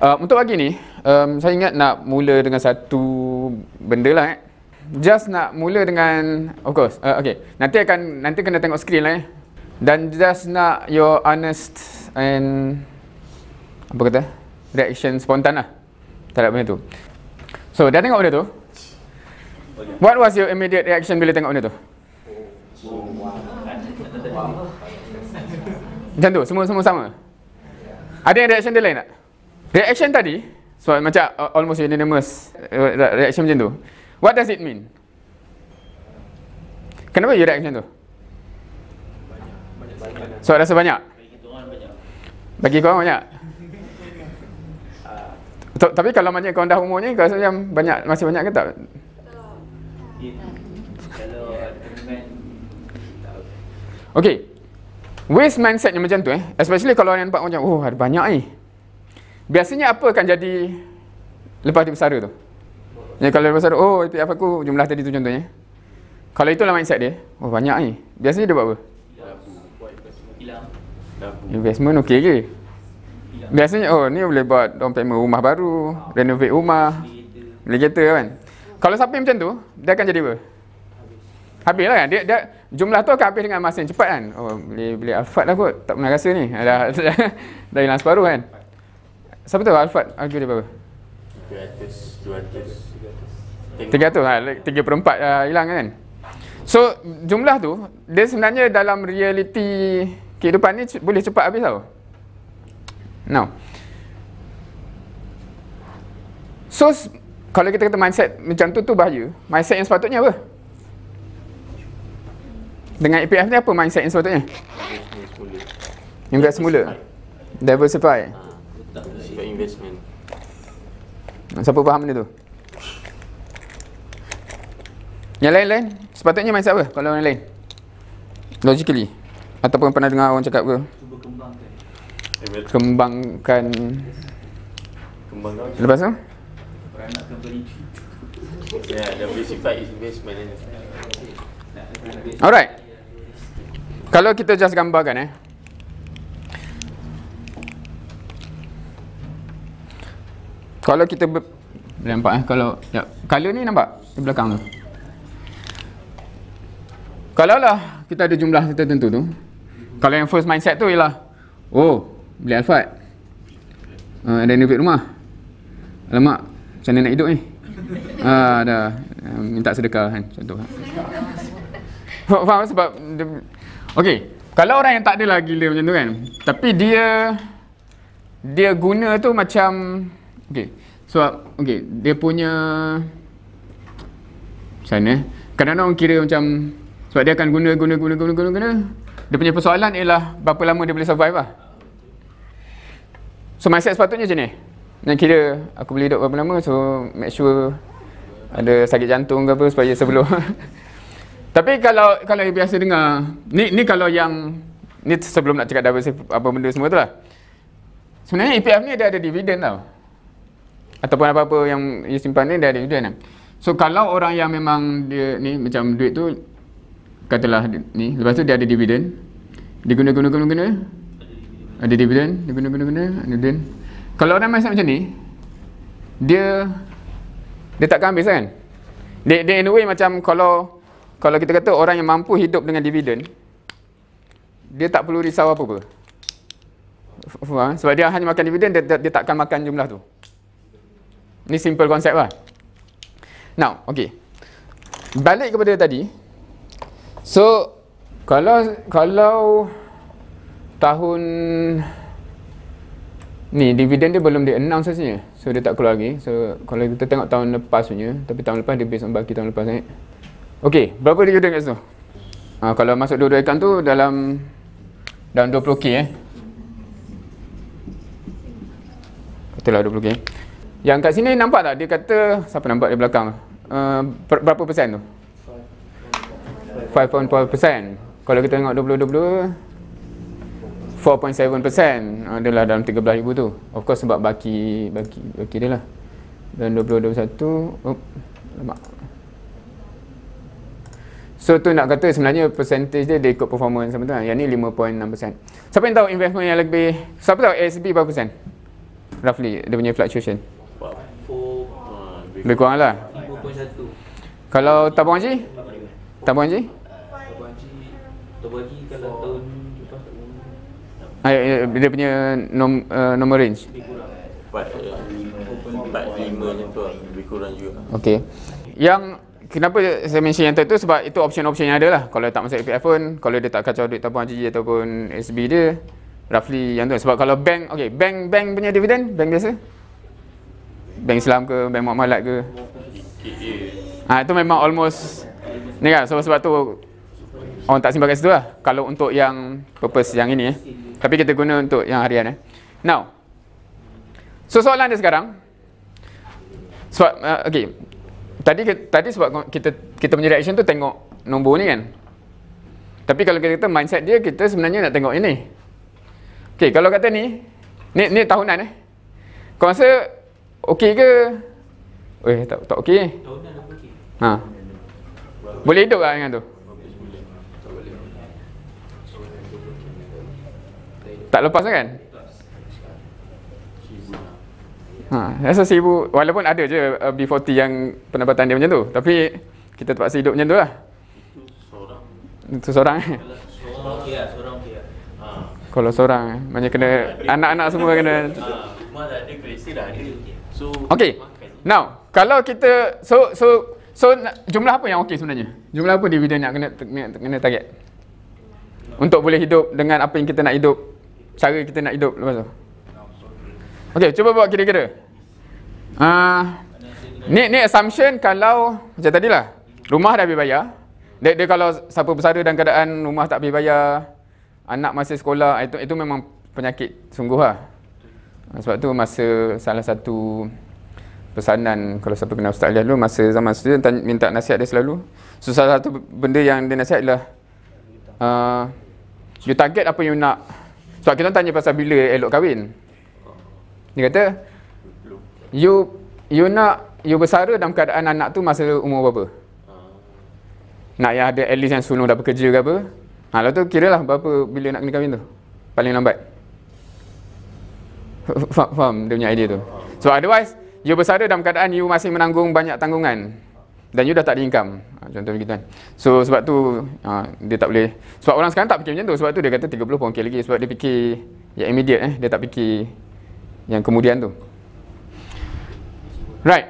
Uh, untuk pagi ni, um, saya ingat nak mula dengan satu benda lah eh. Just nak mula dengan, of course, uh, okay. Nanti akan, nanti kena tengok skrin lah eh. Dan just nak your honest and, apa kata, reaction spontan lah. Tak ada benda tu. So, dah tengok benda tu. What was your immediate reaction bila tengok benda tu? Macam tu, semua-semua sama? Ada yang reaction dia lain tak? Lah? Reaction tadi, so macam uh, almost unanimous uh, reaction macam tu. What does it mean? Kenapa you react macam tu? So rasa banyak? Bagi korang banyak? Tapi kalau macam kau dah umurnya, kau rasa macam banyak, masih banyak ke tak? Okay. Waste mindset yang macam tu eh. Especially kalau orang nampak macam, oh ada banyak ni. Eh. Biasanya apa akan jadi lepas dia bersara tu? Ya, kalau dia bersara, oh IPF aku jumlah tadi tu contohnya. Kalau itulah mindset dia, oh banyak ni. Biasanya dia buat apa? Hilang. Investment okey ke? Biasanya, oh ni boleh buat down payment rumah baru, renovate rumah, beli kereta kan. Kalau sampai macam tu, dia akan jadi apa? Habis lah kan? Dia, dia, jumlah tu akan habis dengan masa yang cepat kan? Oh, beli, beli Alphard lah kot. Tak pernah rasa ni. Dah, dah, dah, dah hilang separuh kan? Siapa tu Alfat? Harga dia berapa? 300 300 300 ha, 3 per 4 ah, hilang kan So jumlah tu Dia sebenarnya dalam realiti Kehidupan ni boleh cepat habis tau Now So Kalau kita kata mindset macam tu tu bahaya Mindset yang sepatutnya apa? Dengan EPF ni apa mindset yang sepatutnya? Yang semula Diversify. Sifat investment Siapa faham benda tu? Yang lain-lain Sepatutnya main siapa Kalau orang lain Logically Ataupun pernah dengar orang cakap ke kembangkan Kembangkan Lepas tu Peranakan ya, beri investment Alright Kalau kita just gambarkan eh Kalau kita ber... Boleh nampak eh Kalau ya, Color ni nampak Di belakang tu Kalau lah Kita ada jumlah tertentu tu Kalau yang first mindset tu ialah Oh Beli Alphard uh, Ada renovate rumah Alamak Macam mana nak hidup ni Ah, uh, dah minta sedekah kan contoh kan? faham sebab dia, Okay kalau orang yang tak ada lah gila macam tu kan tapi dia dia guna tu macam Okay. So, okay. Dia punya... Macam mana? Eh? Kadang-kadang orang kira macam... Sebab dia akan guna, guna, guna, guna, guna, guna. Dia punya persoalan ialah berapa lama dia boleh survive lah. So, mindset sepatutnya macam ni. Yang kira aku boleh hidup berapa lama. So, make sure ada sakit jantung ke apa supaya sebelum. Tapi kalau kalau dia biasa dengar. Ni, ni kalau yang... Ni sebelum nak cakap double apa benda semua tu lah. Sebenarnya EPF ni dia ada dividen tau ataupun apa-apa yang dia simpan ni dia ada ujian lah. So kalau orang yang memang dia ni macam duit tu katalah ni lepas tu dia ada dividen. Dia guna guna guna guna. Ada dividen, dia guna guna guna, ada dividen. Kalau orang mindset macam ni dia dia takkan habis kan? Dia, dia in a way macam kalau kalau kita kata orang yang mampu hidup dengan dividen dia tak perlu risau apa-apa. Sebab dia hanya makan dividen, dia, dia takkan makan jumlah tu. Ni simple konsep lah. Now, okay. Balik kepada tadi. So, kalau kalau tahun ni dividend dia belum di announce sebenarnya. So dia tak keluar lagi. So kalau kita tengok tahun lepas punya, tapi tahun lepas dia based on bagi tahun lepas ni. Okey, berapa dia dengan situ? Ha, kalau masuk dua-dua akaun tu dalam dalam 20k eh. Katalah 20k. Yang kat sini nampak tak? Dia kata, siapa nampak di belakang? Uh, eh, ber- berapa persen tu? 5.4 Kalau kita tengok 2022, 4.7 persen adalah dalam 13,000 tu. Of course sebab baki, baki, baki dia lah. Dan 2021, oh, lemak. So tu nak kata sebenarnya percentage dia dia ikut performance sama tu lah. Yang ni 5.6%. Siapa yang tahu investment yang lebih, siapa tahu ASB berapa persen? Roughly dia punya fluctuation. Lebih kurang lah. Kalau tabung haji? Tabung haji? Tabung haji kalau tahun lepas ah, ya, ya, Dia punya nom, uh, eh, nombor range? Lebih kurang. 4, 5 macam tu lah. Lebih kurang juga. Okay. Yang kenapa saya mention yang tu sebab itu option-option yang ada lah. Kalau tak masuk APF pun, kalau dia tak kacau duit tabung haji ataupun SB dia, roughly yang tu. Sebab kalau bank, okay, bank bank punya dividend, bank biasa, bank Islam ke bank Muamalat ke ha, itu memang almost ni kan so, sebab tu orang tak simpan kat situ lah kalau untuk yang purpose yang ini eh. tapi kita guna untuk yang harian eh. now so soalan dia sekarang sebab uh, eh, okay. tadi tadi sebab kita kita punya reaction tu tengok nombor ni kan tapi kalau kita kata mindset dia kita sebenarnya nak tengok ini Okey, kalau kata ni, ni, ni tahunan eh. Kau rasa okey ke? Eh, tak tak okey. Ha. Boleh hidup lah dengan tu? Tak lepas kan? Ha, rasa sibuk walaupun ada je uh, B40 yang pendapatan dia macam tu tapi kita terpaksa hidup macam tu lah seorang itu seorang lah, lah. ha. kalau seorang okey eh. seorang okey kalau seorang banyak kena anak-anak semua kena ha, ah, cuma ada kereta dah ada So okay. Makan. Now, kalau kita so so so jumlah apa yang okey sebenarnya? Jumlah apa dividen nak kena kena target? Untuk boleh hidup dengan apa yang kita nak hidup, cara kita nak hidup lepas tu. Okey, cuba buat kira-kira. Ah uh, ni ni assumption kalau macam tadilah, rumah dah habis bayar. Dia, dia kalau siapa bersara dan keadaan rumah tak habis bayar, anak masih sekolah, itu itu memang penyakit sungguh lah. Ah, sebab tu masa salah satu pesanan kalau siapa kenal Ustaz Aliah dulu masa zaman student tanya, minta nasihat dia selalu. So salah satu benda yang dia nasihat ialah uh, you target apa yang nak. Sebab so, kita tanya pasal bila elok kahwin. Dia kata you you nak you bersara dalam keadaan anak tu masa umur berapa? Nak yang ada at least yang sulung dah bekerja ke apa? Ha, lepas tu kira lah berapa bila nak kena kahwin tu. Paling lambat faham, faham dia punya idea tu so otherwise you bersara dalam keadaan you masih menanggung banyak tanggungan dan you dah tak ada income ha, contoh begitu kan so sebab tu uh, dia tak boleh sebab orang sekarang tak fikir macam tu sebab tu dia kata 30 pun okay lagi sebab dia fikir yang immediate eh dia tak fikir yang kemudian tu right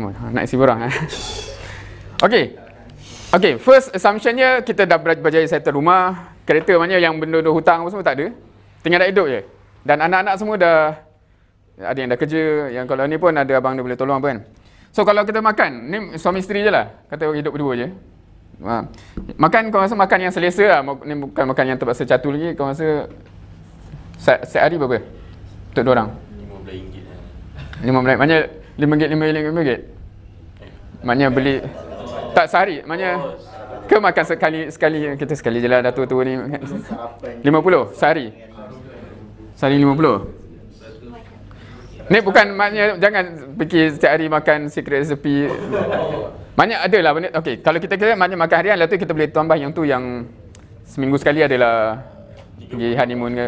oh, ha, nak isi borang eh. okay okay first assumptionnya kita dah berjaya settle rumah kereta mana yang benda-benda hutang apa semua tak ada tinggal nak hidup je dan anak-anak semua dah ada yang dah kerja, yang kalau ni pun ada abang dia boleh tolong apa kan. So kalau kita makan, ni suami isteri je lah. Kata oh, hidup berdua je. Ha. Makan, kau rasa makan yang selesa lah. Ni bukan makan yang terpaksa catu lagi. Kau rasa set, set hari berapa? Untuk dua orang? RM15 lah. RM15, maknanya RM5, RM5, RM5, rm beli tak sehari, maknanya ke makan sekali sekali kita sekali je lah dah tu ni. RM50 sehari? Sehari 50? Ni bukan maknanya jangan pergi setiap hari makan secret recipe. Banyak adalah benda. Okey, kalau kita kira maknanya makan harian, lepas tu kita boleh tambah yang tu yang seminggu sekali adalah pergi honeymoon ke.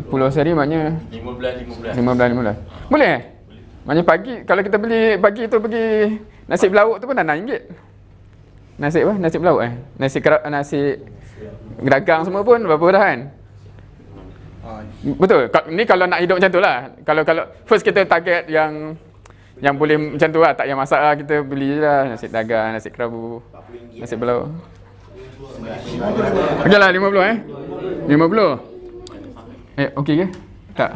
30 hari maknanya 15 15 15 15 boleh eh maknanya pagi kalau kita beli pagi tu pergi nasi belauk tu pun dah RM6 nasi apa nasi belauk eh nasi kerap nasi gedagang semua pun berapa dah kan Betul. Ni kalau nak hidup macam tu lah. Kalau kalau first kita target yang yang boleh macam tu lah. Tak payah masak lah. Kita beli je lah. Nasi dagang, nasi kerabu, nasi belau. Okey lah, lima puluh eh. Lima puluh. Eh, okey ke? Tak.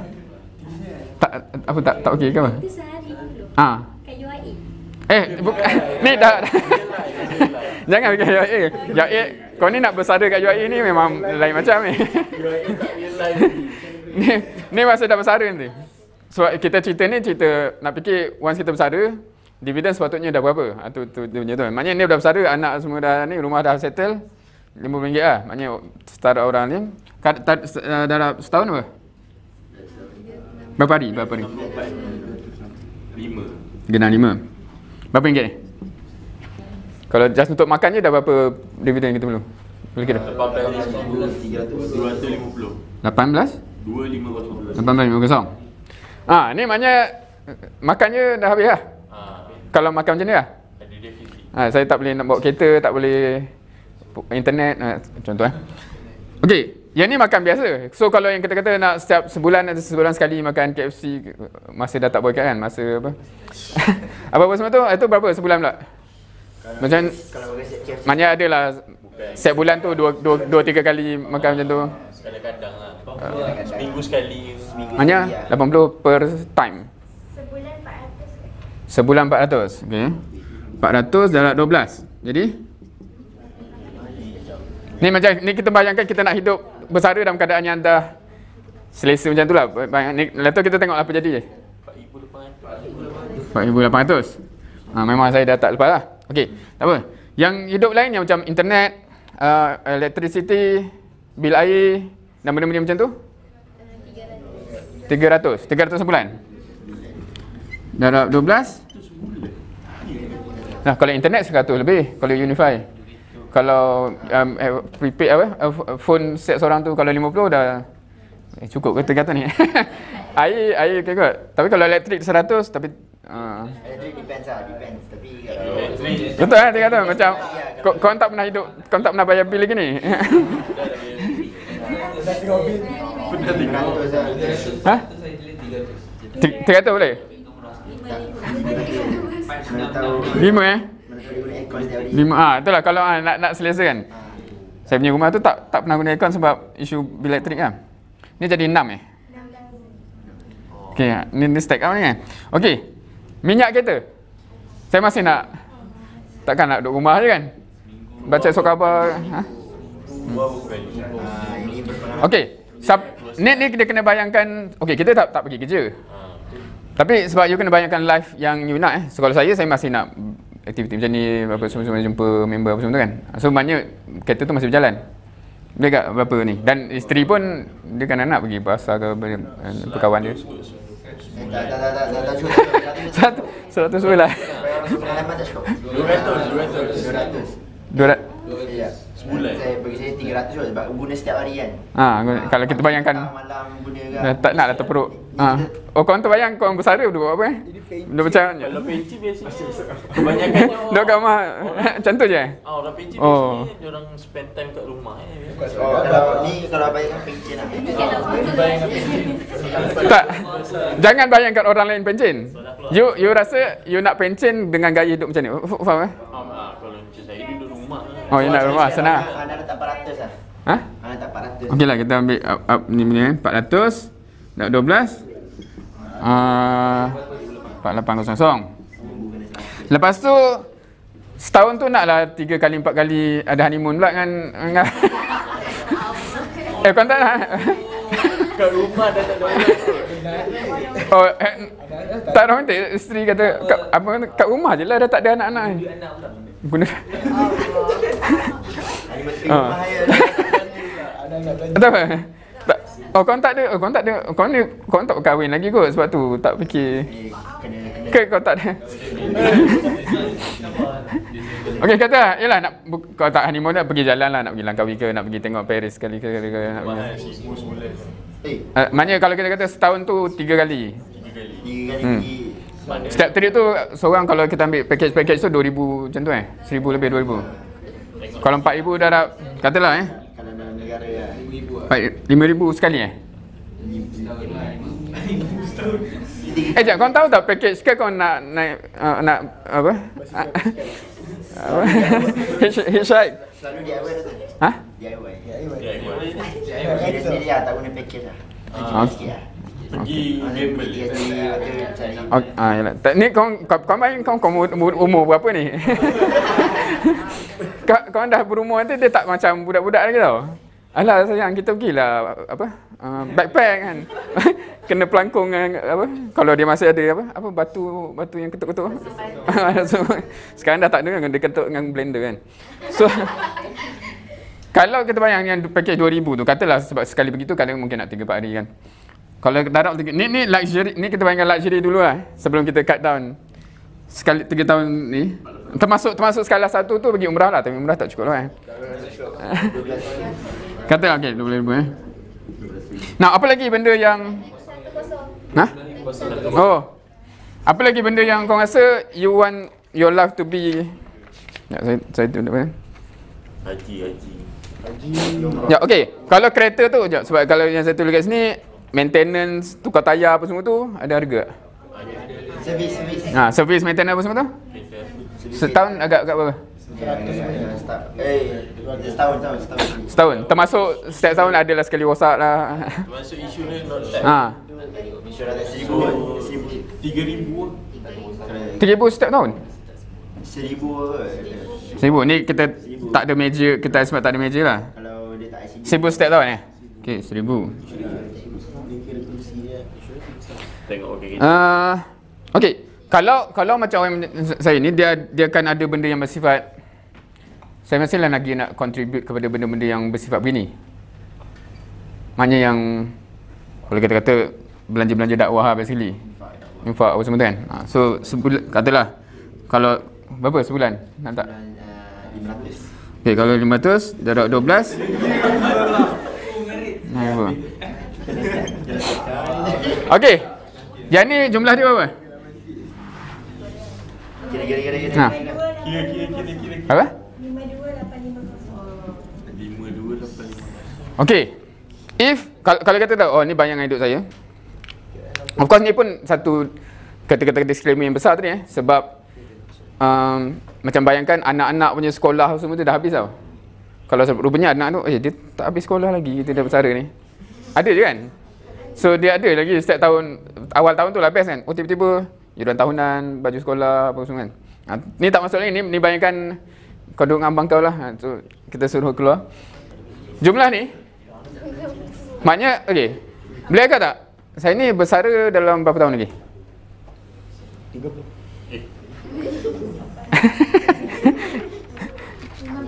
Tak, apa tak, tak okey ke apa? Ha. E. Eh, bukan. Ni dah. Jangan fikir UIA. E. UIA. E kau ni nak bersara kat UIA e ni memang lain, lain macam ni. ni. Ni masa dah bersara nanti. So kita cerita ni cerita nak fikir once kita bersara dividen sepatutnya dah berapa? Ha, tu tu dia punya tu. Maknanya ni dah bersara anak semua dah ni rumah dah settle RM5 lah. Maknanya setara orang ni. Kat, ta, uh, eh, dah setahun apa? Berapa hari? Berapa hari? 5. Genang 5. Berapa ringgit ni? Kalau just untuk makan je dah berapa dividen kita perlu? Boleh kira? 18? 18? 18.50 Ah, ni maknanya makannya dah habis lah ha, Kalau makan macam ni lah ha, Saya tak boleh nak bawa kereta, tak boleh internet ha, ah, Macam eh Okay, yang ni makan biasa So kalau yang kata-kata nak setiap sebulan atau sebulan sekali makan KFC Masa dah tak boleh kan, masa apa Apa-apa semua tu, itu berapa sebulan pula? Macam kalau Manya adalah Set bulan tu dua, dua, dua, tiga kali makan macam tu Kadang-kadang lah sekali Manya 80 ya. per time Sebulan 400 Sebulan 400 okay. 400 dalam 12 Jadi Ni macam ni kita bayangkan kita nak hidup Bersara dalam keadaan yang dah Selesa macam tu lah Lepas tu kita tengok apa jadi je 4,800 4,800 ha, Memang saya dah tak lepas lah. Okey, tak apa. Yang hidup lain yang macam internet, uh, electricity, bil air dan benda-benda macam tu? 300. 300 sebulan? Darab 12? Nah, kalau internet 100 lebih, kalau unify. Kalau um, eh, prepaid apa, uh, phone set seorang tu kalau 50 dah eh, cukup ke tergata ni? air, air kira-kira. Tapi kalau elektrik 100, tapi Ah. Depends lah, depends. Uh, betul kan? Dia kata macam, kau, kau tak pernah hidup, kau tak pernah bayar bil lagi ni. Lah. Lah. Tiga ratus boleh? Lima eh? Lima, ah, itulah kalau ah, nak, nak selesa kan? Ah. Saya punya rumah tu tak tak pernah guna aircon sebab isu bil elektrik kan? Ni jadi enam eh? Okay, ah, ni, ni stack up ni kan? Okay, Minyak kereta. Saya masih nak takkan nak duduk rumah je kan? Baca esok khabar. Ha? Hmm. Okey. Sab- net ni kita kena bayangkan Okey kita tak tak pergi kerja Tapi sebab you kena bayangkan life yang you nak eh So kalau saya, saya masih nak Aktiviti macam ni, apa semua-semua jumpa member apa semua tu kan So maknanya kereta tu masih berjalan Boleh kat berapa ni Dan isteri pun dia kan nak pergi pasar ke eh, Perkawan dia satu Seratus wilayah Dua ratus Sebulan Saya bagi saya tiga ratus Sebab guna setiap hari kan Ah, Kalau kita bayangkan Malam Dah tak nak lah terperuk. Ha. Oh, kau tu bayang kau bersara dulu apa eh? Ini macam Kalau penci biasanya kebanyakannya orang. Dok kamar. Macam je. Eh? Ah, oh, orang penci biasanya oh. dia orang spend time kat rumah eh. Kalau ni kalau bayangkan pencin lah. Tak. Jangan bayangkan orang lain pencin. You you rasa you nak pencin dengan gaya hidup macam ni. Faham eh? Ah, ah, kalau macam saya duduk rumah. Oh, you nak rumah sana. Ada tak beratus ah. Ha? Ha, Okeylah kita ambil up, up ni punya 400 dah 12. Ah uh, 4800. Lepas tu setahun tu nak lah tiga kali empat kali ada honeymoon pula dengan, dengan Eh kau tak nak? Kat rumah dah tak doyan Oh, eh, tak romantik. Isteri kata, apa kata? kat rumah je lah dah tak ada anak-anak. Guna. Ah. Tak tahu. Tak. Oh, kau tak ada, oh, kau tak ada, kau ni kau tak berkahwin lagi kot sebab tu tak fikir. Kau kau tak ada. Okey, kata, yalah nak bu- kau tak honeymoon nak pergi jalan lah, nak pergi Langkawi ke, nak pergi tengok Paris sekali ke, ke, ke, nak pergi. Uh, kalau kita kata setahun tu tiga kali. Tiga kali. Hmm. Setiap trip tu seorang kalau kita ambil package-package tu 2000 macam tu eh. 1000 lebih 2000. Kalau 4000 dah dah katalah eh negara lah. lima ribu sekali eh? Eh jangan kau tahu tak package ke kau nak naik uh, nak apa? Hitchhike. Selalu DIY tu. Ha? DIY. DIY. DIY. DIY. DIY. DIY. DIY. DIY. Pergi okay. Pergi okay. okay. okay. okay. Ni kau kau kau main kau kau umur berapa ni? kau kau dah berumur nanti dia tak macam budak-budak lagi tau. Alah sayang kita pergilah apa uh, backpack kan. Kena pelangkung dengan apa kalau dia masih ada apa apa batu batu yang ketuk-ketuk. sekarang dah tak ada kan dia ketuk dengan blender kan. So kalau kita bayang yang pakej 2000 tu katalah sebab sekali begitu kadang mungkin nak 3 4 hari kan. Kalau kita tiga, ni ni luxury ni kita bayangkan luxury dulu lah sebelum kita cut down sekali tiga tahun ni termasuk termasuk sekali satu tu pergi umrah lah tapi umrah tak cukup lah eh. Kata okey 12,000 eh. Nah, apa lagi benda yang 100. Nah? Oh. Apa lagi benda yang kau rasa you want your life to be? Ya, saya saya tu apa? Eh. Haji, haji. Haji. Ya, okey. Kalau kereta tu je sebab kalau yang saya tulis kat sini maintenance, tukar tayar apa semua tu ada harga. Ada. Service, service. Ha, service maintenance apa semua tu? Setahun agak agak berapa? Ya, ya, ya, eh, setahun setahun Setahun Termasuk setiap tahun adalah sekali rosak lah Termasuk isu ni Ha Seribu Tiga ribu Tiga ribu setiap tahun Seribu Seribu ni kita tak ada meja Kita sebab tak ada meja lah Seribu setiap tahun eh? Okay seribu Tengok okay, uh, ah, okay. Kalau kalau macam orang saya ni dia dia akan ada benda yang bersifat saya masih lagi nak contribute kepada benda-benda yang bersifat begini maknanya yang kalau kita kata belanja-belanja dakwah lah basically infak apa semua tu kan ha, so sebulan katalah kalau berapa sebulan nak tak eh, Okay, kalau lima 500, darab dua belas. Okay Yang ni jumlah dia berapa? Kira-kira-kira Kira-kira-kira ha. Apa? Okay. If, kalau, kalau kata tak, oh ni bayangan hidup saya. Of course ni pun satu kata-kata disclaimer yang besar tadi eh. Sebab um, macam bayangkan anak-anak punya sekolah semua tu dah habis tau. Kalau rupanya anak tu, eh dia tak habis sekolah lagi. Kita dah bersara ni. Ada je kan? So dia ada lagi setiap tahun, awal tahun tu lah best kan. Oh tiba-tiba, yuran tahunan, baju sekolah, apa semua kan. Ha, ni tak masuk lagi, ni, ni bayangkan kau duduk dengan abang kau lah. Ha, so, kita suruh keluar. Jumlah ni, Maknanya, okey. Boleh tak? Saya ni bersara dalam berapa tahun lagi? 30.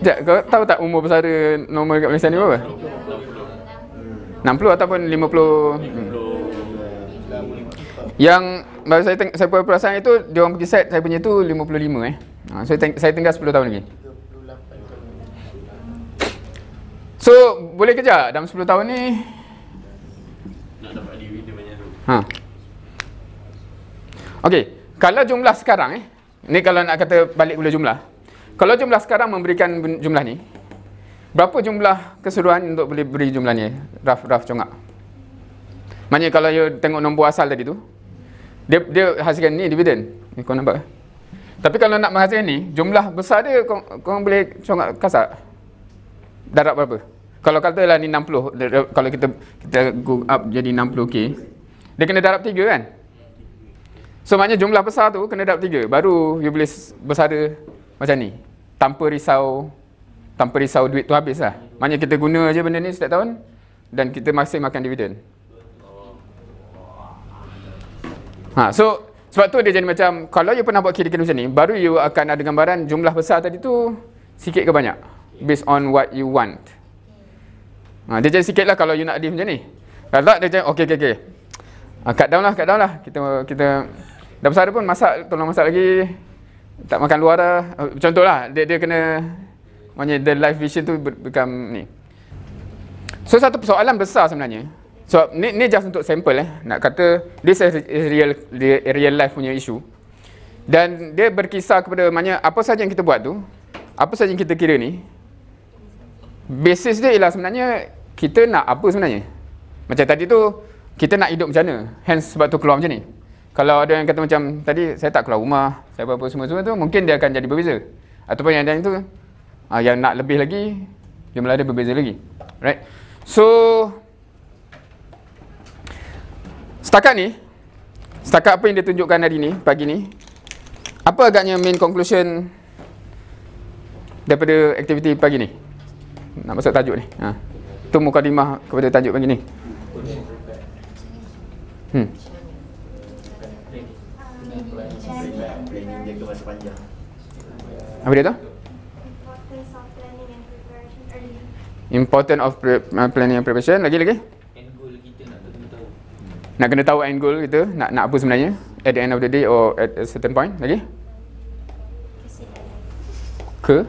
Sekejap, kau tahu tak umur bersara normal kat Malaysia ni berapa? 60 ataupun 50? 50. Hmm. Yang baru saya teng- saya perasan itu dia orang pergi set saya punya tu 55 eh. Ha, so saya tinggal 10 tahun lagi. So boleh kejar dalam 10 tahun ni Ha. Okey, kalau jumlah sekarang eh, ni kalau nak kata balik pula jumlah. Kalau jumlah sekarang memberikan jumlah ni, berapa jumlah keseluruhan untuk boleh beri jumlah ni? Raf raf congak. Maknanya kalau you tengok nombor asal tadi tu, dia dia hasilkan ni dividen. Ni eh, kau nampak. Tapi kalau nak menghasilkan ni, jumlah besar dia kau, boleh congak kasar. Darab berapa? Kalau katalah ni 60, kalau kita kita go up jadi 60k, dia kena darab tiga kan? So maknanya jumlah besar tu kena darab tiga. Baru you boleh bersara macam ni. Tanpa risau tanpa risau duit tu habis lah. Maknanya kita guna je benda ni setiap tahun dan kita masih makan dividen. Ha, so sebab tu dia jadi macam kalau you pernah buat kira-kira macam ni baru you akan ada gambaran jumlah besar tadi tu sikit ke banyak based on what you want. Ha, dia jadi sikit lah kalau you nak adif macam ni. Kalau tak, dia macam, okay, okay, okay. Ah, cut down lah, cut down lah. Kita, kita dah besar pun masak, tolong masak lagi. Tak makan luar Contoh ah, lah dia, dia kena, maknanya the life vision tu become ni. So, satu persoalan besar sebenarnya. So, ni, ni just untuk sample eh. Nak kata, this is real, real life punya isu. Dan dia berkisar kepada, maknanya apa sahaja yang kita buat tu, apa sahaja yang kita kira ni, basis dia ialah sebenarnya, kita nak apa sebenarnya. Macam tadi tu, kita nak hidup macam mana? Hence sebab tu keluar macam ni. Kalau ada yang kata macam tadi saya tak keluar rumah, saya apa-apa semua-semua tu mungkin dia akan jadi berbeza. Ataupun yang lain tu uh, yang nak lebih lagi jumlah ada berbeza lagi. Right? So setakat ni setakat apa yang dia tunjukkan hari ni pagi ni apa agaknya main conclusion daripada aktiviti pagi ni? Nak masuk tajuk ni. Ha. Tu mukadimah kepada tajuk pagi ni. Hmm. Apa dia tu? Important of pre- uh, planning and preparation lagi lagi. nak kena tahu. end goal kita nak nak apa sebenarnya? At the end of the day or at a certain point lagi? Ke?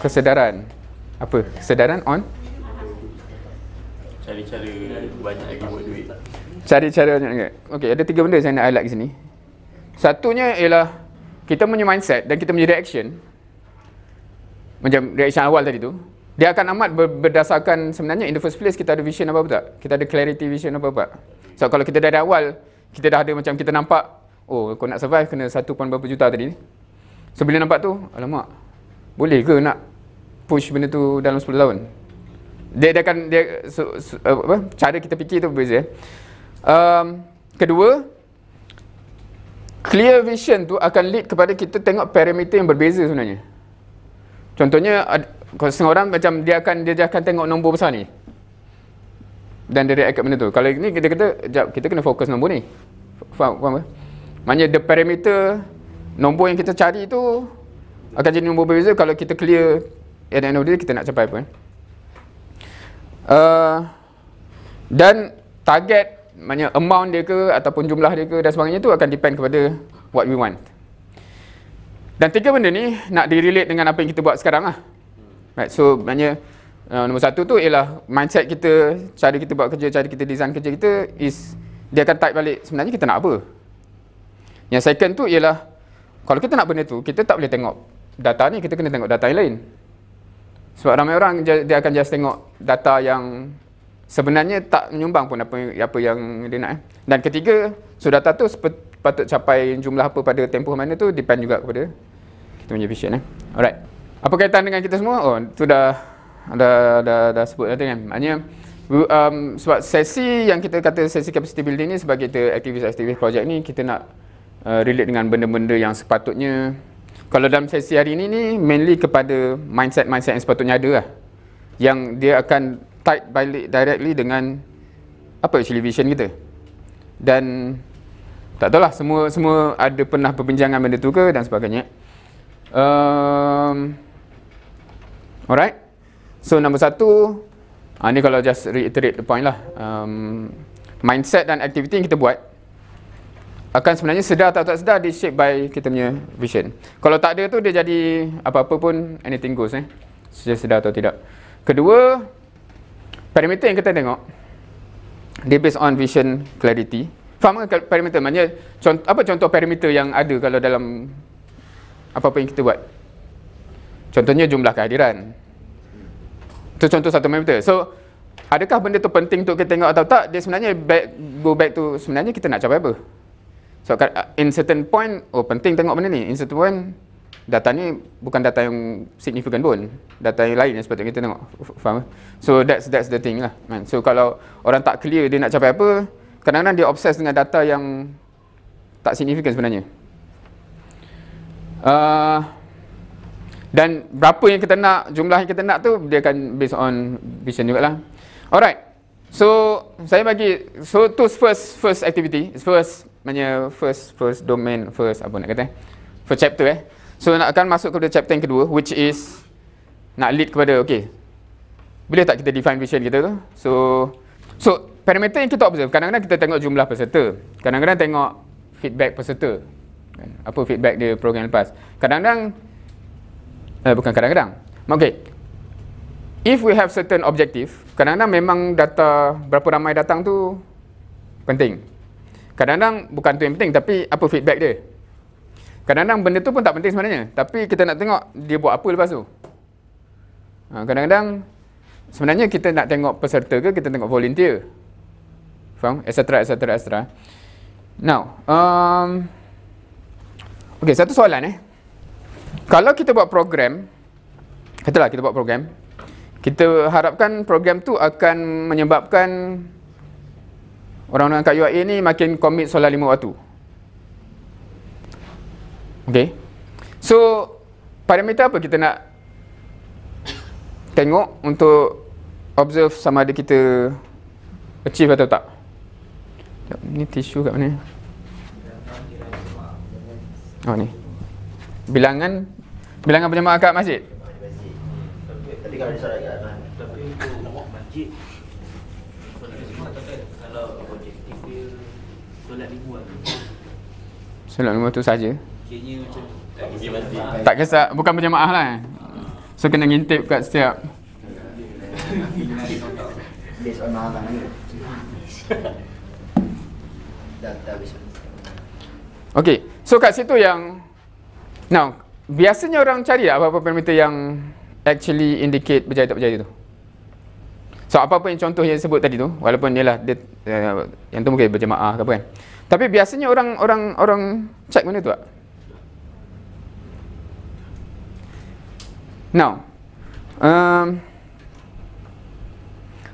Kesedaran. Apa? Kesedaran on? Cari-cari banyak lagi buat duit cari cara okay. ada tiga benda saya nak highlight di sini satunya ialah kita punya mindset dan kita punya reaction macam reaction awal tadi tu dia akan amat berdasarkan sebenarnya in the first place kita ada vision apa-apa tak? Kita ada clarity vision apa-apa. So kalau kita dah dari awal kita dah ada macam kita nampak oh kau nak survive kena satu pun berapa juta tadi. So bila nampak tu alamak boleh ke nak push benda tu dalam 10 tahun? Dia, dia akan dia so, so, apa, cara kita fikir tu berbeza. Eh? um, kedua clear vision tu akan lead kepada kita tengok parameter yang berbeza sebenarnya contohnya kalau setengah orang macam dia akan dia akan tengok nombor besar ni dan dia react kat benda tu kalau ni kita kata jap kita kena fokus nombor ni faham, apa? maknanya the parameter nombor yang kita cari tu akan jadi nombor berbeza kalau kita clear at the end of the day kita nak capai apa eh? uh, dan target maknanya amount dia ke ataupun jumlah dia ke dan sebagainya tu akan depend kepada what we want. Dan tiga benda ni nak di-relate dengan apa yang kita buat sekarang lah. Right, so maknanya uh, nombor satu tu ialah mindset kita, cara kita buat kerja, cara kita design kerja kita is dia akan type balik sebenarnya kita nak apa. Yang second tu ialah kalau kita nak benda tu, kita tak boleh tengok data ni, kita kena tengok data yang lain. Sebab ramai orang dia akan just tengok data yang sebenarnya tak menyumbang pun apa, apa yang dia nak. Eh. Dan ketiga, suruh data tu patut capai jumlah apa pada tempoh mana tu depend juga kepada kita punya vision. Eh. Alright. Apa kaitan dengan kita semua? Oh, tu dah dah, dah, dah, sebut nanti kan. Maknanya, um, sebab sesi yang kita kata sesi capacity building ni sebagai kita aktivis-aktivis projek ni, kita nak uh, relate dengan benda-benda yang sepatutnya kalau dalam sesi hari ini ni mainly kepada mindset-mindset yang sepatutnya ada lah. Yang dia akan tied balik directly dengan apa actually vision kita dan tak tahulah semua semua ada pernah perbincangan benda tu ke dan sebagainya um, alright so nombor satu uh, ni kalau just reiterate the point lah um, mindset dan activity yang kita buat akan sebenarnya sedar atau tak sedar di shape by kita punya vision kalau tak ada tu dia jadi apa-apa pun anything goes eh sedar atau tidak kedua Parameter yang kita tengok Dia based on vision clarity Faham ke parameter? Maksudnya contoh, apa contoh parameter yang ada kalau dalam Apa-apa yang kita buat Contohnya jumlah kehadiran Itu contoh satu parameter So Adakah benda tu penting untuk kita tengok atau tak? Dia sebenarnya back, go back to sebenarnya kita nak capai apa? So in certain point, oh penting tengok benda ni. In certain point, data ni bukan data yang signifikan pun data yang lain yang sepatutnya kita tengok faham so that's that's the thing lah man. so kalau orang tak clear dia nak capai apa kadang-kadang dia obses dengan data yang tak signifikan sebenarnya uh, dan berapa yang kita nak jumlah yang kita nak tu dia akan based on vision lah? alright so saya bagi so to first first activity first maknanya first first domain first apa nak kata eh? first chapter eh So nak akan masuk kepada chapter yang kedua which is nak lead kepada okey. Boleh tak kita define vision kita tu? So so parameter yang kita observe kadang-kadang kita tengok jumlah peserta, kadang-kadang tengok feedback peserta. Kan? Apa feedback dia program lepas. Kadang-kadang eh bukan kadang-kadang. Okey. If we have certain objective, kadang-kadang memang data berapa ramai datang tu penting. Kadang-kadang bukan tu yang penting tapi apa feedback dia. Kadang-kadang benda tu pun tak penting sebenarnya. Tapi kita nak tengok dia buat apa lepas tu. Ha, kadang-kadang sebenarnya kita nak tengok peserta ke kita tengok volunteer. Faham? Et cetera, et cetera, et cetera. Now, um, okay, satu soalan eh. Kalau kita buat program, katalah kita buat program, kita harapkan program tu akan menyebabkan orang-orang kat UIA ni makin komit solat lima waktu. Okay. So, parameter apa kita nak tengok untuk observe sama ada kita achieve atau tak? Sekejap, ni tisu kat mana? Oh, ni. Bilangan bilangan berjemaah kat masjid? Tadi kan ada Solat lima tu saja. Fikirnya macam tak pergi masjid. Lah. Tak kisah, bukan berjemaah lah. Eh. So kena ngintip kat setiap Okay, so kat situ yang Now, biasanya orang cari lah apa-apa parameter yang Actually indicate berjaya tak berjaya tu So apa-apa yang contoh yang sebut tadi tu Walaupun ialah dia, uh, Yang tu mungkin berjemaah ke apa kan Tapi biasanya orang orang orang check mana tu tak? Now, um,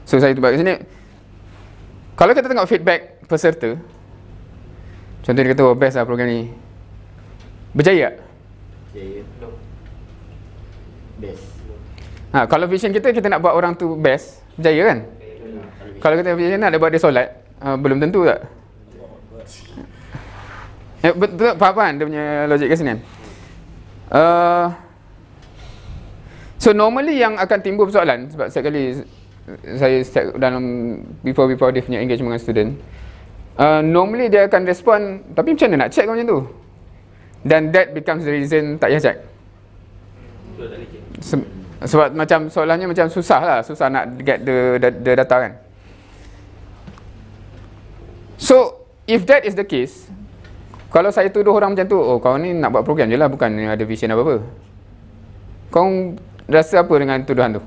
so saya tu bagi sini. Kalau kita tengok feedback peserta, contoh dia kata, oh, best lah program ni. Berjaya tak? Berjaya, no. Best. Ha, kalau vision kita, kita nak buat orang tu best, berjaya kan? Berjaya, kalau kita vision nak buat dia solat, uh, belum tentu tak? Eh, betul, faham kan dia punya logik ke sini kan? Uh, So normally yang akan timbul persoalan sebab setiap kali saya setiap dalam before before dia punya engagement dengan student uh, normally dia akan respon tapi macam mana nak check macam tu dan that becomes the reason tak payah check Se- sebab macam soalannya macam susah lah susah nak get the, the, the data kan so if that is the case kalau saya tuduh orang macam tu oh kau ni nak buat program je lah bukan ada vision apa-apa kau rasa apa dengan tuduhan tu?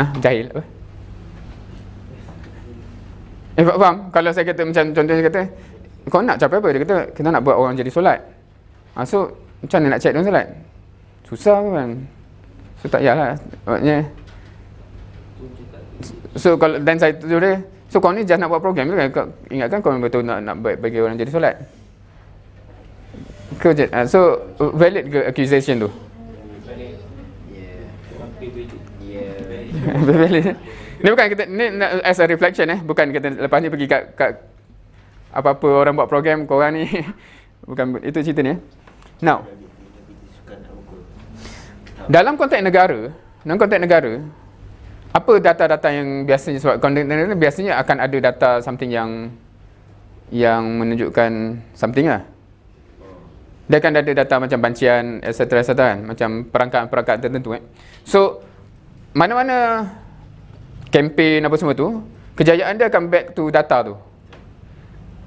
Ha, jahil apa? Eh, faham? Kalau saya kata macam contoh saya kata, kau nak capai apa? Dia kata, kita nak buat orang jadi solat. Ha, so, macam mana nak cek dia solat? Susah kan? So, tak payahlah. Maksudnya, so, kalau dan saya tuduh dia, so kau ni just nak buat program je kan? Kau, ingatkan kau betul nak, nak bagi orang jadi solat? Kerja. Uh, so valid ke accusation tu? Valid. valid. Ni bukan kita ni as a reflection eh, bukan kita lepas ni pergi kat, kat apa-apa orang buat program kau orang ni. bukan itu cerita ni eh. Now. Dalam konteks negara, dalam konteks negara, apa data-data yang biasanya sebab konteks biasanya akan ada data something yang yang menunjukkan something lah dia akan ada data macam bancian etc etc kan macam perangkat-perangkat tertentu kan so mana-mana kempen apa semua tu kejayaan dia akan back to data tu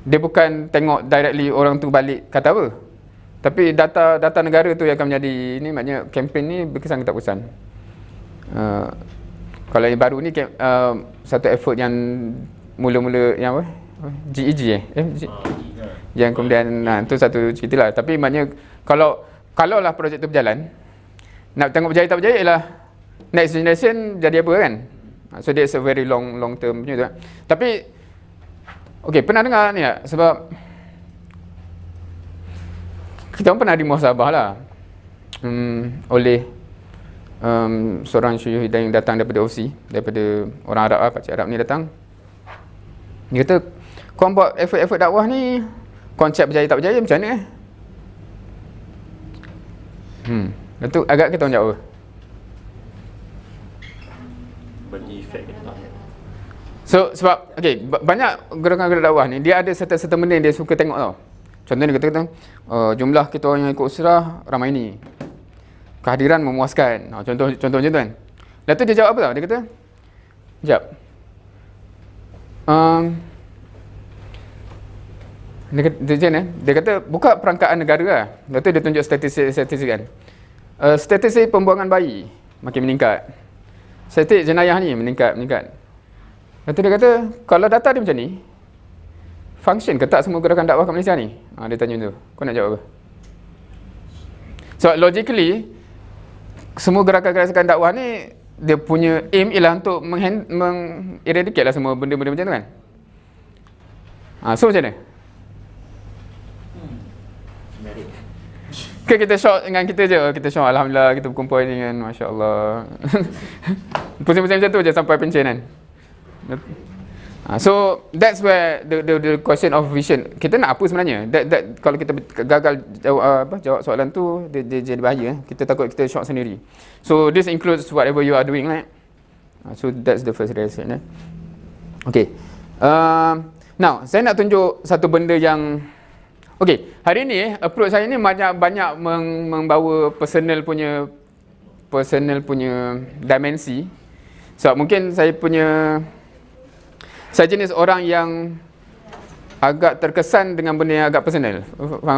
dia bukan tengok directly orang tu balik kata apa tapi data data negara tu yang akan menjadi ini maknanya kempen ni berkesan ke tak berkesan uh, kalau yang baru ni uh, satu effort yang mula-mula yang apa GEG e eh, eh G- uh yang kemudian nah, tu satu cerita lah tapi maknanya kalau kalau lah projek tu berjalan nak tengok berjaya tak berjaya ialah next generation jadi apa kan ah, so that's a very long long term punya tu kan? tapi okay pernah dengar ni tak sebab kita pun pernah di muhasabah lah hmm, oleh um, seorang syuyuh yang datang daripada OC daripada orang Arab lah pakcik Arab ni datang dia kata kau buat effort-effort dakwah ni konsep berjaya tak berjaya macam mana eh? Hmm. Datuk agak kita jawab apa? So sebab okay, banyak gerakan-gerakan dakwah ni dia ada serta-serta benda yang dia suka tengok tau. Contohnya kita kata uh, jumlah kita orang yang ikut usrah ramai ni. Kehadiran memuaskan. Ha, contoh contoh macam tu kan. Lepas tu dia jawab apa tau? Dia kata Jap. Um, dia kata, eh? dia kata buka perangkaan negara lah. Lepas tu dia tunjuk statistik-statistik kan. Uh, statistik pembuangan bayi makin meningkat. Statistik jenayah ni meningkat, meningkat. Lepas tu dia kata, kalau data dia macam ni, function ke tak semua gerakan dakwah kat Malaysia ni? Ha, dia tanya tu. Kau nak jawab apa? So logically, semua gerakan-gerakan dakwah ni, dia punya aim ialah untuk meng-eradicate lah semua benda-benda macam tu kan? Ha, so macam mana? Ke kita shock dengan kita je. Oh, kita shock alhamdulillah kita berkumpul ni kan. Masya-Allah. Pusing-pusing macam tu je sampai pencen kan. Ah, so that's where the, the the question of vision. Kita nak apa sebenarnya? That that kalau kita gagal jawab ah, apa jawab soalan tu dia dia jadi bahaya. Kita takut kita shock sendiri. So this includes whatever you are doing right. Ah, so that's the first reason eh. Okay. Uh, now saya nak tunjuk satu benda yang Okey, hari ni eh, approach saya ni banyak-banyak meng- membawa personal punya personal punya dimensi. So mungkin saya punya saya jenis orang yang agak terkesan dengan benda yang agak personal.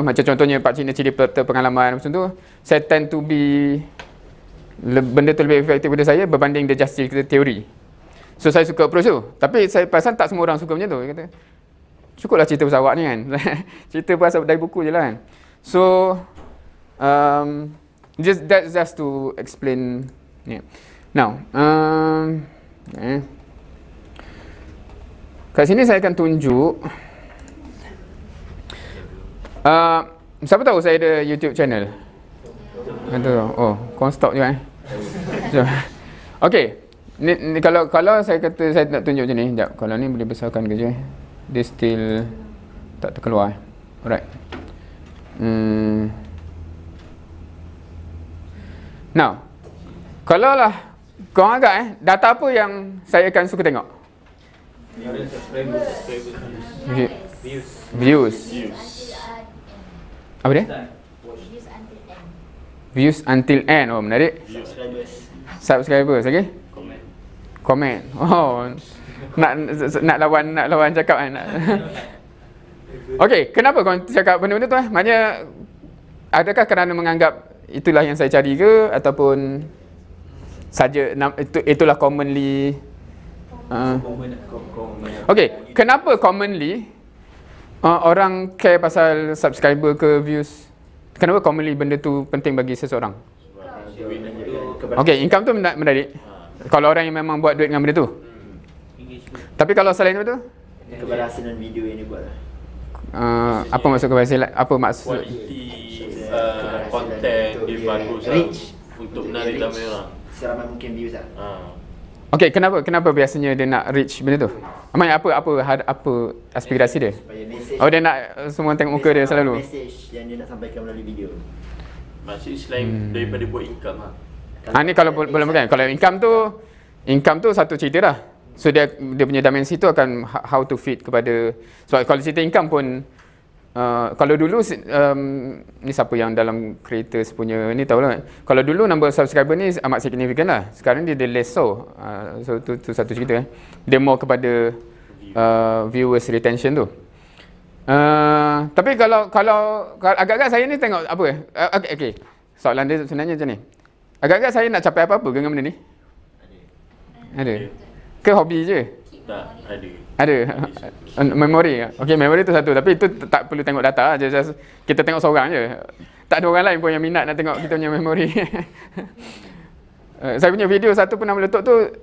Macam contohnya Pak Cina Cili Pelata pengalaman macam tu. Saya tend to be le, benda tu lebih efektif pada saya berbanding the just teori. So saya suka approach tu. Tapi saya perasan tak semua orang suka macam tu. kata, Cukuplah cerita pesawat ni kan. cerita pasal dari buku je lah kan. So, um, just, that just to explain. Yeah. Now, um, eh. kat sini saya akan tunjuk. Uh, siapa tahu saya ada YouTube channel? Kata, oh, konstop juga eh. okay. Ni, ni, kalau kalau saya kata saya nak tunjuk je ni. Sekejap, kalau ni boleh besarkan ke je. Eh dia still tak terkeluar alright hmm. now kalau lah korang agak eh data apa yang saya akan suka tengok views views views apa dia views until end oh menarik subscribers subscribers okay comment comment oh nak nak lawan nak lawan cakap kan. Okey, kenapa kau cakap benda-benda tu eh? Maknanya adakah kerana menganggap itulah yang saya cari ke ataupun saja itu itulah commonly uh. Okey, kenapa commonly uh, orang care pasal subscriber ke views? Kenapa commonly benda tu penting bagi seseorang? Uh, kan. Okey, income tu menarik. Ah. Kalau orang yang memang buat duit dengan benda tu. Hmm. Tapi kalau salah itu betul? Keberhasilan video yang buat lah. Uh, apa maksud keberhasilan apa maksud quality konten uh, dia bagus lah. reach untuk menarik ramai orang seramai mungkin views lah. ah uh. okey kenapa kenapa biasanya dia nak reach benda tu amai apa apa had, apa aspirasi dia oh dia nak eh, semua tengok muka dia selalu message yang dia nak sampaikan melalui video maksud selain hmm. daripada buat income lah. ah ha? ni kalau boleh makan kalau income tu income tu satu cerita dah So dia dia punya dimensi tu akan ha, how to fit kepada sebab so, kalau cerita income pun uh, kalau dulu um, ni siapa yang dalam kereta punya ni tahu lah. Kalau dulu number subscriber ni amat signifikan lah. Sekarang dia the less so. Uh, so tu, tu satu cerita. Eh. Dia more kepada uh, viewers retention tu. Uh, tapi kalau kalau agak-agak saya ni tengok apa? Eh, uh, okay, okay. Soalan dia sebenarnya macam ni. Agak-agak saya nak capai apa-apa dengan benda ni? Ada. Ada. Ke hobi je? Tak, ada. Ada. Memori. Okay, memori tu satu. Tapi itu tak perlu tengok data. Just, just, kita tengok seorang je. Tak ada orang lain pun yang minat nak tengok kita punya memori. Eh, saya punya video satu pun nama letup tu,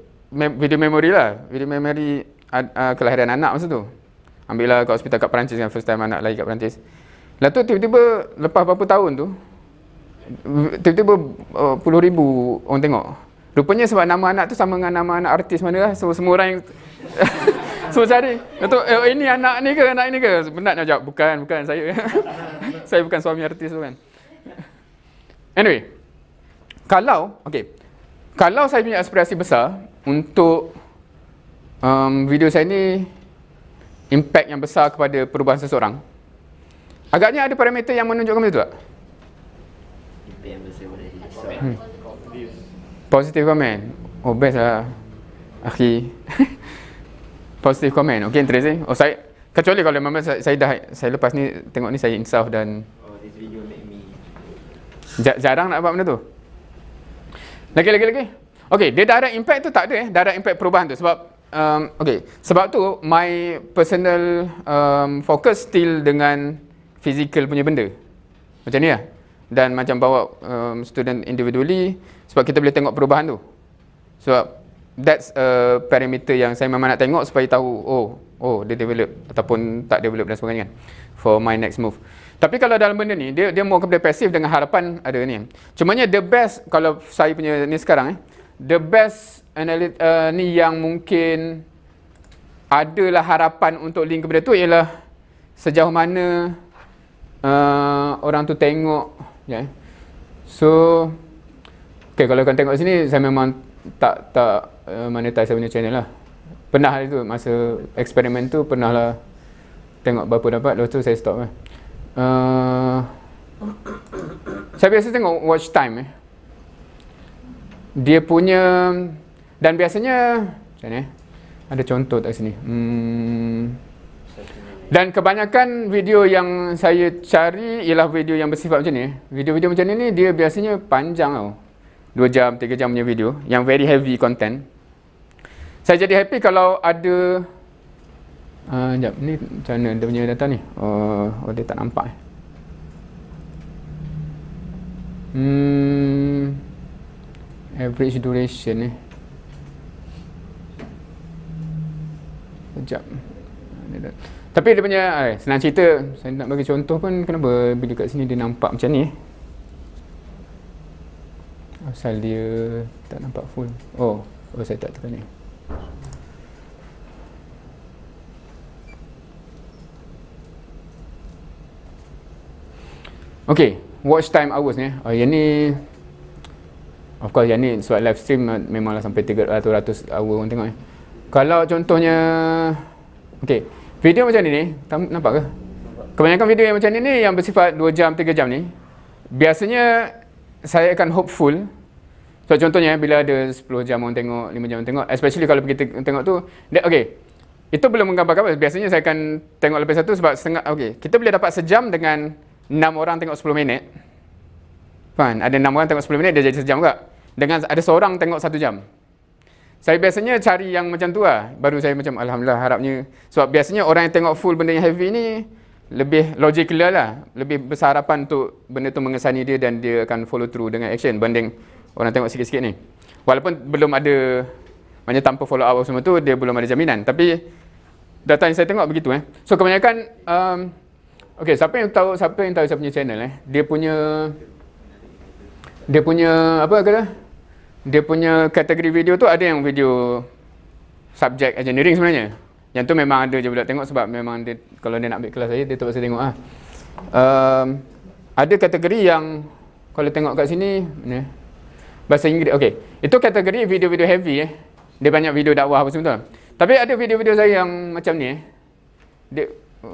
video memori lah. Video memori uh, ah, uh, kelahiran anak masa tu. Ambil lah kat hospital kat Perancis kan. First time anak lahir kat Perancis. Lepas tu tiba-tiba lepas berapa tahun tu, tiba-tiba uh, puluh ribu orang tengok. Rupanya sebab nama anak tu sama dengan nama anak artis mana lah. Semua, semua orang yang... semua cari. Itu eh, ini anak ni ke? Anak ni ke? Penat nak jawab. Bukan, bukan. Saya saya bukan suami artis tu kan. Anyway. Kalau, okay. Kalau saya punya aspirasi besar untuk um, video saya ni impact yang besar kepada perubahan seseorang. Agaknya ada parameter yang menunjukkan itu tak? Impact yang besar boleh. Hmm positive comment oh best lah akhi positive comment okay interest eh oh saya kecuali kalau memang saya, saya dah saya lepas ni tengok ni saya insaf dan oh, ja, jarang nak buat benda tu lagi lagi lagi Okay, dia direct impact tu tak ada eh, direct impact perubahan tu sebab um, okay, sebab tu my personal um, focus still dengan physical punya benda macam ni lah dan macam bawa um, student individually sebab kita boleh tengok perubahan tu. Sebab that's a parameter yang saya memang nak tengok supaya tahu oh oh dia develop ataupun tak develop dan sebagainya kan for my next move. Tapi kalau dalam benda ni dia dia mau kepada pasif dengan harapan ada ni. Cumanya the best kalau saya punya ni sekarang eh the best analit uh, eh, ni yang mungkin adalah harapan untuk link kepada tu ialah sejauh mana uh, orang tu tengok Yeah. Ya, so Okay, kalau kau tengok sini, saya memang tak tak uh, monetize saya punya channel lah. Pernah itu masa eksperimen tu pernah lah tengok berapa dapat, lepas tu saya stop lah. Uh, saya biasa tengok watch time eh. Dia punya dan biasanya macam ni. Eh. Ada contoh tak sini? Hmm. Dan kebanyakan video yang saya cari ialah video yang bersifat macam ni. Video-video macam ni ni dia biasanya panjang tau. 2 jam, 3 jam punya video yang very heavy content. Saya jadi happy kalau ada Uh, ah, jap ni macam mana dia punya data ni oh, oh dia tak nampak eh. hmm, average duration ni eh. jap tapi dia punya eh, senang cerita saya nak bagi contoh pun kenapa bila kat sini dia nampak macam ni eh asal dia tak nampak full oh oh saya tak tekan ni Okay, watch time hours ni. Uh, yang ni, of course yang ni sebab live stream memanglah sampai 300 hours orang tengok ni. Eh. Kalau contohnya, okay, video macam ni ni, nampak ke? Kebanyakan video yang macam ni ni yang bersifat 2 jam, 3 jam ni, biasanya saya akan hopeful so contohnya eh, bila ada 10 jam orang tengok 5 jam orang tengok especially kalau pergi tengok tu okay itu belum menggambarkan biasanya saya akan tengok lebih satu sebab setengah okay kita boleh dapat sejam dengan 6 orang tengok 10 minit Fun. ada 6 orang tengok 10 minit dia jadi sejam juga dengan ada seorang tengok 1 jam saya biasanya cari yang macam tu lah. Baru saya macam Alhamdulillah harapnya. Sebab biasanya orang yang tengok full benda yang heavy ni lebih logical lah lebih besar harapan untuk benda tu mengesani dia dan dia akan follow through dengan action banding orang tengok sikit-sikit ni walaupun belum ada macam tanpa follow up semua tu dia belum ada jaminan tapi data yang saya tengok begitu eh so kebanyakan um, okay, siapa yang tahu siapa yang tahu saya punya channel eh dia punya dia punya apa kata dia punya kategori video tu ada yang video subjek engineering sebenarnya yang tu memang ada je budak tengok sebab memang dia kalau dia nak ambil kelas saya dia terpaksa tengok ah. Um, ada kategori yang kalau tengok kat sini ni bahasa Inggeris okey. Itu kategori video-video heavy eh. Dia banyak video dakwah apa semua tu. Lah. Tapi ada video-video saya yang macam ni eh. Dia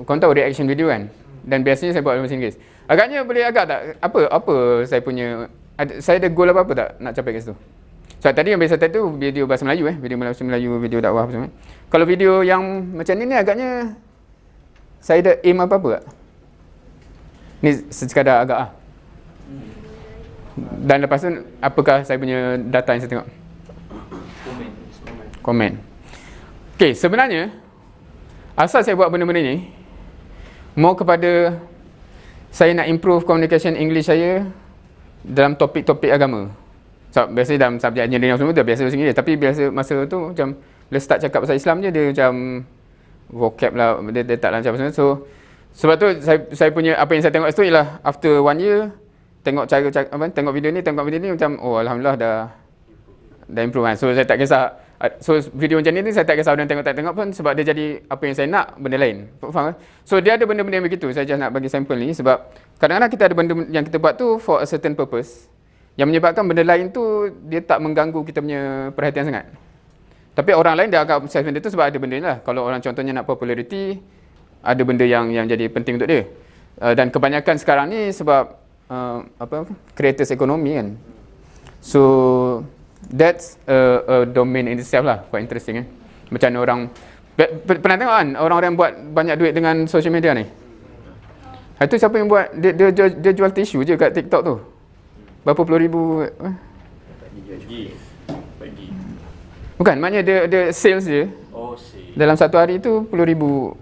kau tahu reaction video kan? Dan biasanya saya buat bahasa Inggeris. Agaknya boleh agak tak? Apa apa saya punya ada, saya ada goal apa-apa tak nak capai kat situ? So tadi yang biasa tadi tu video bahasa Melayu eh, video bahasa Melayu, video dakwah apa semua. Kalau video yang macam ni ni agaknya saya dah aim apa apa Ni sekadar agak ah. Dan lepas tu apakah saya punya data yang saya tengok? Komen. Okay, sebenarnya asal saya buat benda-benda ni mau kepada saya nak improve communication English saya dalam topik-topik agama so, biasa dalam subjek engineering semua dia biasa sendiri tapi biasa masa tu macam bila start cakap pasal Islam je dia macam vocab lah dia, dia tak lancar sebenarnya so sebab tu saya, saya punya apa yang saya tengok tu ialah after one year tengok cara apa tengok video ni tengok video ni macam oh alhamdulillah dah dah improve kan. so saya tak kisah so video macam ni saya tak kisah orang tengok tak tengok pun sebab dia jadi apa yang saya nak benda lain faham so dia ada benda-benda yang begitu saya just nak bagi sample ni sebab kadang-kadang kita ada benda yang kita buat tu for a certain purpose yang menyebabkan benda lain tu dia tak mengganggu kita punya perhatian sangat. Tapi orang lain dia agak obses benda tu sebab ada benda ni lah. Kalau orang contohnya nak populariti, ada benda yang yang jadi penting untuk dia. Uh, dan kebanyakan sekarang ni sebab uh, apa creators ekonomi kan. So that's a, a domain in itself lah. Quite interesting eh. Macam orang pernah tengok kan orang-orang yang buat banyak duit dengan social media ni. Itu siapa yang buat? Dia, dia, dia, dia jual tisu je kat TikTok tu. Berapa puluh ribu? Pagi. Bukan, maknanya dia, dia sales dia. Oh, see. Dalam satu hari tu, puluh ribu.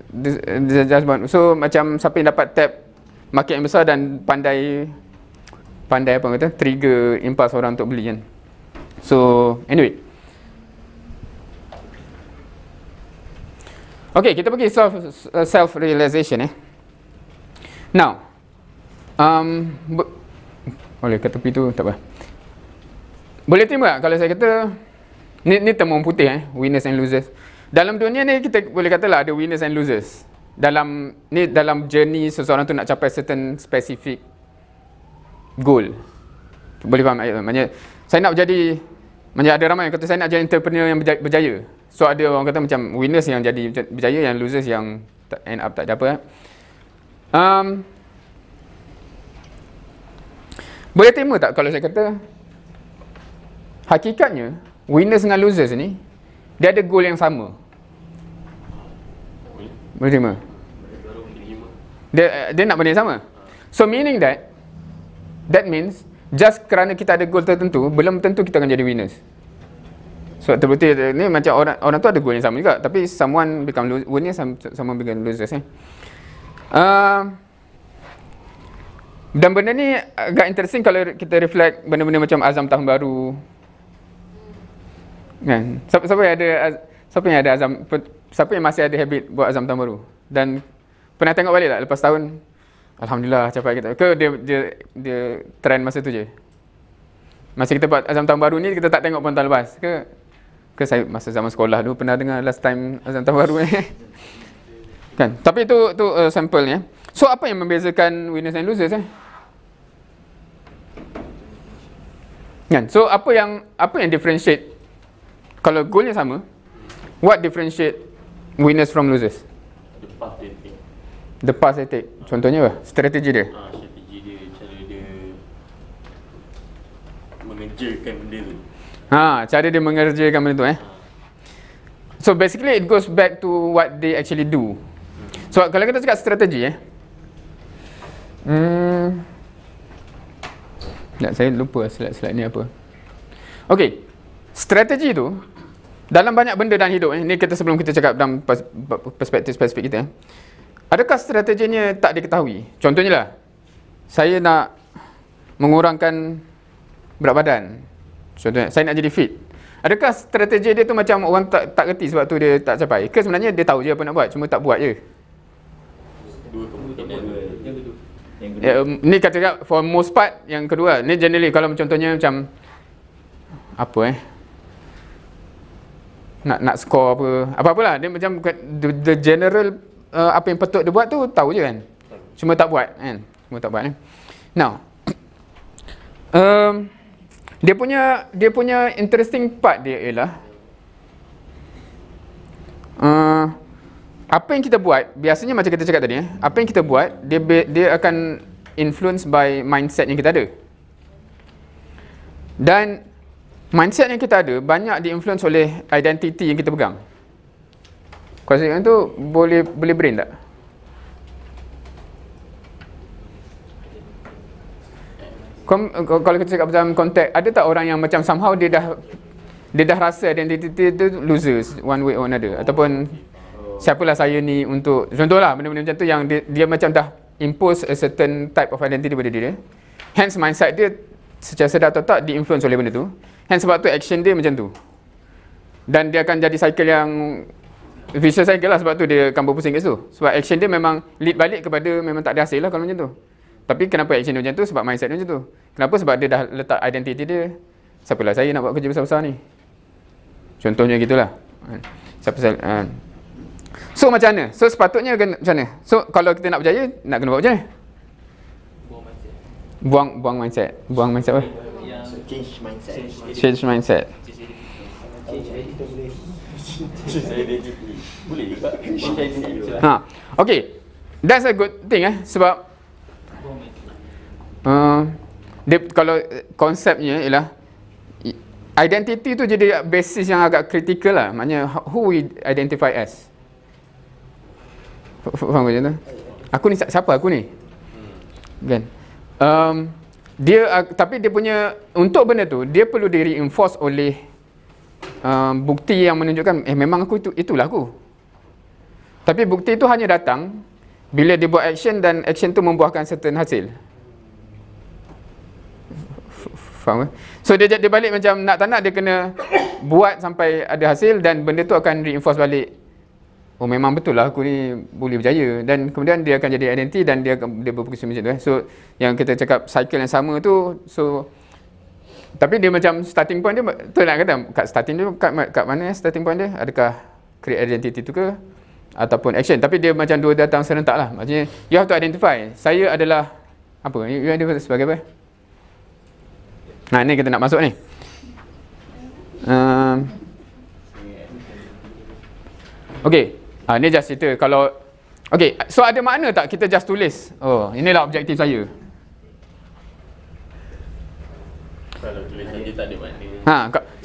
So, macam siapa yang dapat tap market yang besar dan pandai pandai apa kata, trigger impas orang untuk beli kan. So, anyway. Okay, kita pergi self, self-realization eh. Now, um, boleh kat tepi tu tak apa. Boleh terima tak kalau saya kata ni ni temuan putih eh winners and losers. Dalam dunia ni kita boleh katalah ada winners and losers. Dalam ni dalam journey seseorang tu nak capai certain specific goal. Boleh faham ayat tu? Maksudnya saya nak jadi macam ada ramai yang kata saya nak jadi entrepreneur yang berjaya. So ada orang kata macam winners yang jadi berjaya yang losers yang end up tak ada apa. Eh? Um, boleh terima tak kalau saya kata Hakikatnya Winners dengan losers ni Dia ada goal yang sama Boleh terima Dia, dia nak benda yang sama So meaning that That means Just kerana kita ada goal tertentu Belum tentu kita akan jadi winners So terbukti eh, ni macam orang orang tu ada goal yang sama juga Tapi someone become Winners sama, sama become losers eh? Uh, dan benda ni agak interesting kalau kita reflect benda-benda macam azam tahun baru. Kan? Siapa, siapa yang ada siapa yang ada azam siapa yang masih ada habit buat azam tahun baru? Dan pernah tengok balik tak lepas tahun? Alhamdulillah capai kita. Ke dia dia dia trend masa tu je. Masa kita buat azam tahun baru ni kita tak tengok pun tahun lepas ke? Ke saya masa zaman sekolah dulu pernah dengar last time azam tahun baru ni. kan? Tapi itu tu, tu uh, sampel ni. Ya? So apa yang membezakan winners and losers eh? Kan? So apa yang apa yang differentiate kalau goalnya sama, what differentiate winners from losers? The path they take. The path they take. Ha. Contohnya apa? Strategi dia. Ha, ah, strategi dia cara dia mengerjakan benda tu. Ha, cara dia mengerjakan benda tu eh. So basically it goes back to what they actually do. Hmm. So kalau kita cakap strategi eh, Hmm. Tak, saya lupa slide-slide ni apa. Okey. Strategi tu dalam banyak benda dalam hidup ni kita sebelum kita cakap dalam perspektif spesifik kita. Eh. Adakah strateginya tak diketahui? Contohnya lah, saya nak mengurangkan berat badan. Contohnya, saya nak jadi fit. Adakah strategi dia tu macam orang tak tak reti sebab tu dia tak capai? Ke sebenarnya dia tahu je apa nak buat, cuma tak buat je? Dua kemungkinan. Ya, um, ni kata for most part yang kedua. Ni generally kalau contohnya macam apa eh? Nak nak score apa? Apa-apalah dia macam the, the general uh, apa yang patut dia buat tu tahu je kan. Cuma tak buat kan. Cuma tak buat ni. Eh? Now. Um, dia punya dia punya interesting part dia ialah uh, apa yang kita buat biasanya macam kita cakap tadi eh? apa yang kita buat dia dia akan Influence by mindset yang kita ada. Dan mindset yang kita ada banyak diinfluence oleh identity yang kita pegang. Kau rasa tu boleh boleh brain tak? kalau kita cakap dalam konteks ada tak orang yang macam somehow dia dah dia dah rasa identiti tu losers one way or another ataupun siapalah saya ni untuk contohlah benda-benda macam tu yang dia, dia macam dah impose a certain type of identity pada diri dia. Hence mindset dia secara sedar atau tak diinfluence oleh benda tu. Hence sebab tu action dia macam tu. Dan dia akan jadi cycle yang vicious cycle lah sebab tu dia akan berpusing kat situ. Sebab action dia memang lead balik kepada memang tak ada hasil lah kalau macam tu. Tapi kenapa action dia macam tu? Sebab mindset dia macam tu. Kenapa? Sebab dia dah letak identity dia. Siapalah saya nak buat kerja besar-besar ni. Contohnya gitulah. Siapa saya? Uh, So macam mana? So sepatutnya kena, macam mana? So kalau kita nak berjaya, nak kena buat macam mana? Buang buang mindset. Buang mindset apa? Change mindset. Change mindset. Boleh juga. Ha. Okay. That's a good thing eh. Sebab uh, dia, kalau eh, konsepnya ialah identity tu jadi basis yang agak kritikal lah. Maknanya who we identify as. Faham macam tu? Aku ni siapa aku ni? Kan? Um, dia tapi dia punya untuk benda tu dia perlu di reinforce oleh um, bukti yang menunjukkan eh memang aku itu itulah aku. Tapi bukti itu hanya datang bila dia buat action dan action tu membuahkan certain hasil. Faham? So dia dia balik macam nak tak nak dia kena buat sampai ada hasil dan benda tu akan reinforce balik oh memang betul lah aku ni boleh berjaya dan kemudian dia akan jadi identity dan dia akan dia berfokus macam tu eh. So yang kita cakap cycle yang sama tu so tapi dia macam starting point dia tu nak kata kat starting tu kat, kat mana eh, starting point dia adakah create identity tu ke ataupun action tapi dia macam dua datang serentak lah maksudnya you have to identify saya adalah apa you ada sebagai apa nah ni kita nak masuk ni um, Okay, Ha, ini just cerita kalau Okay, so ada makna tak kita just tulis? Oh, inilah objektif saya. Kalau tulis saja tak ada makna. Ha,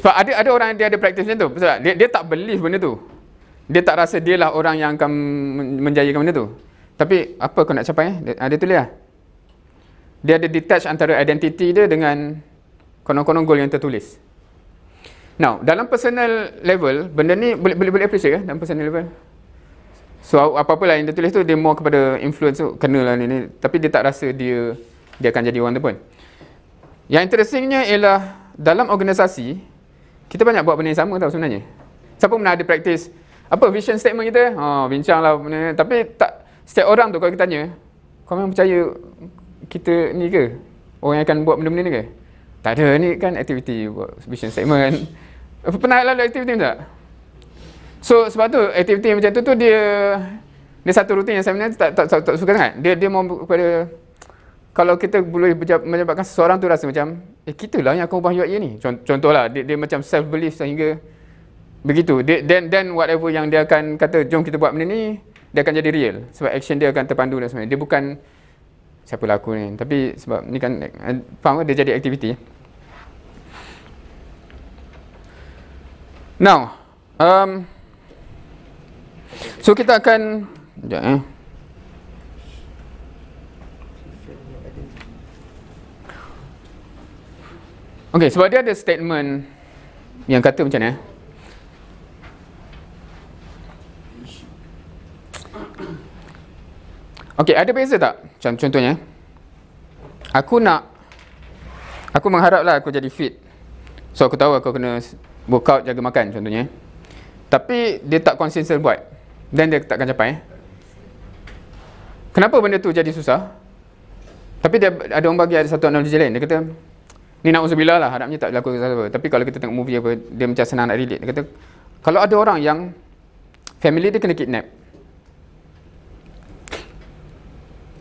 sebab ada ada orang dia ada practice macam tu. Betul tak? Dia, dia tak believe benda tu. Dia tak rasa dia lah orang yang akan menjayakan benda tu. Tapi apa kau nak capai? Eh? Dia, ha, dia tulis lah. Dia ada detach antara identity dia dengan konon-konon goal yang tertulis. Now, dalam personal level, benda ni boleh-boleh appreciate ya dalam personal level? Boleh. So apa-apa lah, yang dia tulis tu dia more kepada influence tu kenalah ni ni tapi dia tak rasa dia dia akan jadi orang tu pun. Yang interestingnya ialah dalam organisasi kita banyak buat benda yang sama tau sebenarnya. Siapa pernah ada praktis? apa vision statement kita? Ha oh, bincanglah benda ni. tapi tak setiap orang tu kalau kita tanya kau memang percaya kita ni ke? Orang yang akan buat benda-benda ni ke? Tak ada ni kan aktiviti buat vision statement. Pernah lalu aktiviti tak? So sebab tu aktiviti macam tu tu dia dia satu rutin yang sebenarnya tak tak, tak, tak suka sangat. Dia dia mau kepada kalau kita boleh menyebabkan seseorang tu rasa macam eh kita lah yang akan ubah UI ni. Contohlah dia, dia macam self belief sehingga begitu. Dia, then then whatever yang dia akan kata jom kita buat benda ni dia akan jadi real sebab action dia akan terpandu dan sebenarnya. Dia bukan siapa laku ni tapi sebab ni kan faham dia jadi aktiviti. Now, um, So kita akan Sekejap eh Okay sebab dia ada statement Yang kata macam ni eh? Okay ada beza tak Macam contohnya eh? Aku nak Aku mengharaplah aku jadi fit So aku tahu aku kena Workout jaga makan contohnya eh? Tapi dia tak konsisten buat dan dia takkan capai eh? Kenapa benda tu jadi susah? Tapi dia ada orang bagi ada satu analogi lain. Dia kata, ni nak uzubillah lah, harapnya tak berlaku susah apa. Tapi kalau kita tengok movie apa, dia macam senang nak relate. Dia kata, kalau ada orang yang family dia kena kidnap,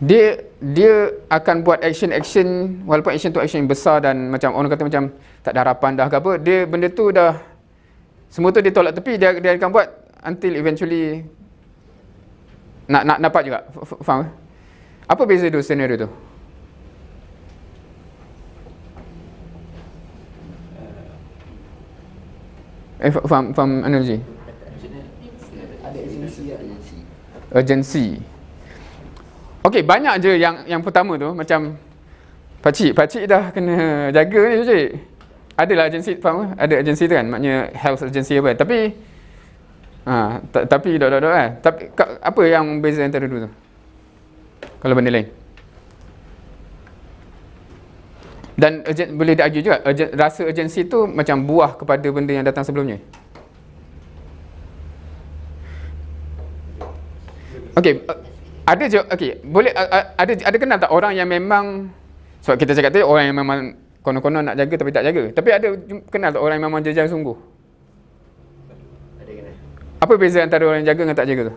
dia dia akan buat action-action, walaupun action tu action yang besar dan macam orang kata macam tak ada harapan dah ke apa, dia benda tu dah, semua tu dia tolak tepi, dia, dia akan buat until eventually nak nak dapat juga. Faham? Apa beza dua senario tu? Eh, faham, faham analogi? Urgency. Okey, banyak je yang yang pertama tu macam pakcik, pakcik dah kena jaga ni, pakcik. Adalah agensi faham? Ada agensi tu kan? Maknanya health agency apa kan? Tapi Ha, tapi dok dok dok eh. Tapi apa yang beza antara dua tu? Kalau benda lain. Dan urgent, boleh diaju juga urgent, rasa urgensi tu macam buah kepada benda yang datang sebelumnya. Okey, ada je okey, boleh ada ada kenal tak orang yang memang sebab kita cakap tadi orang yang memang konon-konon nak jaga tapi tak jaga. Tapi ada kenal tak orang yang memang jaga sungguh? Apa beza antara orang yang jaga dengan tak jaga tu?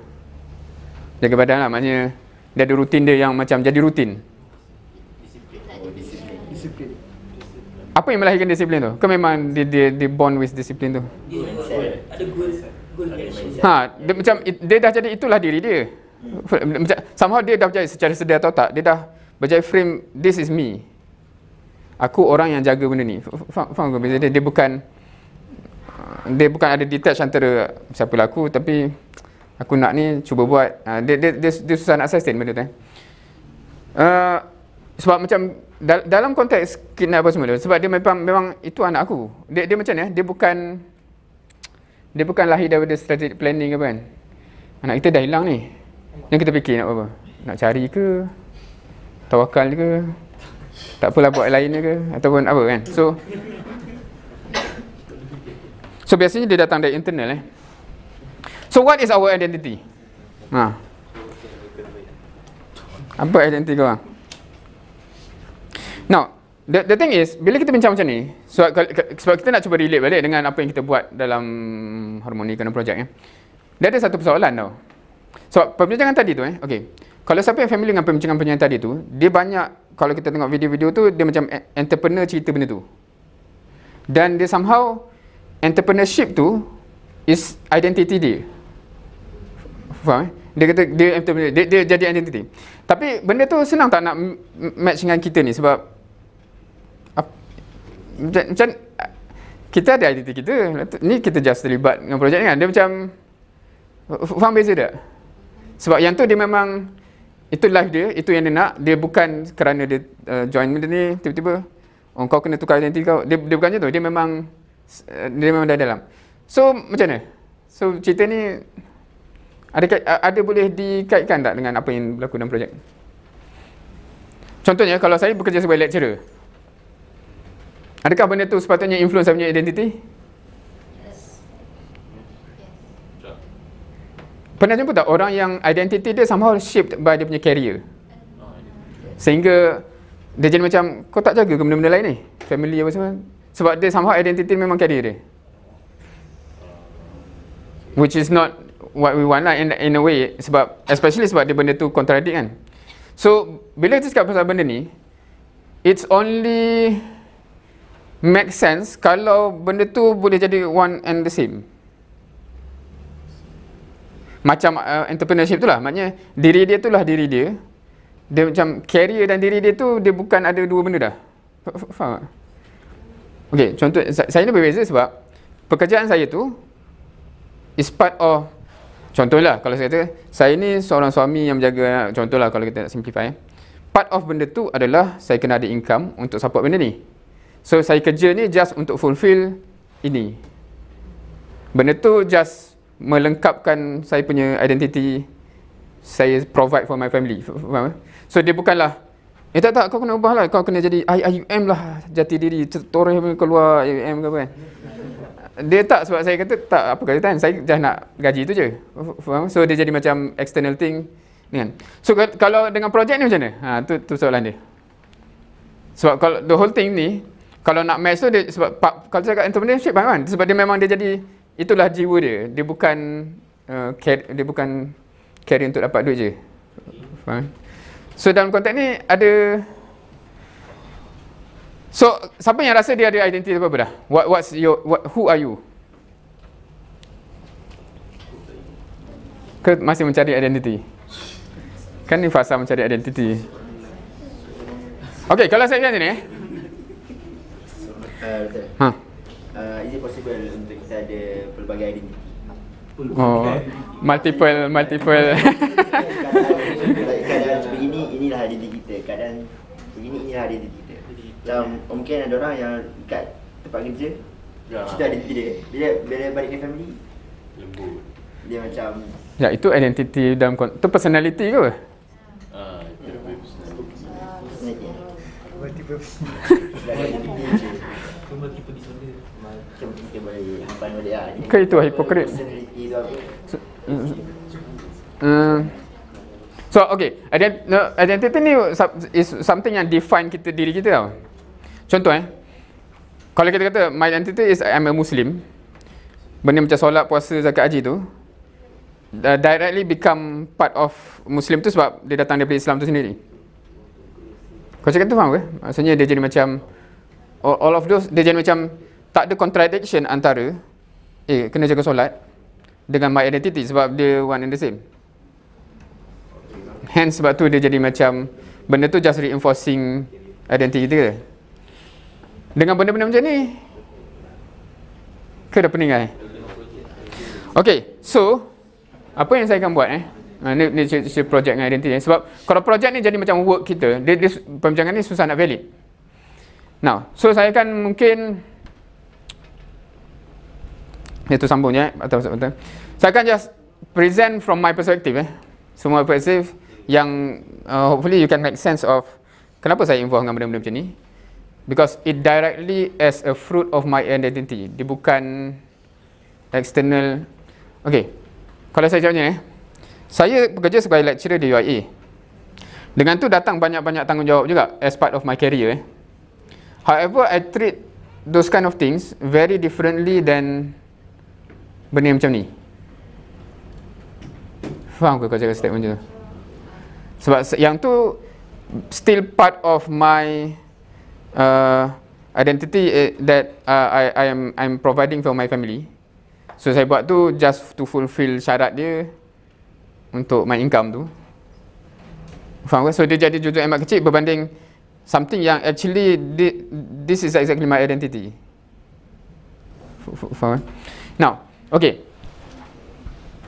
Jaga badan lah maknanya dia ada rutin dia yang macam jadi rutin. Disiplin. Apa yang melahirkan disiplin tu? Ke memang dia, dia, dia born with disiplin tu? Ada goal. Ha, dia macam dia dah jadi itulah diri dia. Macam, somehow dia dah berjaya secara sedar atau tak, dia dah berjaya frame this is me. Aku orang yang jaga benda ni. Faham, faham ke? Dia, dia bukan, dia bukan ada detach antara siapa laku tapi aku nak ni cuba buat uh, dia, dia, dia, dia susah nak sustain benda tu eh. uh, sebab macam dal- dalam konteks kidnap apa semua tu sebab dia memang memang itu anak aku dia, dia macam ni eh, dia bukan dia bukan lahir daripada strategic planning ke kan anak kita dah hilang ni yang kita fikir nak apa nak cari ke tawakal ke tak apalah buat lainnya ke ataupun apa kan so So biasanya dia datang dari internal eh. So what is our identity? Ha. Apa identity kau? Now, the, the thing is, bila kita bincang macam ni, so, ke, ke, kita nak cuba relate balik dengan apa yang kita buat dalam harmoni kena project eh. Dia ada satu persoalan tau. so, pembincangan tadi tu eh, okay. Kalau siapa yang familiar dengan pembincangan-pembincangan tadi tu, dia banyak, kalau kita tengok video-video tu, dia macam e-, entrepreneur cerita benda tu. Dan dia somehow, entrepreneurship tu is identity dia. Faham? Eh? Dia kata dia entrepreneur, dia, dia jadi identity. Tapi benda tu senang tak nak match dengan kita ni sebab macam, macam kita ada identity kita. Ni kita just terlibat dengan projek ni kan. Dia macam faham beza tak? Sebab yang tu dia memang itu life dia, itu yang dia nak. Dia bukan kerana dia uh, join benda ni tiba-tiba oh, kau kena tukar identity kau. Dia, dia bukan macam tu. Dia memang Eh, dia memang dah dalam. So macam mana? So cerita ni ada ada boleh dikaitkan tak dengan apa yang berlaku dalam projek? Contohnya kalau saya bekerja sebagai lecturer. Adakah benda tu sepatutnya influence saya punya identity? Pernah jumpa tak orang yang identity dia somehow shaped by dia punya career? Sehingga dia jadi macam, kau tak jaga ke benda-benda lain ni? Family apa semua? Sebab dia somehow identity memang carry dia. Which is not what we want lah in, in a way. Sebab, especially sebab dia benda tu contradict kan. So, bila kita cakap pasal benda ni, it's only make sense kalau benda tu boleh jadi one and the same. Macam uh, entrepreneurship tu lah. Maknanya, diri dia tu lah diri dia. Dia macam carrier dan diri dia tu, dia bukan ada dua benda dah. Faham tak? Okey, contoh saya ni berbeza sebab pekerjaan saya tu is part of contohlah kalau saya kata saya ni seorang suami yang menjaga contohlah kalau kita nak simplify eh. part of benda tu adalah saya kena ada income untuk support benda ni. So saya kerja ni just untuk fulfill ini. Benda tu just melengkapkan saya punya identity saya provide for my family. Eh? So dia bukanlah Eh tak tak kau kena ubah lah Kau kena jadi IUM lah Jati diri Toreh pun keluar IUM ke apa kan Dia tak sebab saya kata Tak apa kaitan Saya dah nak gaji tu je Faham? So dia jadi macam external thing ni kan? So kalau dengan projek ni macam mana ha, tu, tu soalan dia Sebab kalau the whole thing ni Kalau nak match tu dia, Sebab kalau cakap entrepreneurship kan, kan Sebab dia memang dia jadi Itulah jiwa dia Dia bukan uh, carry, Dia bukan Carry untuk dapat duit je Faham? So dalam konteks ni ada So siapa yang rasa dia ada identiti apa-apa dah? What, what's your, what, who are you? Ke masih mencari identiti? Kan ni fasa mencari identiti Okay kalau saya macam ni eh? Uh, ha? Uh, is it possible untuk kita ada pelbagai identiti? Oh, oh, multiple multiple kadang, kadang begini inilah diri kita kadang begini inilah diri kita macam mungkin ada orang yang kat tempat kerja kita ya. ada diri dia bila balik ke family lembut dia macam ya itu identiti dalam kon- itu personality ke apa? Kau ah, itu eh? lah. lah, hipokrit. So, mm, so okay, identity ni is something yang define kita diri kita tau. Contoh eh, kalau kita kata my identity is I'm a Muslim, benda macam solat, puasa, zakat haji tu, uh, directly become part of Muslim tu sebab dia datang daripada Islam tu sendiri. Kau cakap tu faham ke? Maksudnya dia jadi macam all of those, dia jadi macam tak ada contradiction antara eh kena jaga solat, dengan my identity sebab dia one and the same. Hence sebab tu dia jadi macam benda tu just reinforcing identity kita. Ke? Dengan benda-benda macam ni. Ke dah pening kan? Okay, so apa yang saya akan buat eh? Ini ah, ni, ni, ni projek dengan identity eh? Sebab kalau projek ni jadi macam work kita, dia, dia, pembincangan ni susah nak valid. Now, so saya akan mungkin itu sambungnya je atau eh? betul. Saya akan just present from my perspective eh. Semua perspective yang uh, hopefully you can make sense of kenapa saya involve dengan benda-benda macam ni. Because it directly as a fruit of my identity. Dia bukan external. Okay. Kalau saya jawabnya eh. Saya bekerja sebagai lecturer di UIA. Dengan tu datang banyak-banyak tanggungjawab juga as part of my career eh. However, I treat those kind of things very differently than benda macam ni faham ke kau cakap statement tu sebab yang tu still part of my uh, identity eh, that uh, I, I am I'm providing for my family so saya buat tu just to fulfill syarat dia untuk my income tu faham ke so dia jadi jujur amat kecil berbanding something yang actually this is exactly my identity faham ke now Okey.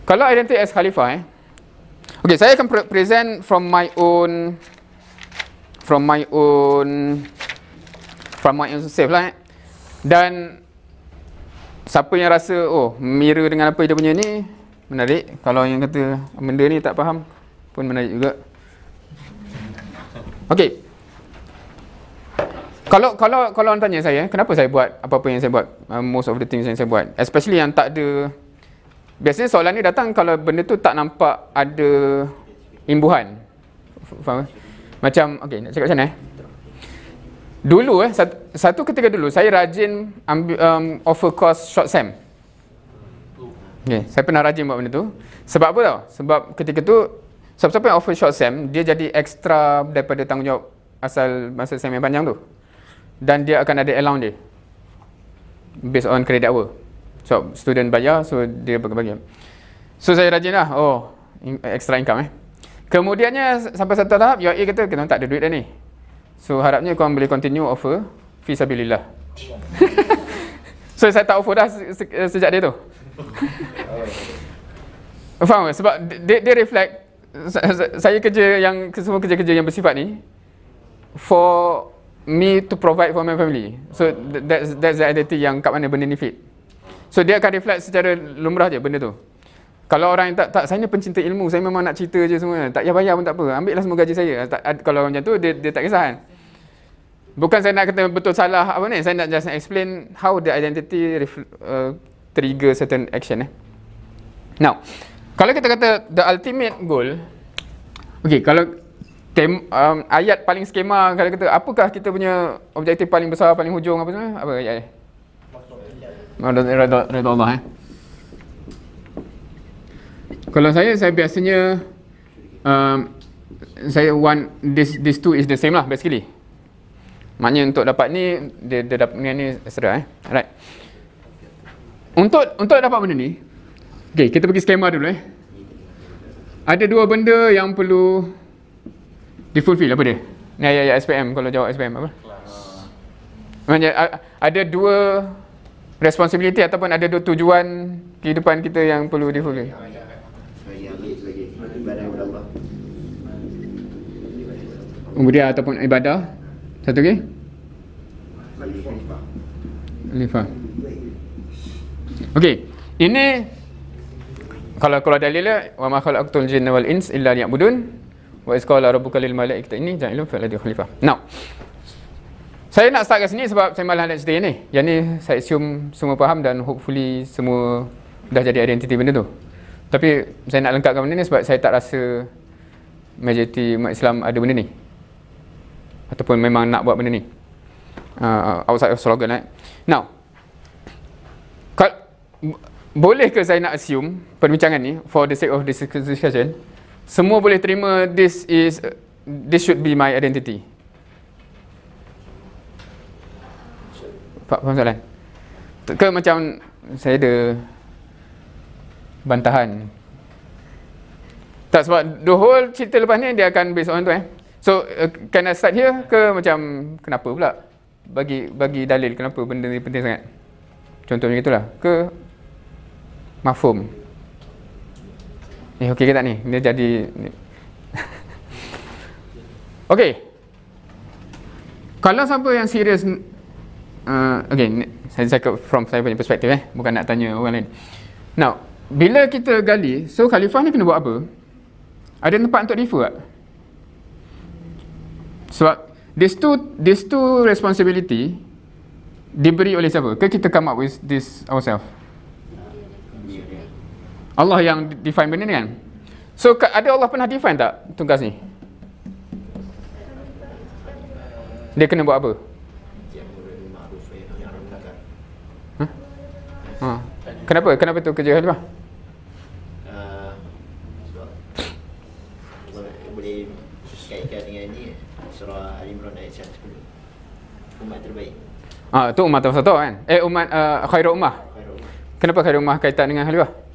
Kalau identity as Khalifa, eh. Okey, saya akan pre present from my own from my own from my own self lah eh. Dan siapa yang rasa oh mirror dengan apa dia punya ni menarik kalau yang kata benda ni tak faham pun menarik juga. Okey kalau kalau kalau orang tanya saya kenapa saya buat apa-apa yang saya buat uh, most of the things yang saya buat especially yang tak ada biasanya soalan ni datang kalau benda tu tak nampak ada imbuhan faham macam okey nak cakap macam mana eh dulu eh satu ketika dulu saya rajin ambil, um, offer course short sem okay, saya pernah rajin buat benda tu sebab apa tau sebab ketika tu siapa-siapa yang offer short sem dia jadi extra daripada tanggungjawab asal masa sem yang panjang tu dan dia akan ada allowance dia based on credit hour so student bayar so dia bagi-bagi so saya rajin lah. oh extra income eh kemudiannya sampai satu tahap UIA kata kita tak ada duit dah ni so harapnya korang boleh continue offer fi sabilillah so saya tak offer dah se- se- sejak dia tu faham ke? sebab dia, dia reflect saya kerja yang semua kerja-kerja yang bersifat ni for me to provide for my family. So that's that's the identity yang kat mana benda ni fit. So dia akan reflect secara lumrah je benda tu. Kalau orang yang tak, tak saya ni pencinta ilmu, saya memang nak cerita je semua. Tak payah bayar pun tak apa. Ambil lah semua gaji saya. Tak, kalau orang macam tu, dia, dia tak kisah kan. Bukan saya nak kata betul salah apa ni. Saya nak just explain how the identity uh, trigger certain action. Eh. Now, kalau kita kata the ultimate goal, okay, kalau tem, um, ayat paling skema kalau kata apakah kita punya objektif paling besar paling hujung apa sebenarnya? Apa ayat? Maksud Allah. Maksud Allah eh. Kalau saya saya biasanya um, saya want this this two is the same lah basically. Maknanya untuk dapat ni dia, dia dapat ni ni serah eh. Alright. Untuk untuk dapat benda ni Okay, kita pergi skema dulu eh. Ada dua benda yang perlu dia fulfill apa dia? Ni ayat-ayat SPM kalau jawab SPM apa? Maksudnya, ada dua responsibility ataupun ada dua tujuan kehidupan kita yang perlu di fulfill. Umudia ataupun ibadah. Satu lagi. Lifa. Okey. Ini kalau kalau dalilnya wa ma khalaqtul jinna wal ins illa liya'budun wa isqala rabbuka lil malaikati ini ja'ilum fi ladhi khalifah. Now. Saya nak start kat sini sebab saya malah nak cerita ini. Yang ni saya assume semua faham dan hopefully semua dah jadi identiti benda tu. Tapi saya nak lengkapkan benda ni sebab saya tak rasa majoriti umat Islam ada benda ni. Ataupun memang nak buat benda ni. Uh, outside of slogan eh. Now. Kal- boleh ke saya nak assume perbincangan ni for the sake of this discussion semua boleh terima this is this should be my identity. Pak, soalan? Ke macam saya ada bantahan. Tak sebab the whole cerita lepas ni dia akan based on tu eh. So uh, can I start here ke macam kenapa pula? Bagi bagi dalil kenapa benda ni penting sangat. Contohnya itulah ke mafhum. Ni okey ke tak ni? Dia jadi okay Kalau siapa yang serius uh, okay, saya cakap from saya punya perspektif eh, bukan nak tanya orang lain. Now, bila kita gali, so khalifah ni kena buat apa? Ada tempat untuk refer tak? Sebab this two, this two responsibility diberi oleh siapa? Ke kita come up with this ourselves? Allah yang define benda ni kan So ada Allah pernah define tak tugas ni? Dia kena buat apa? Huh? Kenapa? Kenapa tu kerja Halimah? Ah, eh, ah, tu umat Tafsato kan? Eh, umat uh, Khairul Ummah. Khairul. Kenapa Khairul Ummah kaitan dengan Khalifah? Uh,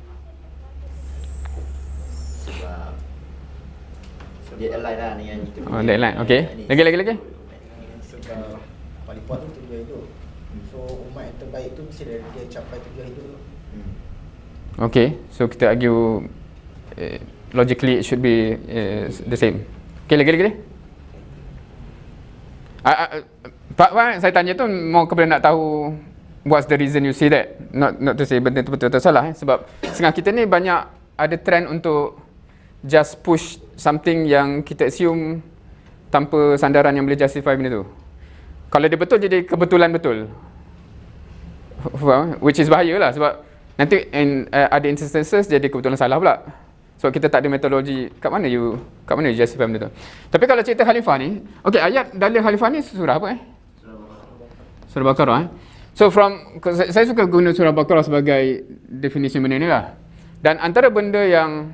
dia align lah dengan itu. Oh, dia align. Okey. Lagi lagi lagi. Sebab hmm. So umat yang terbaik tu mesti dia, capai tujuh hidup. Hmm. So kita argue eh, logically it should be eh, the same. Okay lagi lagi. Ah, ah, ah, Pak Wan, saya tanya tu mau kepada nak tahu what's the reason you say that? Not not to say benda tu betul atau salah eh? sebab sekarang kita ni banyak ada trend untuk just push something yang kita assume tanpa sandaran yang boleh justify benda tu. Kalau dia betul jadi kebetulan betul. Which is bahaya lah sebab nanti in, uh, ada instances jadi kebetulan salah pula. So kita tak ada metodologi kat mana you kat mana you justify benda tu. Tapi kalau cerita Khalifah ni, okey ayat dalil Khalifah ni surah apa eh? Surah Baqarah eh. So from saya suka guna surah Baqarah sebagai definisi benda ni lah. Dan antara benda yang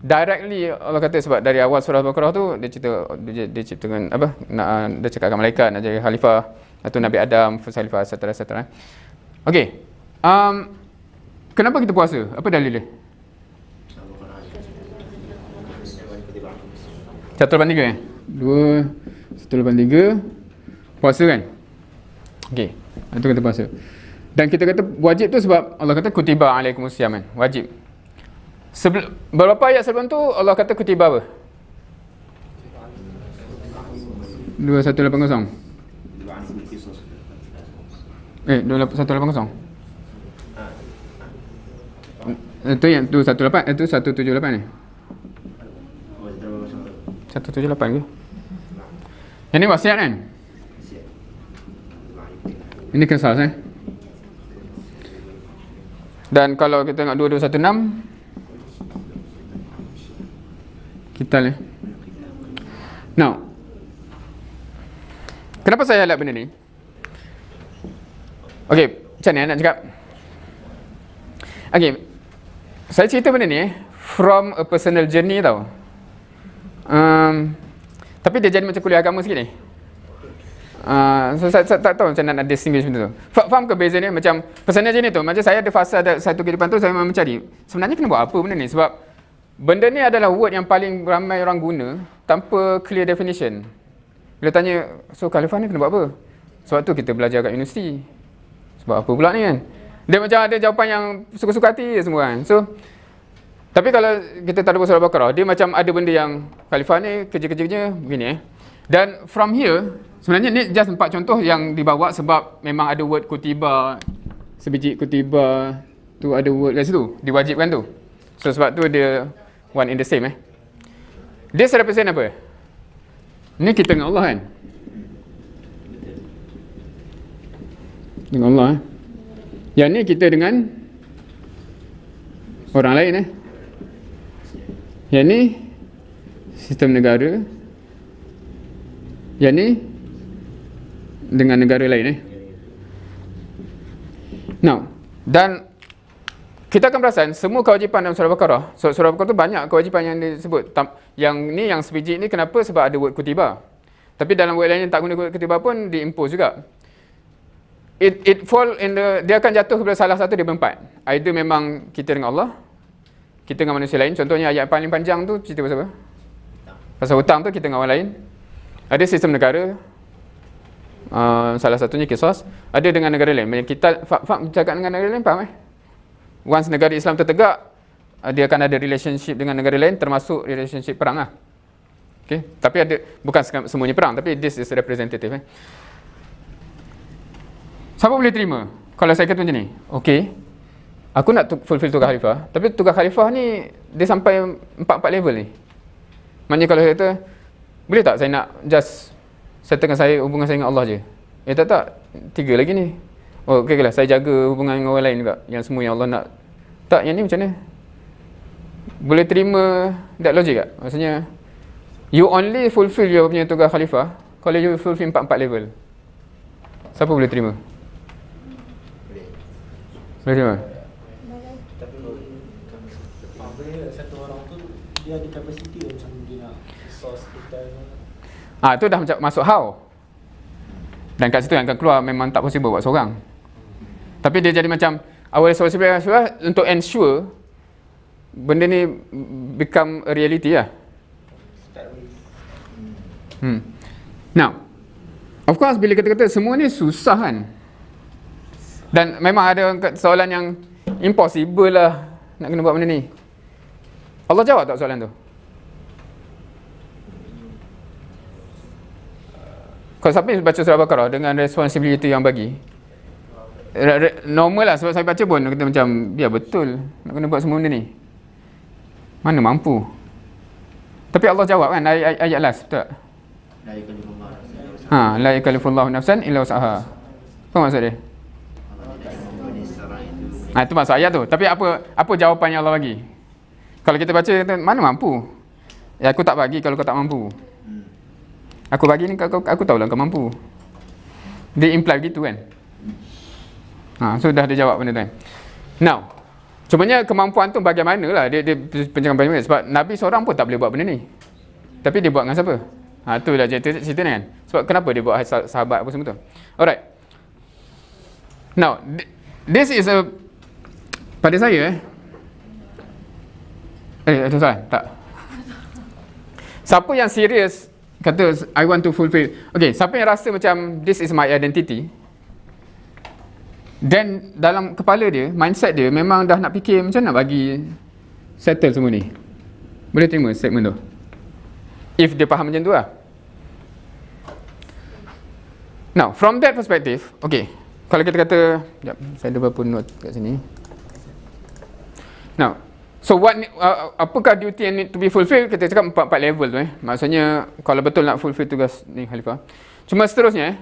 directly Allah kata sebab dari awal surah Al-Baqarah tu dia cerita dia, dia cerita dengan apa nak ah, dia cakap dengan malaikat nak jadi khalifah atau Nabi Adam first khalifah seterusnya seterusnya. Okey. Um, kenapa kita puasa? Apa dalilnya? Satu lapan tiga eh? Dua Satu lapan tiga Puasa kan? Okey Itu kita puasa Dan kita kata wajib tu sebab Allah kata kutiba alaikum usiyam kan? Wajib Sebelum berapa ayat sebelum tu Allah kata kutiba apa? 2180. Eh, 2180. Itu eh, yang tu 18, itu 178 ni. Eh? 178 ke? Yang ini wasiat kan? Ini kisah eh. Dan kalau kita tengok 2216 Kita ni. tanya Now Kenapa saya alat benda ni? Okay, macam ni nak cakap Okay Saya cerita benda ni From a personal journey tau um, Tapi dia jadi macam kuliah agama sikit ni Uh, so saya, saya, tak tahu macam nak, nak distinguish benda tu Faham ke beza ni? Macam personal je ni tu Macam saya ada fasa ada satu kehidupan tu Saya memang mencari Sebenarnya kena buat apa benda ni? Sebab Benda ni adalah word yang paling ramai orang guna tanpa clear definition. Bila tanya, so Khalifah ni kena buat apa? Sebab tu kita belajar kat universiti. Sebab apa pula ni kan? Dia macam ada jawapan yang suka-suka hati je semua kan. So, tapi kalau kita tak ada surah Baqarah, dia macam ada benda yang Khalifah ni kerja-kerjanya begini eh. Dan from here, sebenarnya ni just empat contoh yang dibawa sebab memang ada word kutiba, sebiji kutiba, tu ada word kat situ, diwajibkan tu. So sebab tu dia one in the same eh. This represent apa? Ni kita dengan Allah kan? Dengan Allah eh. Yang ni kita dengan orang lain eh. Yang ni sistem negara. Yang ni dengan negara lain eh. Now, dan kita akan perasan semua kewajipan dalam surah Al-Baqarah. Surah Al-Baqarah tu banyak kewajipan yang disebut. Yang ni yang sebiji ni kenapa? Sebab ada word kutiba. Tapi dalam word lain yang tak guna kutiba pun diimpose juga. It it fall in the dia akan jatuh kepada salah satu daripada empat. Either ah, memang kita dengan Allah, kita dengan manusia lain. Contohnya ayat paling panjang tu cerita pasal apa? Pasal hutang tu kita dengan orang lain. Ada sistem negara. Uh, salah satunya kisah. Ada dengan negara lain. kita fak fak bercakap dengan negara lain faham eh? once negara Islam tertegak uh, dia akan ada relationship dengan negara lain termasuk relationship perang lah. Okay. Tapi ada bukan semuanya perang tapi this is representative eh. Siapa boleh terima? Kalau saya kata macam ni. Okay. Aku nak fulfill tugas khalifah. Tapi tugas khalifah ni dia sampai empat-empat level ni. Maksudnya kalau saya kata boleh tak saya nak just saya tengah saya hubungan saya dengan Allah je. Eh tak tak. Tiga lagi ni. Oh, okay lah. Saya jaga hubungan dengan orang lain juga. Yang semua yang Allah nak tak yang ni macam mana? Boleh terima that logic tak? Maksudnya you only fulfill your punya tugas khalifah kalau you fulfill empat-empat level. Siapa boleh terima? Boleh. Boleh terima. Ah ha, tu dah macam masuk how. Dan kat situ yang akan keluar memang tak possible buat seorang. Tapi dia jadi macam awal sebab sebab sebab untuk ensure benda ni become reality lah. Hmm. Now, of course bila kata-kata semua ni susah kan? Dan memang ada soalan yang impossible lah nak kena buat benda ni. Allah jawab tak soalan tu? Kau sampai baca surah Al-Baqarah dengan responsibility yang bagi normal lah sebab saya baca pun kita macam ya betul nak kena buat semua benda ni mana mampu tapi Allah jawab kan ayat, ayat last betul tak ha nafsan illa wusaha apa maksud dia Nah, ha, itu masuk ayat tu. Tapi apa apa jawapan yang Allah bagi? Kalau kita baca, mana mampu? Ya, aku tak bagi kalau kau tak mampu. Hmm. Aku bagi ni, aku, aku tahu lah kau mampu. Dia imply gitu kan? Ha, so dah ada jawab benda tu. Kan. Now, cumanya kemampuan tu bagaimanalah dia dia pencerahan bagaimana sebab Nabi seorang pun tak boleh buat benda ni. Tapi dia buat dengan siapa? Ha, tu dah cerita, cerita ni kan. Sebab kenapa dia buat sahabat apa semua tu. Alright. Now, this is a pada saya eh. Eh, tuan-tuan, tak. Siapa yang serius kata I want to fulfill. Okay, siapa yang rasa macam this is my identity, dan dalam kepala dia, mindset dia memang dah nak fikir macam nak bagi settle semua ni. Boleh terima statement tu? If dia faham macam tu lah. Now, from that perspective, okay. Kalau kita kata, jap, saya ada beberapa note kat sini. Now, so what, uh, apakah duty yang need to be fulfilled? Kita cakap empat-empat level tu eh. Maksudnya, kalau betul nak fulfill tugas ni, Khalifah. Cuma seterusnya eh.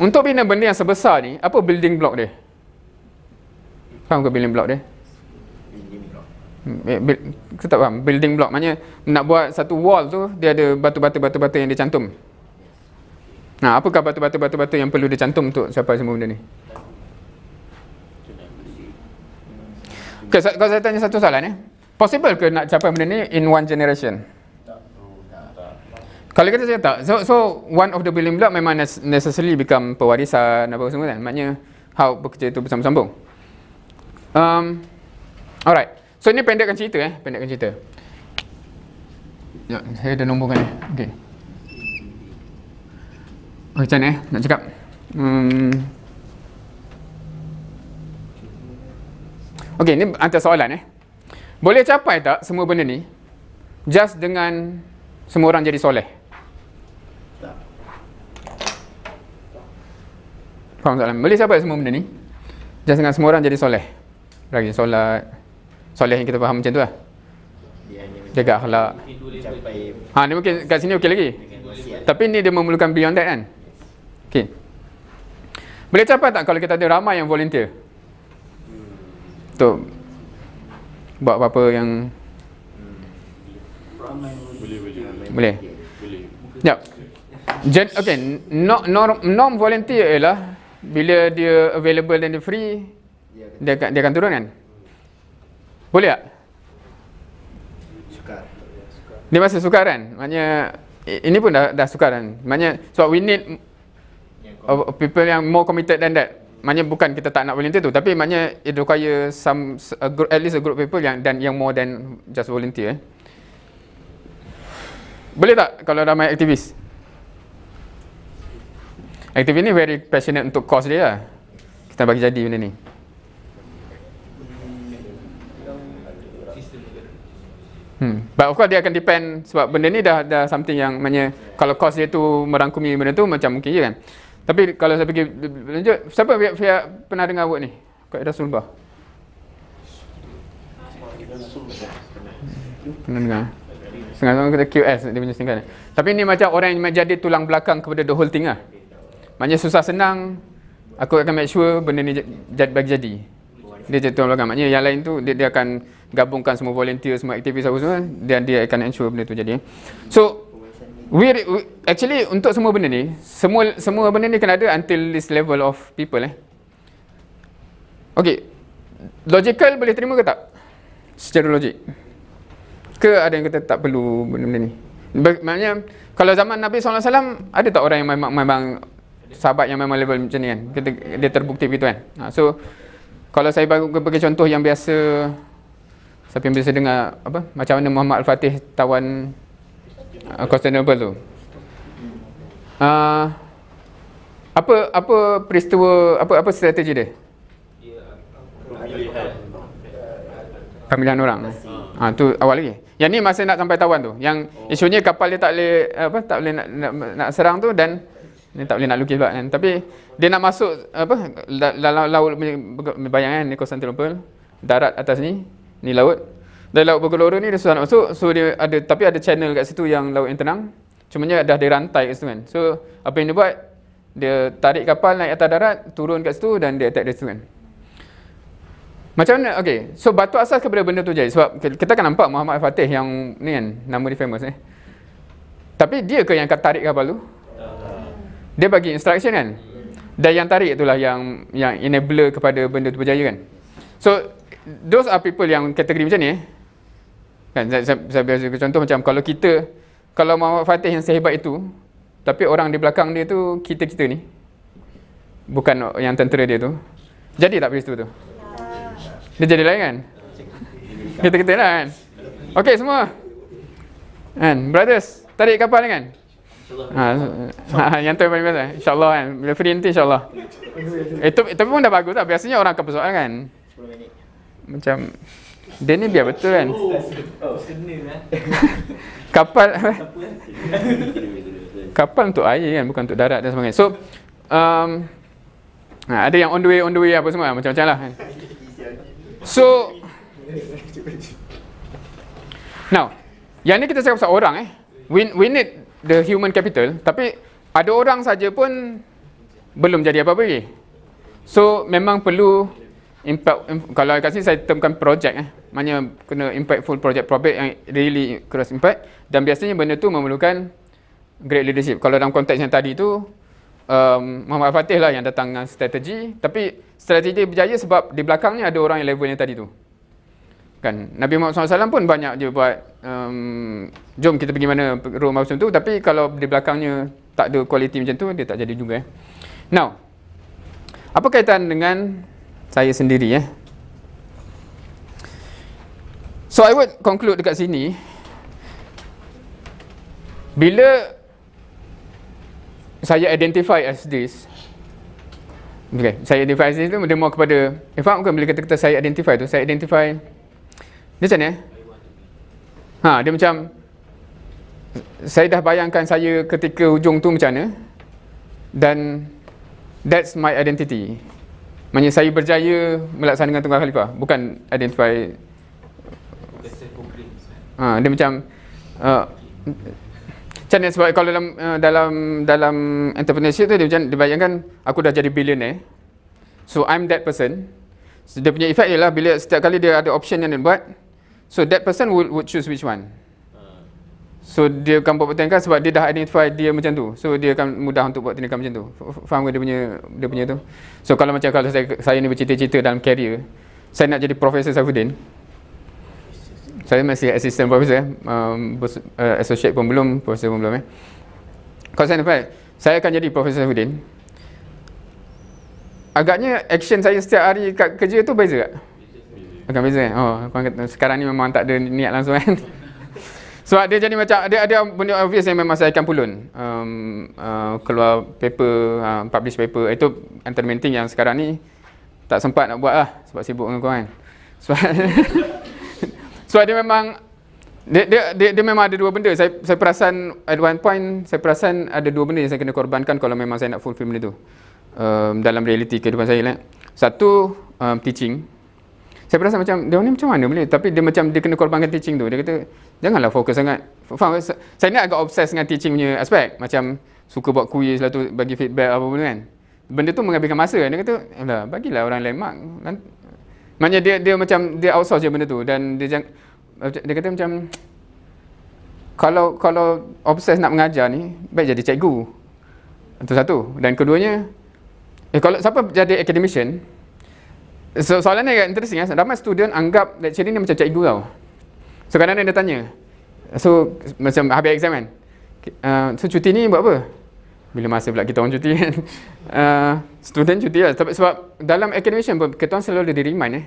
Untuk bina benda yang sebesar ni, apa building block dia? Faham ke building block dia? Building block. Hmm, eh, Kita tak faham. Building block maknanya nak buat satu wall tu, dia ada batu-batu-batu-batu yang dicantum. Nah, apakah batu-batu-batu-batu yang perlu dicantum untuk siapa semua benda ni? Okay, kalau saya tanya satu soalan ni. Eh? Possible ke nak capai benda ni in one generation? Tak kalau kita cakap tak, so, so one of the building block memang necessarily become pewarisan apa semua kan. Maknanya how bekerja itu bersambung-sambung. Um, alright, so ini pendekkan cerita eh, pendekkan cerita. Ya, saya dah nombongkan kan ni. Eh. Okay. Oh, macam ni eh, nak cakap. Hmm. Okay, ni antar soalan eh. Boleh capai tak semua benda ni just dengan semua orang jadi soleh? Faham soalan? Boleh siapa semua benda ni? Jangan dengan semua orang jadi soleh. Lagi solat. Soleh yang kita faham macam tu lah. Jaga akhlak. Ha, ni mungkin kat sini okey lagi. Tapi ni dia memerlukan beyond that kan? Okey. Boleh capai tak kalau kita ada ramai yang volunteer? Untuk buat apa-apa yang boleh. Boleh. Boleh. Ya. Okay. Non norm volunteer ialah bila dia available dan dia free dia akan, dia akan turun kan boleh tak ni masa sukar kan maknanya ini pun dah dah sukar kan maknanya so we need uh, people yang more committed than that maknanya bukan kita tak nak volunteer tu tapi maknanya it require some a group, at least a group people yang dan yang more than just volunteer eh. boleh tak kalau ramai aktivis Aktif ni very passionate untuk cause dia lah. Kita bagi jadi benda ni. Hmm. But of course dia akan depend sebab benda ni dah ada something yang maknanya kalau cost dia tu merangkumi benda tu macam mungkin je kan. Tapi kalau saya pergi lanjut, siapa via, via pernah dengar word ni? Kau ada sulbah? Pernah dengar? Sengaja-sengaja kita QS dia punya singkat Tapi ni macam orang yang menjadi tulang belakang kepada the whole thing lah. Maknanya susah senang Aku akan make sure benda ni jadi bagi jadi Dia jadi tuan belakang Maknanya yang lain tu dia, dia akan gabungkan semua volunteer Semua aktivis apa semua Dan dia akan ensure benda tu jadi So we, we Actually untuk semua benda ni Semua semua benda ni kena ada until this level of people eh Okay Logical boleh terima ke tak? Secara logik Ke ada yang kata tak perlu benda-benda ni? Maknanya kalau zaman Nabi SAW ada tak orang yang memang, memang sahabat yang memang level macam ni kan kita, dia terbukti begitu kan ha, so kalau saya bagi, bagi contoh yang biasa siapa yang biasa dengar apa macam mana Muhammad Al-Fatih tawan uh, Constantinople tu uh, apa apa peristiwa apa apa strategi dia pemilihan orang ha, tu awal lagi yang ni masa nak sampai tawan tu yang oh. isunya kapal dia tak boleh apa tak boleh nak, nak, nak serang tu dan ini tak boleh nak lukis pula kan. Tapi dia nak masuk apa dalam laut bayangan ni Constantinople. Darat atas ni, ni laut. Dari laut Bogoloro ni dia susah nak masuk. So dia ada tapi ada channel kat situ yang laut yang tenang. Cuma dia dah dirantai kat situ kan. So apa yang dia buat? Dia tarik kapal naik atas darat, turun kat situ dan dia attack dia situ kan. Macam mana? Okay. So batu asas kepada benda tu jadi. Sebab kita akan nampak Muhammad Fatih yang ni kan, nama dia famous eh. Tapi dia ke yang tarik kapal tu? dia bagi instruction kan dan yang tarik itulah yang yang enabler kepada benda tu berjaya kan so those are people yang kategori macam ni eh. kan saya, saya, saya biasa contoh macam kalau kita kalau Muhammad Fatih yang sehebat itu tapi orang di belakang dia tu kita-kita ni bukan yang tentera dia tu jadi tak peristiwa tu dia jadi lain kan kita-kita lah kan Okay semua And brothers Tarik kapal ni kan Ha, ha, yang tu yang paling best eh. InsyaAllah kan. Bila free nanti insyaAllah. eh, tapi pun dah bagus tak. Lah. Biasanya orang akan persoalan kan. Macam... Dia ni biar betul kan? Oh, oh, eh. kapal Kapal untuk air kan, bukan untuk darat dan sebagainya So, um, ha, ada yang on the way, on the way apa semua, macam-macam lah kan? So Now, yang ni kita cakap pasal orang eh we, we need the human capital tapi ada orang saja pun belum jadi apa-apa lagi. So memang perlu impact kalau kat sini saya termkan project eh. Maknanya kena impactful project project yang really cross impact dan biasanya benda tu memerlukan great leadership. Kalau dalam konteks yang tadi tu um, Muhammad Fatih lah yang datang dengan strategi tapi strategi dia berjaya sebab di belakangnya ada orang yang level yang tadi tu kan Nabi Muhammad SAW pun banyak dia buat um, jom kita pergi mana room macam tu tapi kalau di belakangnya tak ada kualiti macam tu dia tak jadi juga eh. now apa kaitan dengan saya sendiri eh so i would conclude dekat sini bila saya identify as this Okay, saya identify as this tu Dia kepada Eh faham kan bila kata-kata saya identify tu Saya identify dia macam ni eh? Ha, dia macam saya dah bayangkan saya ketika ujung tu macam mana dan that's my identity. Maksudnya saya berjaya melaksanakan tunggal khalifah, bukan identify Ha, dia macam uh, macam ni sebab kalau dalam uh, dalam dalam entrepreneurship tu dia macam dibayangkan aku dah jadi billionaire. So I'm that person. So, dia punya effect ialah bila setiap kali dia ada option yang dia buat, So that person would, would choose which one? So dia akan buat pertandingan sebab dia dah identify dia macam tu. So dia akan mudah untuk buat tindakan macam tu. Faham ke dia punya dia punya tu? So kalau macam kalau saya, saya ni bercita-cita dalam career, saya nak jadi Profesor Safuddin. Saya masih assistant professor, um, uh, associate pun belum, professor pun belum eh. Kalau saya dapat, saya akan jadi Profesor Safuddin. Agaknya action saya setiap hari kat kerja tu beza tak? Kan? Bukan beza. Kan? Oh, korang kata, sekarang ni memang tak ada niat langsung kan. So dia jadi macam ada ada benda obvious yang memang saya akan pulun. Um, uh, keluar paper, uh, publish paper. Itu antara main thing yang sekarang ni tak sempat nak buat lah sebab sibuk dengan kawan. So, so dia memang dia, dia, dia, dia memang ada dua benda. Saya saya perasan at one point saya perasan ada dua benda yang saya kena korbankan kalau memang saya nak fulfill benda tu. Um, dalam realiti kehidupan saya lah. Satu um, teaching saya berasa macam dia ni macam mana boleh tapi dia macam dia kena korbankan teaching tu dia kata janganlah fokus sangat faham saya ni agak obses dengan teaching punya aspek macam suka buat kuis lah tu bagi feedback apa pun kan benda tu menghabiskan masa kan dia kata lah bagilah orang lain mak maknanya dia dia macam dia outsource je benda tu dan dia jang, dia kata macam kalau kalau obses nak mengajar ni baik jadi cikgu satu satu dan keduanya eh kalau siapa jadi academician So, soalan ni agak interesting ya. Ramai student anggap lecture ni macam cikgu tau. So, kadang-kadang dia tanya. So, macam habis exam kan? Uh, so, cuti ni buat apa? Bila masa pula kita orang cuti kan? Uh, student cuti lah. Tapi sebab dalam academician pun, kita orang selalu di remind eh.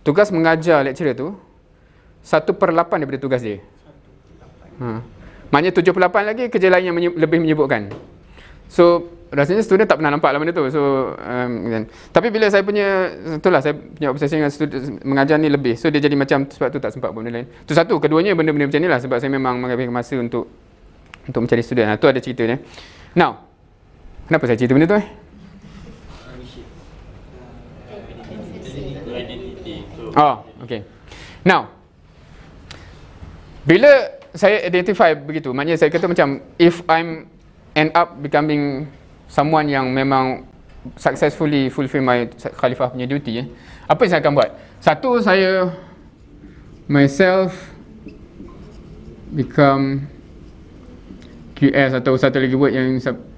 Tugas mengajar lecturer tu, satu per 8 daripada tugas dia. 1 per 8. Ha. Maknanya 7 per lapan lagi kerja lain yang menye- lebih menyebutkan. So, rasanya student tak pernah nampak lah benda tu so um, then. Kan. tapi bila saya punya itulah saya punya obsesi dengan student mengajar ni lebih so dia jadi macam sebab tu tak sempat buat benda lain tu satu keduanya benda-benda macam ni lah sebab saya memang mengambil masa untuk untuk mencari student nah, tu ada ceritanya now kenapa saya cerita benda tu eh oh okay now bila saya identify begitu maknanya saya kata macam if I'm end up becoming someone yang memang successfully fulfill my khalifah punya duty eh. apa yang saya akan buat satu saya myself become QS atau satu lagi word yang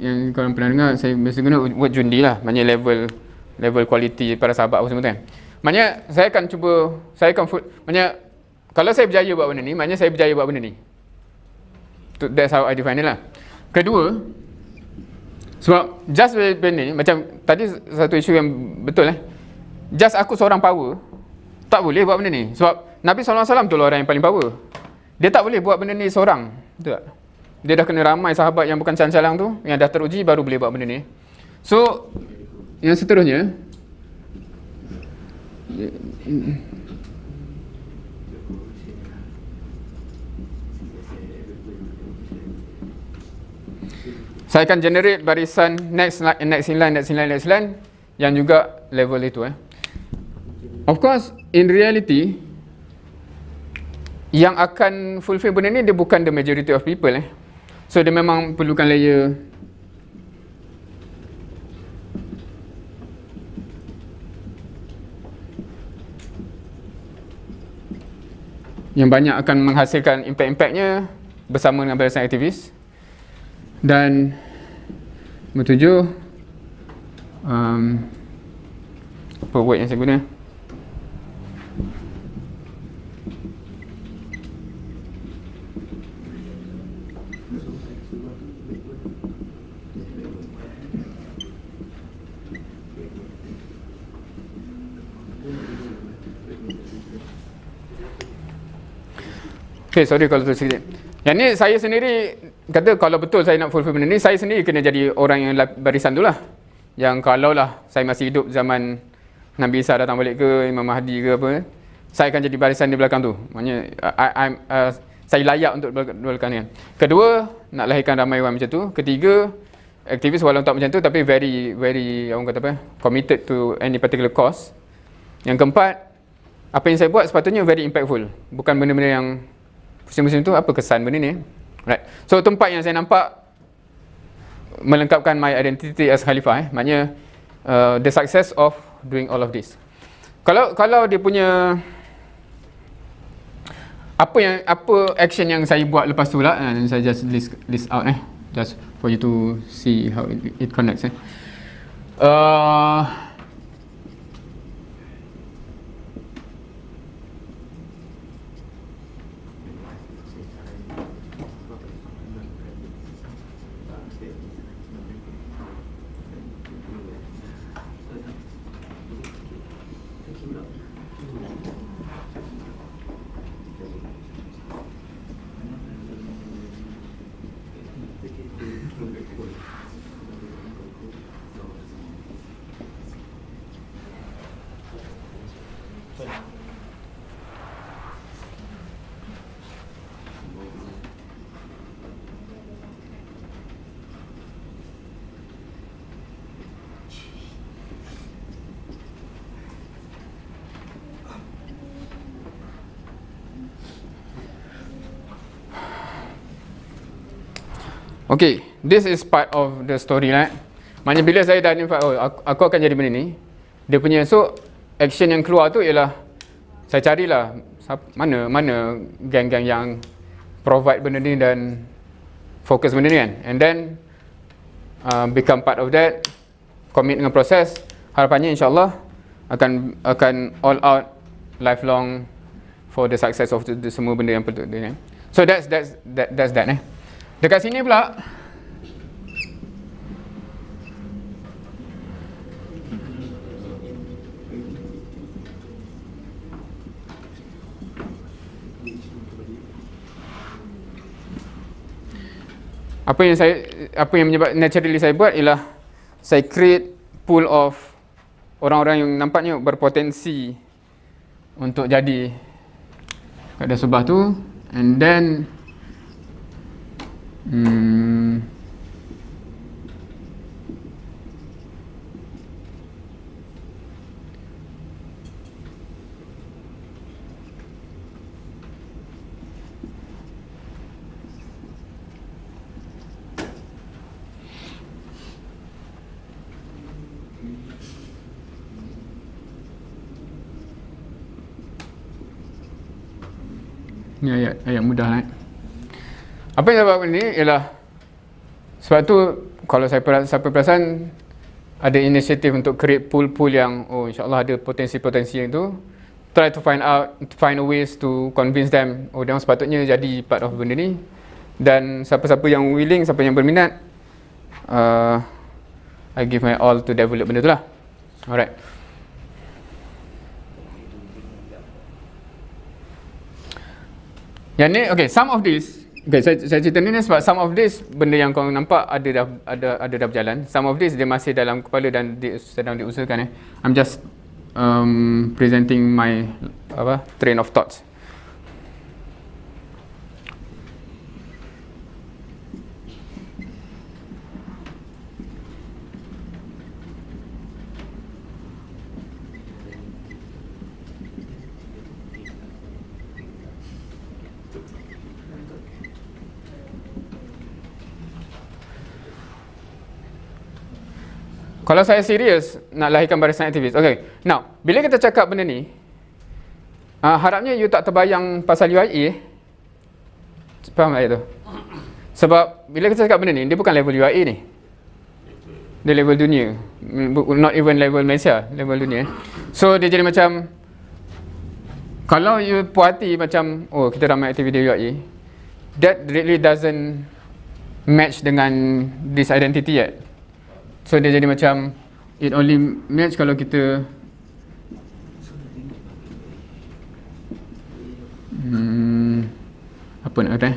yang korang pernah dengar saya biasa guna word jundi lah maknanya level level quality para sahabat apa semua tu kan maknanya saya akan cuba saya akan full, maknanya kalau saya berjaya buat benda ni maknanya saya berjaya buat benda ni that's how I define it lah kedua sebab just benda ni macam tadi satu isu yang betul eh. Just aku seorang power tak boleh buat benda ni. Sebab Nabi SAW tu lah orang yang paling power. Dia tak boleh buat benda ni seorang. Betul tak? Dia dah kena ramai sahabat yang bukan calang-calang tu yang dah teruji baru boleh buat benda ni. So yang seterusnya saya akan generate barisan next line, next line, next line, next line yang juga level itu. Eh. Of course, in reality, yang akan fulfill benda ni, dia bukan the majority of people. Eh. So, dia memang perlukan layer yang banyak akan menghasilkan impact-impactnya bersama dengan barisan aktivis dan nombor tujuh um, apa word yang saya guna Okay, sorry kalau tersilap. Yang ni saya sendiri kata kalau betul saya nak fulfill benda ni, saya sendiri kena jadi orang yang barisan tu lah. Yang kalau lah saya masih hidup zaman Nabi Isa datang balik ke Imam Mahdi ke apa, saya akan jadi barisan di belakang tu. Maksudnya I, I'm, uh, saya layak untuk belakang ni. Kedua, nak lahirkan ramai orang macam tu. Ketiga, aktivis walaupun tak macam tu tapi very very orang kata apa committed to any particular cause. Yang keempat, apa yang saya buat sepatutnya very impactful. Bukan benda-benda yang Musim-musim tu apa kesan benda ni? Eh? Right. So tempat yang saya nampak melengkapkan my identity as khalifah eh. Maknanya uh, the success of doing all of this. Kalau kalau dia punya apa yang apa action yang saya buat lepas tu lah and uh, saya just list list out eh just for you to see how it, it connects eh. Uh, Okay, this is part of the story lah. Right? Maknanya bila saya dah nampak, oh, aku, aku akan jadi benda ni. Dia punya, so action yang keluar tu ialah saya carilah mana mana geng-geng yang provide benda ni dan fokus benda ni kan. And then uh, become part of that, commit dengan proses. Harapannya insyaAllah akan akan all out lifelong for the success of the, the semua benda yang betul ni. Kan. So that's that's that that's that eh. Dekat sini pula Apa yang saya apa yang menyebab naturally saya buat ialah saya create pool of orang-orang yang nampaknya berpotensi untuk jadi kat sebelah tu and then uhm. Dạ, dạ, dạ, dạ, dạ, Apa yang saya buat ni ialah sebab tu kalau saya perasan, siapa perasan ada inisiatif untuk create pool-pool yang oh insyaAllah ada potensi-potensi yang tu try to find out to find ways to convince them oh dia sepatutnya jadi part of benda ni dan siapa-siapa yang willing siapa yang berminat uh, I give my all to develop benda tu lah alright yang ni okay some of this Okay, saya, saya cerita ni ni sebab some of this benda yang kau nampak ada dah ada ada dah berjalan. Some of this dia masih dalam kepala dan di, sedang diusahakan eh. I'm just um, presenting my apa train of thoughts. kalau saya serius nak lahirkan barisan aktivis. Okay. Now, bila kita cakap benda ni, uh, harapnya you tak terbayang pasal UIA. E. Faham tak itu? Sebab bila kita cakap benda ni, dia bukan level UIA e ni. Dia level dunia. Mm, not even level Malaysia. Level dunia. So, dia jadi macam, kalau you puati macam, oh kita ramai aktiviti UIA, e, that really doesn't match dengan this identity yet. So dia jadi macam it only match kalau kita hmm, apa nak kata? Eh?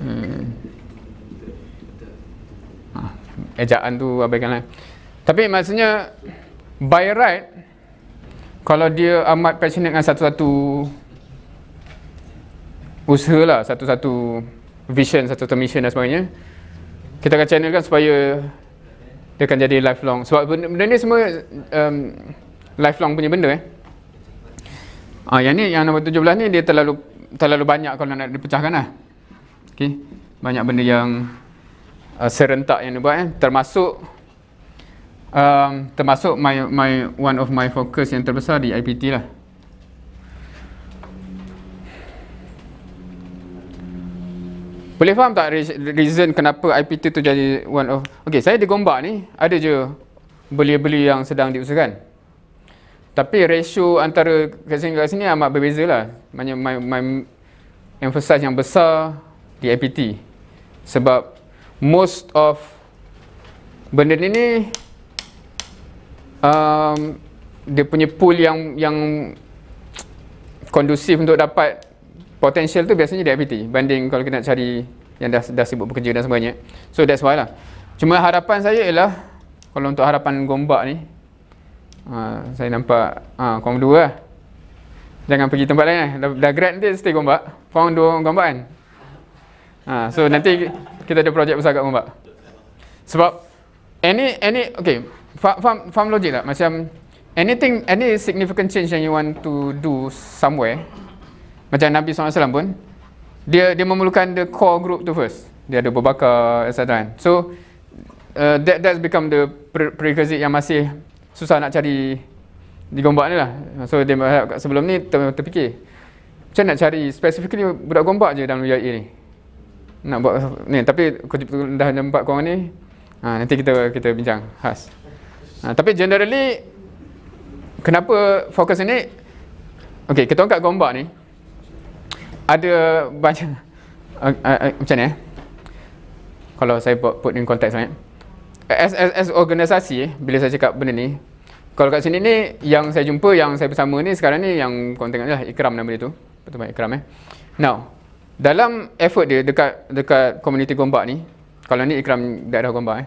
Hmm. Ah, ejaan tu abaikanlah. Tapi maksudnya by right kalau dia amat passionate dengan satu-satu usaha lah, satu-satu vision, satu-satu mission dan sebagainya, kita akan channelkan supaya dia akan jadi lifelong. Sebab benda, benda ni semua um, lifelong punya benda eh. Ah, yang ni, yang nombor tujuh belas ni dia terlalu terlalu banyak kalau nak dipecahkan lah. Okay. Banyak benda yang uh, serentak yang dia buat eh. Termasuk um, termasuk my my one of my focus yang terbesar di IPT lah. Boleh faham tak reason kenapa IPT tu jadi one of Okay, saya di Gombak ni ada je beli-beli yang sedang diusahakan. Tapi ratio antara kat sini kat sini amat berbeza lah. Maksudnya my, my emphasis yang besar di IPT. Sebab most of benda ni ni um, dia punya pool yang yang kondusif untuk dapat potential tu biasanya di FPT banding kalau kita nak cari yang dah, dah sibuk bekerja dan sebagainya so that's why lah cuma harapan saya ialah kalau untuk harapan gombak ni uh, saya nampak uh, kaum dua lah jangan pergi tempat lain lah dah, dah grad nanti stay gombak kaum dua gombak kan uh, so nanti kita ada projek besar kat gombak sebab any any okay faham, faham logik tak? Macam anything, any significant change yang you want to do somewhere, macam Nabi SAW pun, dia dia memerlukan the core group tu first. Dia ada berbakar, etc. Kan? So, uh, that that's become the prerequisite yang masih susah nak cari di gombak ni lah. So, dia berharap kat sebelum ni ter, terfikir. Macam nak cari specifically budak gombak je dalam UIA ni? Nak buat ni, tapi dah ada empat ni, ha, nanti kita kita bincang khas. Ha, tapi generally kenapa fokus ini? Okey, kita angkat gombak ni. Ada banyak uh, macam ni eh. Kalau saya put in context sangat. Eh? As, as, as organisasi eh, bila saya cakap benda ni kalau kat sini ni yang saya jumpa yang saya bersama ni sekarang ni yang kau tengok lah Ikram nama dia tu pertama Ikram eh now dalam effort dia dekat dekat komuniti Gombak ni kalau ni Ikram daerah Gombak eh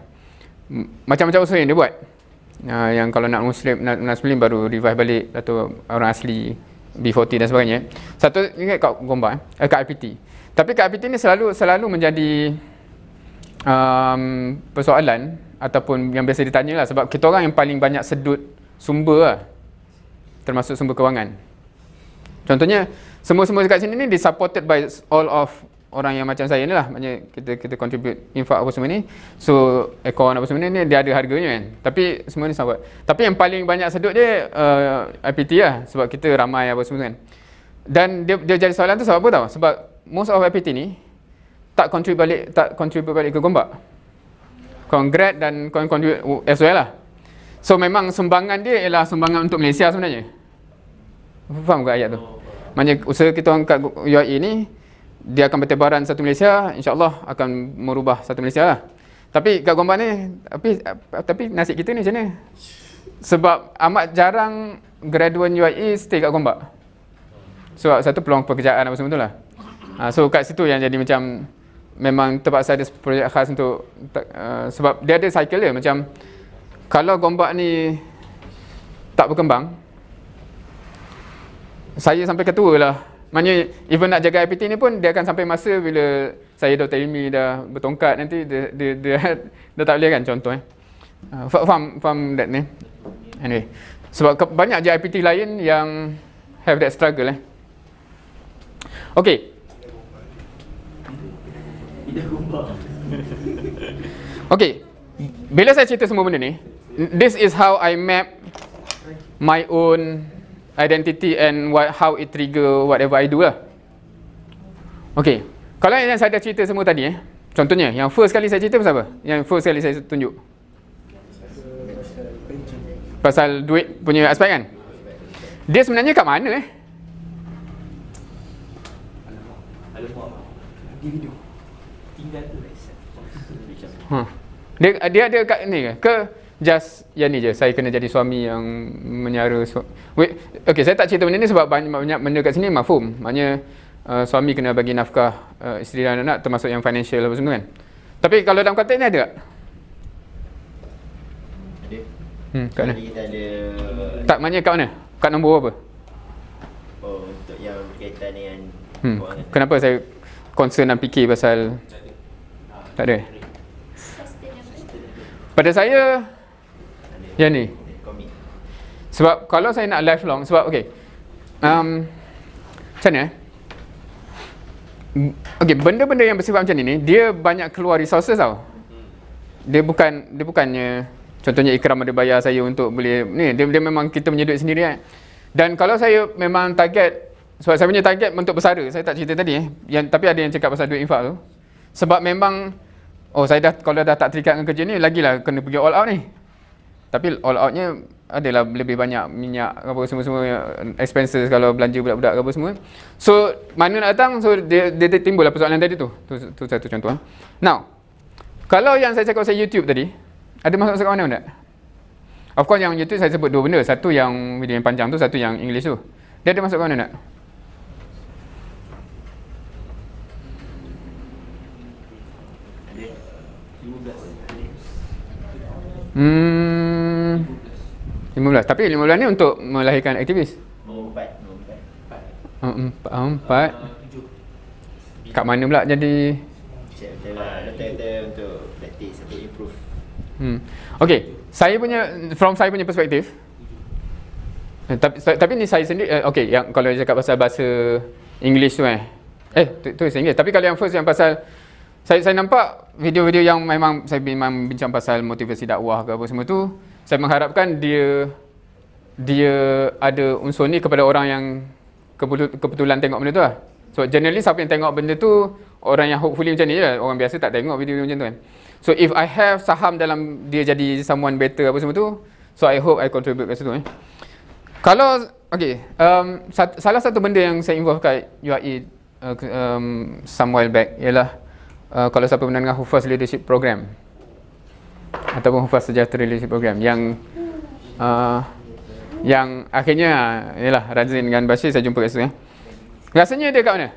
macam-macam usaha yang dia buat uh, yang kalau nak muslim nak, nak muslim baru revive balik atau orang asli B40 dan sebagainya. Satu ingat kat Gombak eh, eh kat IPT. Tapi kat IPT ni selalu selalu menjadi um, persoalan ataupun yang biasa ditanya lah, sebab kita orang yang paling banyak sedut sumber lah, termasuk sumber kewangan. Contohnya semua-semua dekat sini ni disupported by all of orang yang macam saya ni lah macam kita kita contribute infak apa semua ni so ekoran apa semua ni, ni dia ada harganya kan tapi semua ni sahabat tapi yang paling banyak sedut dia uh, eh, IPT lah sebab kita ramai apa semua kan dan dia, dia jadi soalan tu sebab apa tau sebab most of IPT ni tak contribute balik tak contribute balik ke gombak congrat dan contribute as well lah so memang sumbangan dia ialah sumbangan untuk Malaysia sebenarnya faham ke ayat tu maknanya usaha kita angkat UIA ni dia akan bertebaran satu Malaysia insyaallah akan merubah satu Malaysia lah tapi kat Gombak ni tapi tapi nasib kita ni macam ni sebab amat jarang graduan UIE stay kat Gombak sebab satu peluang pekerjaan apa semua tu lah ha, so kat situ yang jadi macam memang terpaksa ada projek khas untuk uh, sebab dia ada cycle dia macam kalau Gombak ni tak berkembang saya sampai ketua lah Maknanya even nak jaga IPT ni pun dia akan sampai masa bila saya Dr. Ilmi dah bertongkat nanti dia, dia, dia, dia dah tak boleh kan contoh eh. Uh, faham, faham that ni. Anyway, sebab ke, banyak je IPT lain yang have that struggle eh. Okay. Okay. Bila saya cerita semua benda ni, this is how I map my own identity and what, how it trigger whatever I do lah. Okay. Kalau yang saya dah cerita semua tadi eh. Contohnya, yang first kali saya cerita pasal apa? Yang first kali saya tunjuk. Pasal duit punya aspek kan? Dia sebenarnya kat mana eh? Ha. Dia, dia ada kat ni ke? ke just ya ni je saya kena jadi suami yang menyara su- wait okey saya tak cerita benda ni sebab banyak banyak benda kat sini mafhum maknanya uh, suami kena bagi nafkah uh, isteri dan anak termasuk yang financial apa semua kan tapi kalau dalam konteks ni ada tak Hmm, kat mana? Ada... Uh, tak, maknanya kat mana? Kat nombor apa? Oh, untuk yang berkaitan dengan hmm. Kenapa saya concern dan fikir pasal Tak ada? Tak ada. Pada saya, yang ni. Sebab kalau saya nak lifelong, sebab okay. Um, macam mana? Eh. Okay, benda-benda yang bersifat macam ni, dia banyak keluar resources tau. Dia bukan, dia bukannya contohnya ikram ada bayar saya untuk boleh ni dia, dia memang kita punya duit sendiri kan dan kalau saya memang target sebab saya punya target untuk bersara saya tak cerita tadi eh yang, tapi ada yang cakap pasal duit infak tu sebab memang oh saya dah kalau dah tak terikat dengan kerja ni lagilah kena pergi all out ni tapi all outnya adalah lebih banyak minyak apa semua-semua expenses kalau belanja budak-budak apa semua. So mana nak datang so dia, dia timbul lah persoalan tadi tu. Tu, tu satu contoh. Now kalau yang saya cakap saya YouTube tadi ada masuk masuk mana tak? Of course yang YouTube saya sebut dua benda. Satu yang video yang panjang tu, satu yang English tu. Dia ada masuk mana tak? Hmm. 15. Tapi 15 ni untuk melahirkan aktivis. 4 empat, empat, oh, empat. Uh, Kat mana pula jadi lah, Hmm. Okay Saya punya From saya punya perspektif eh, Tapi tapi ni saya sendiri uh, eh, Okay yang Kalau cakap pasal bahasa English tu eh Eh tu, tu English Tapi kalau yang first Yang pasal saya saya nampak video-video yang memang saya memang bincang pasal motivasi dakwah ke apa semua tu saya mengharapkan dia dia ada unsur ni kepada orang yang kebetulan tengok benda tu lah so generally siapa yang tengok benda tu orang yang hopefully macam ni je lah orang biasa tak tengok video-video macam tu kan so if I have saham dalam dia jadi someone better apa semua tu so I hope I contribute kat situ eh kalau okay um, sat- salah satu benda yang saya involve kat UIE uh, um, some while back ialah uh, kalau siapa pernah dengar Hufaz Leadership Program ataupun Hufaz Sejahtera Leadership Program yang uh, yang akhirnya ialah Razin dan Bashir saya jumpa kat situ eh. Rasanya dia kat mana?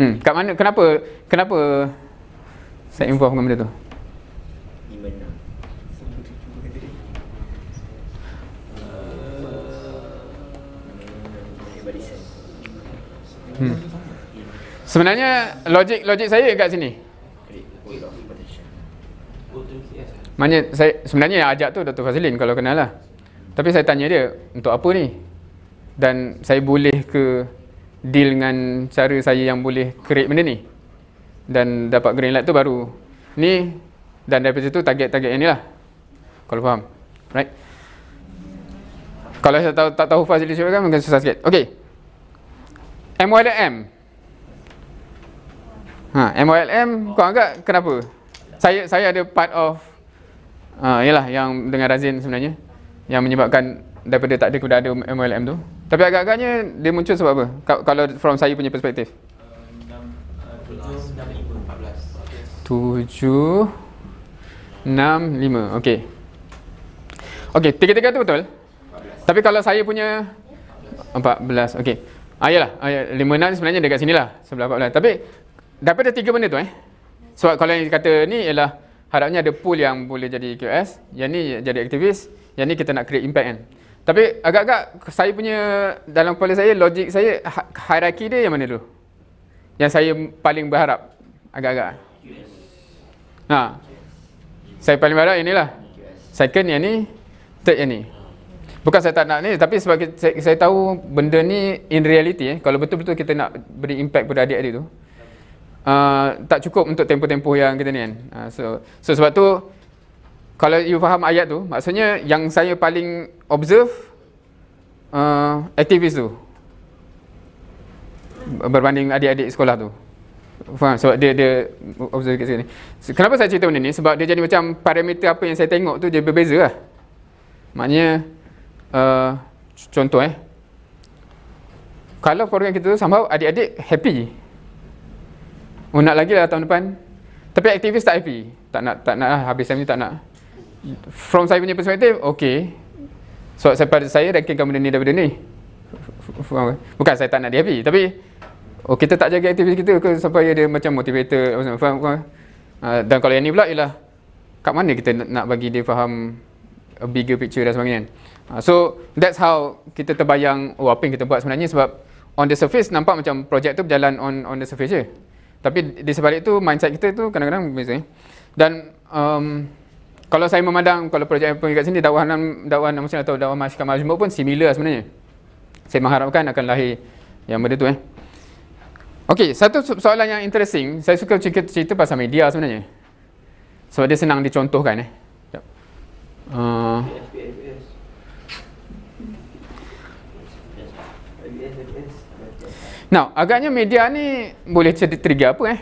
Hmm, kat mana? Kenapa? Kenapa saya info dengan benda tu? Everybody says hmm. Sebenarnya logik logik saya kat sini. Maknanya saya sebenarnya yang ajak tu Dr. Fazlin kalau kenal lah. Tapi saya tanya dia untuk apa ni? Dan saya boleh ke deal dengan cara saya yang boleh create benda ni? Dan dapat green light tu baru ni dan daripada situ target-target yang ni lah. Kalau faham. Right? Kalau saya tahu, tak tahu Fazlin siapa kan, mungkin susah sikit. Okay. MYLM ha, MYLM kau anggap kenapa? Saya saya ada part of uh, ha, Yalah yang dengan Razin sebenarnya Yang menyebabkan daripada tak ada kepada ada MYLM tu Tapi agak-agaknya dia muncul sebab apa? K- kalau from saya punya perspektif Tujuh Enam lima Okay Okay, tiga-tiga tu betul? 14. Tapi kalau saya punya 14, 14. okay Ayalah, ah, ayat ah, 5 6 sebenarnya dekat sini lah Sebelah 14. Tapi dapat ada tiga benda tu eh. Sebab kalau yang kata ni ialah harapnya ada pool yang boleh jadi QS, yang ni jadi aktivis, yang ni kita nak create impact kan. Tapi agak-agak saya punya dalam kepala saya logik saya ha, hierarki dia yang mana dulu? Yang saya paling berharap agak-agak. Nah. Ha. Saya paling berharap inilah. Second yang ni, third yang ni bukan saya tak nak ni tapi sebab saya, saya tahu benda ni in reality eh kalau betul-betul kita nak beri impact pada adik-adik tu uh, tak cukup untuk tempoh-tempoh yang kita ni kan uh, so, so sebab tu kalau you faham ayat tu maksudnya yang saya paling observe uh, aktivis tu berbanding adik-adik sekolah tu faham sebab dia dia observe kat sini kenapa saya cerita benda ni sebab dia jadi macam parameter apa yang saya tengok tu dia berbeza lah maknanya uh, contoh eh kalau keluarga kita tu somehow adik-adik happy oh, nak lagi lah tahun depan tapi aktivis tak happy tak nak tak nak lah. habis sem ni tak nak from saya punya perspektif okey so saya pada saya rankingkan benda ni daripada ni bukan saya tak nak dia happy tapi oh kita tak jaga aktivis kita ke sampai dia macam motivator faham, faham? Uh, dan kalau yang ni pula ialah kat mana kita nak bagi dia faham a bigger picture dan sebagainya kan? Ah, so that's how kita terbayang oh, apa yang kita buat sebenarnya sebab on the surface nampak macam projek tu berjalan on on the surface je. Tapi di sebalik tu mindset kita tu kadang-kadang berbeza. Dan um, kalau saya memandang kalau projek yang pergi kat sini dakwah Hanan dakwah Hanan atau dakwah masyarakat Majmuk pun similar sebenarnya. Saya mengharapkan akan lahir yang benda tu eh. Okey, satu soalan yang interesting, saya suka cerita-cerita pasal media sebenarnya. Sebab dia senang dicontohkan eh. Uh, Now, agaknya media ni boleh jadi trigger apa eh?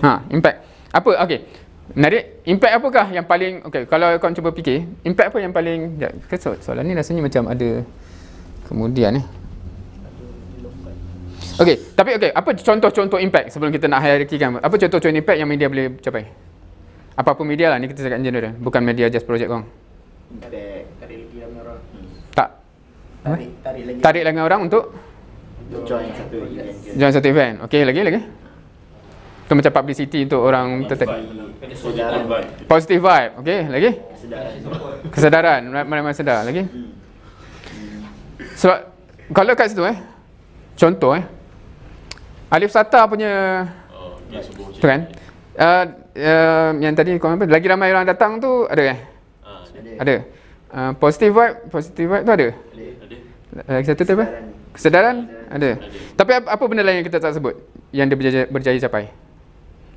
Ha, impact. Apa? Okey. Menarik. Impact apakah yang paling okey, kalau kau cuba fikir, impact apa yang paling ya, so, soalan ni rasanya macam ada kemudian eh. Okey, tapi okey, apa contoh-contoh impact sebelum kita nak hierarchy kan? Apa contoh-contoh impact yang media boleh capai? Apa-apa media lah ni kita cakap engineer, bukan media just project kau. Impact tarik, tarik lagi tarik lagi orang untuk join satu event join event okey lagi lagi tu macam publicity untuk orang tertentu positive vibe okey lagi kesedaran kesedaran mana mana sedar lagi sebab kalau kat situ eh contoh eh Alif Sata punya uh, tu kan uh, uh, yang tadi komen apa lagi ramai orang datang tu ada eh uh, ada, ada. Uh, positive vibe positive vibe tu ada lagi satu tu apa? Kesedaran ada. Tapi apa benda lain yang kita tak sebut yang dia berjaya, berjaya capai?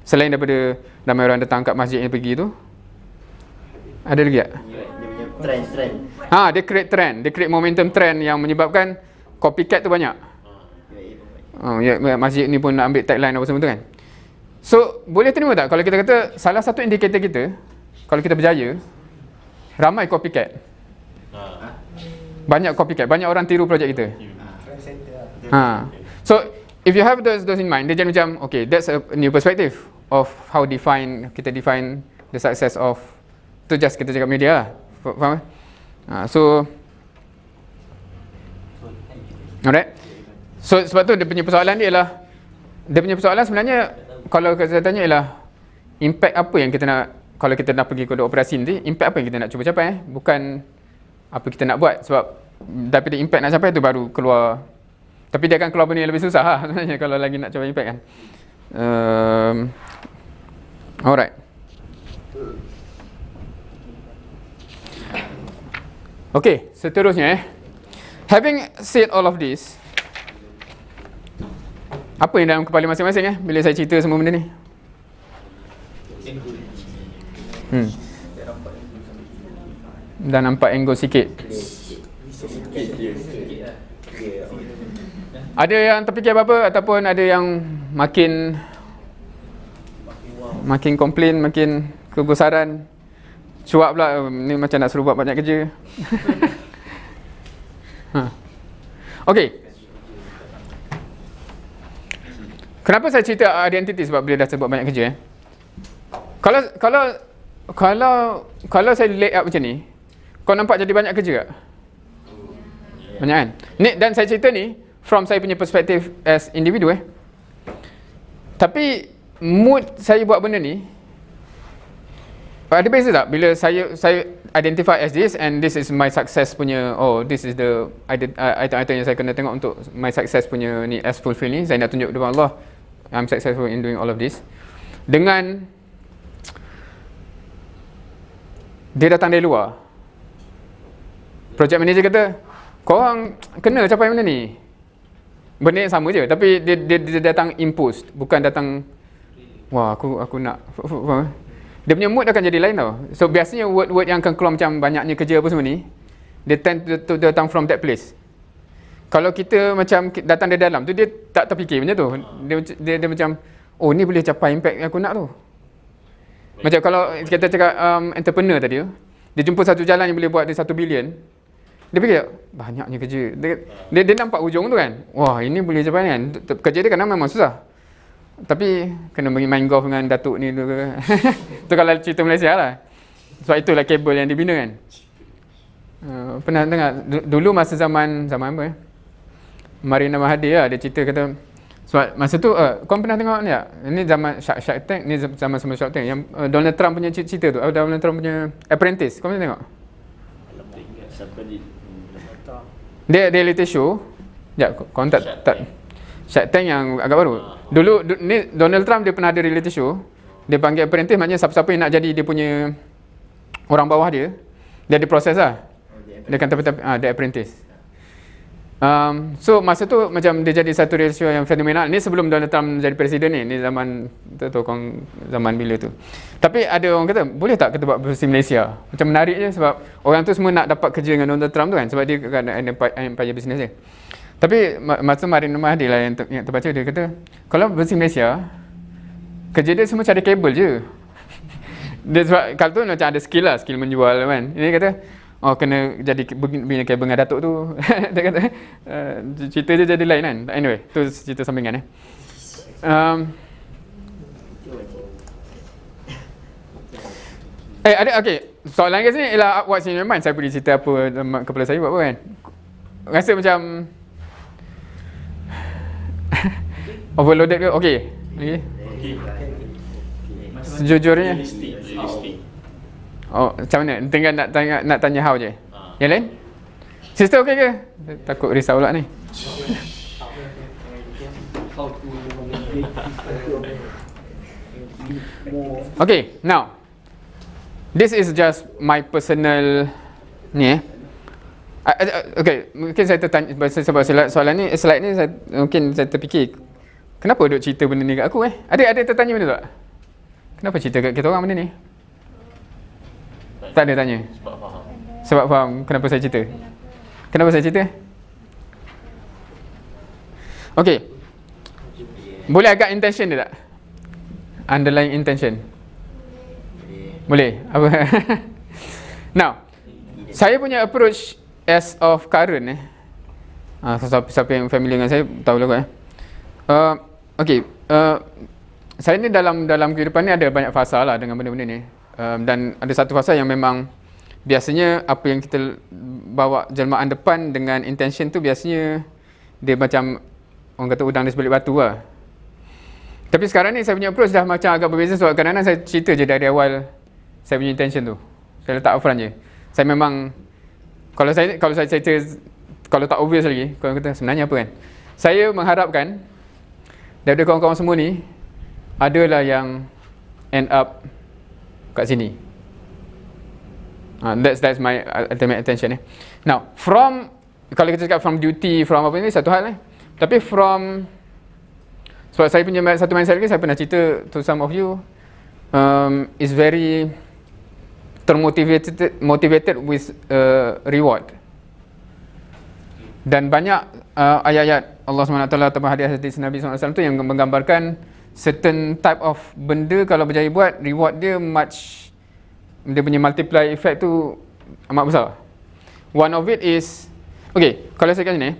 Selain daripada ramai orang datang kat masjid yang pergi tu. Ada lagi tak? Trend, trend. Ha, dia create trend, dia create momentum trend yang menyebabkan copycat tu banyak. Ha, oh, ya, ya, masjid ni pun nak ambil tagline apa semua tu kan. So, boleh terima tak kalau kita kata salah satu indikator kita kalau kita berjaya ramai copycat. Ha banyak copycat, banyak orang tiru projek kita. Ha. So, if you have those those in mind, dia macam, okay, that's a new perspective of how define kita define the success of tu just kita cakap media lah. Faham? Eh? Ha, so Alright. So sebab tu dia punya persoalan dia ialah dia punya persoalan sebenarnya kalau kita tanya ialah impact apa yang kita nak kalau kita nak pergi kod operasi ni, impact apa yang kita nak cuba capai eh? Bukan apa kita nak buat sebab tapi the impact nak sampai tu baru keluar tapi dia akan keluar benda yang lebih susah lah sebenarnya kalau lagi nak cuba impact kan um, alright Okay, seterusnya eh. Having said all of this, apa yang dalam kepala masing-masing eh, bila saya cerita semua benda ni? Hmm dah nampak angle sikit. Ada yang terfikir apa-apa ataupun ada yang makin makin komplain, makin kegusaran. Cuak pula oh, ni macam nak suruh buat banyak kerja. ha. Okey. Kenapa saya cerita identiti sebab bila dah sebut banyak kerja eh? Kalau kalau kalau kalau saya lay out macam ni, kau nampak jadi banyak kerja tak? Banyak kan? Ni, dan saya cerita ni from saya punya perspektif as individu eh. Tapi mood saya buat benda ni ada beza tak bila saya saya identify as this and this is my success punya oh this is the item-item uh, yang saya kena tengok untuk my success punya ni as fulfill ni saya nak tunjuk kepada Allah I'm successful in doing all of this dengan dia datang dari luar project manager kata korang kena capai benda ni benda yang sama je tapi dia, dia, dia datang impost bukan datang wah aku aku nak dia punya mood akan jadi lain tau so biasanya word-word yang akan keluar macam banyaknya kerja apa semua ni dia tend to, to datang from that place kalau kita macam datang dari dalam tu dia tak terfikir macam tu dia, dia, dia, dia macam oh ni boleh capai impact yang aku nak tu macam kalau kita cakap um, entrepreneur tadi tu dia jumpa satu jalan yang boleh buat dia satu bilion dia fikir banyaknya kerja dia, dia, dia nampak ujung tu kan wah ini boleh jawab kan kerja dia kadang memang susah tapi kena pergi main golf dengan datuk ni tu tu kalau cerita Malaysia lah sebab itulah kabel yang dibina kan uh, pernah dengar dulu masa zaman zaman apa ya Marina Mahathir lah dia cerita kata sebab masa tu, uh, eh, kau pernah tengok ni tak? Ini zaman Shark, Shark Tank, ni zaman semua Shark Tank. Yang uh, Donald Trump punya cerita tu, uh, Donald Trump punya apprentice, kau pernah tengok? Alam tak ingat siapa dia dia reality show sekejap kau tak Shark tak Shark Tank yang agak baru dulu du, ni Donald Trump dia pernah ada reality show dia panggil apprentice maknanya siapa-siapa yang nak jadi dia punya orang bawah dia dia ada proses lah oh, dia akan tepi-tepi ah, dia apprentice Um, so masa tu macam dia jadi satu rasio yang fenomenal. Ni sebelum Donald Trump jadi presiden ni. Ni zaman tak tahu kong, zaman bila tu. Tapi ada orang kata boleh tak kita buat versi Malaysia? Macam menarik je sebab orang tu semua nak dapat kerja dengan Donald Trump tu kan sebab dia kan ada empire business dia. Tapi masa Marin Rumah dia lah yang, ter, yang terbaca dia kata kalau versi Malaysia kerja dia semua cari kabel je. dia sebab kalau tu macam ada skill lah skill menjual kan. Ini kata Oh kena jadi bina kayak bengar datuk tu. dia kata uh, cerita dia jadi lain kan. Anyway, tu cerita sampingan eh. Um, eh ada okey. Soalan kat sini ialah what's in your mind? Saya boleh cerita apa kepala saya buat apa kan? Rasa macam overloaded ke? Okey. Okey. Okay. Sejujurnya. Realistic. Realistic. Oh, macam mana? Tinggal nak tanya nak tanya how je. Ha. Yang lain? Sister okey ke? Takut risau pula ni. okay, now. This is just my personal ni eh. Ah, ah, okay, mungkin saya tertanya sebab soalan, soalan ni, slide ni saya, mungkin saya terfikir Kenapa duk cerita benda ni kat aku eh? Ada ada tertanya benda tak? Kenapa cerita kat kita orang benda ni? Tak ada tanya. Sebab faham. Sebab faham kenapa saya cerita. Kenapa saya cerita? Okey. Boleh agak intention dia tak? Underlying intention. Boleh. Apa? Now. Saya punya approach as of current eh. Ah, uh, siapa, siapa yang familiar dengan saya tahu lah kau eh. Uh, okay. Uh, saya ni dalam dalam kehidupan ni ada banyak fasa lah dengan benda-benda ni um, dan ada satu fasa yang memang biasanya apa yang kita bawa jelmaan depan dengan intention tu biasanya dia macam orang kata udang di sebalik batu lah. Tapi sekarang ni saya punya approach dah macam agak berbeza sebab kadang-kadang saya cerita je dari awal saya punya intention tu. Saya letak upfront je. Saya memang kalau saya kalau saya cerita kalau tak obvious lagi, kau kata sebenarnya apa kan? Saya mengharapkan daripada kawan-kawan semua ni adalah yang end up kat sini. Uh, that's that's my ultimate attention eh. Now, from kalau kita cakap from duty, from apa ni satu hal eh. Tapi from sebab saya punya satu mindset lagi saya pernah cerita to some of you um, is very termotivated motivated with uh, reward. Dan banyak uh, ayat-ayat Allah SWT atau hadis-hadis Nabi SAW tu yang menggambarkan certain type of benda kalau berjaya buat reward dia much dia punya multiply effect tu amat besar one of it is okay kalau saya kat sini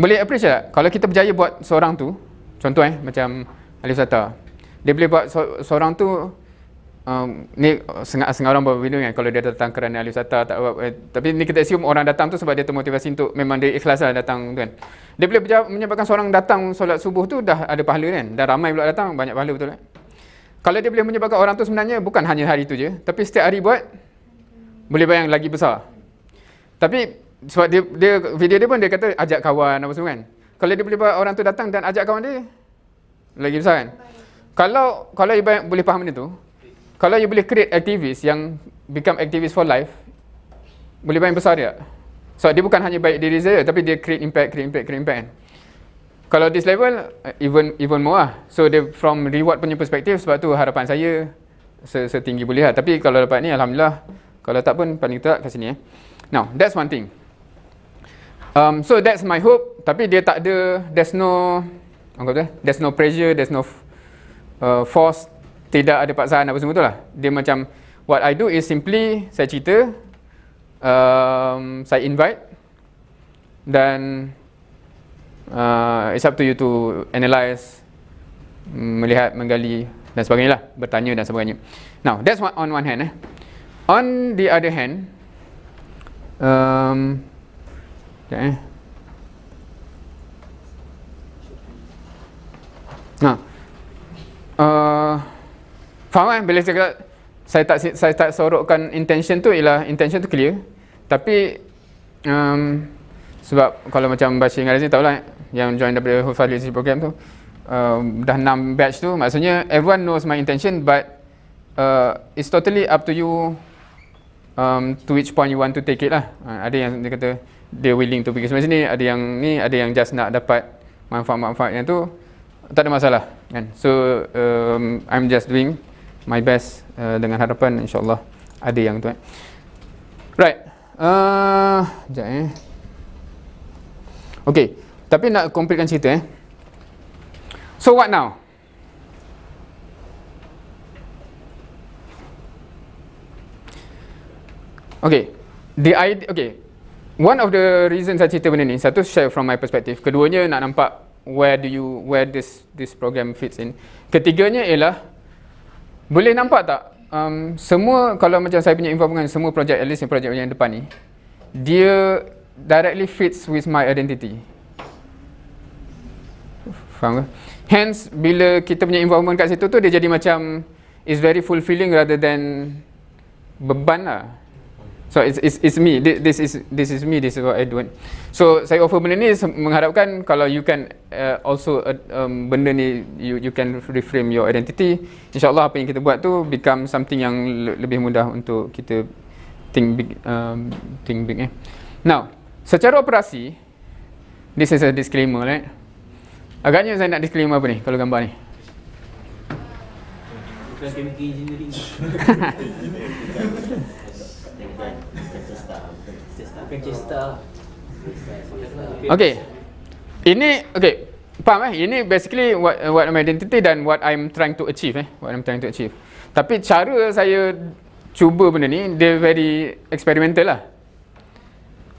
boleh appreciate tak kalau kita berjaya buat seorang tu contoh eh macam Alif Sata dia boleh buat seorang tu um, ni sengah, uh, sengah orang berbindu kan kalau dia datang kerana ahli wisata tak apa, eh, tapi ni kita assume orang datang tu sebab dia termotivasi untuk memang dia ikhlas lah datang tu kan dia boleh menyebabkan seorang datang solat subuh tu dah ada pahala kan dah ramai pula datang banyak pahala betul kan kalau dia boleh menyebabkan orang tu sebenarnya bukan hanya hari tu je tapi setiap hari buat boleh bayang lagi besar tapi sebab dia, dia video dia pun dia kata ajak kawan apa semua kan kalau dia boleh buat orang tu datang dan ajak kawan dia lagi besar kan kalau kalau ibarat boleh faham benda tu kalau you boleh create activist yang become activist for life, boleh main besar dia. So dia bukan hanya baik diri saja tapi dia create impact, create impact, create impact. Kan? Kalau this level eh, even even more lah. So dia from reward punya perspektif sebab tu harapan saya setinggi boleh lah. Tapi kalau dapat ni alhamdulillah. Kalau tak pun paling tak kat sini eh. Now, that's one thing. Um, so that's my hope tapi dia tak ada there's no apa tu? There's no pressure, there's no uh, force tidak ada paksaan apa semua tu lah. Dia macam, what I do is simply saya cerita, um, saya invite dan uh, it's up to you to analyse, melihat, menggali dan sebagainya lah. Bertanya dan sebagainya. Now, that's what on one hand. Eh. On the other hand, um, sekejap eh. Nah, uh, Faham kan? Bila cakap saya tak saya tak sorokkan intention tu ialah intention tu clear. Tapi um, sebab kalau macam Bashir dengan Razin lah yang join daripada Hufal Leadership Program tu um, dah 6 batch tu maksudnya everyone knows my intention but uh, it's totally up to you um, to which point you want to take it lah. Uh, ada yang dia kata dia willing to pergi sini, ada yang ni, ada yang just nak dapat manfaat-manfaat yang tu tak ada masalah kan. So um, I'm just doing my best uh, dengan harapan insyaallah ada yang tuan. Eh. Right. Uh, sekejap eh. Okay. Tapi nak komplitkan cerita eh. So what now? Okay. The idea, okay. One of the reasons saya cerita benda ni, satu share from my perspective. Keduanya nak nampak where do you, where this this program fits in. Ketiganya ialah boleh nampak tak um, Semua kalau macam saya punya info dengan semua projek At yang projek yang depan ni Dia directly fits with my identity Faham ke? Hence bila kita punya involvement kat situ tu Dia jadi macam is very fulfilling rather than Beban lah So it's, it's, it's me. This is this is me. This is what I do. So saya offer benda ni mengharapkan kalau you can uh, also uh, um, benda ni you you can reframe your identity. Insyaallah apa yang kita buat tu become something yang le- lebih mudah untuk kita think big um, think big eh. Now, secara operasi this is a disclaimer right. Agaknya saya nak disclaimer apa ni kalau gambar ni. Bukan chemical engineering. Okay. Ini, okay. Faham eh? Ini basically what, uh, what my identity dan what I'm trying to achieve eh. What I'm trying to achieve. Tapi cara saya cuba benda ni, dia very experimental lah.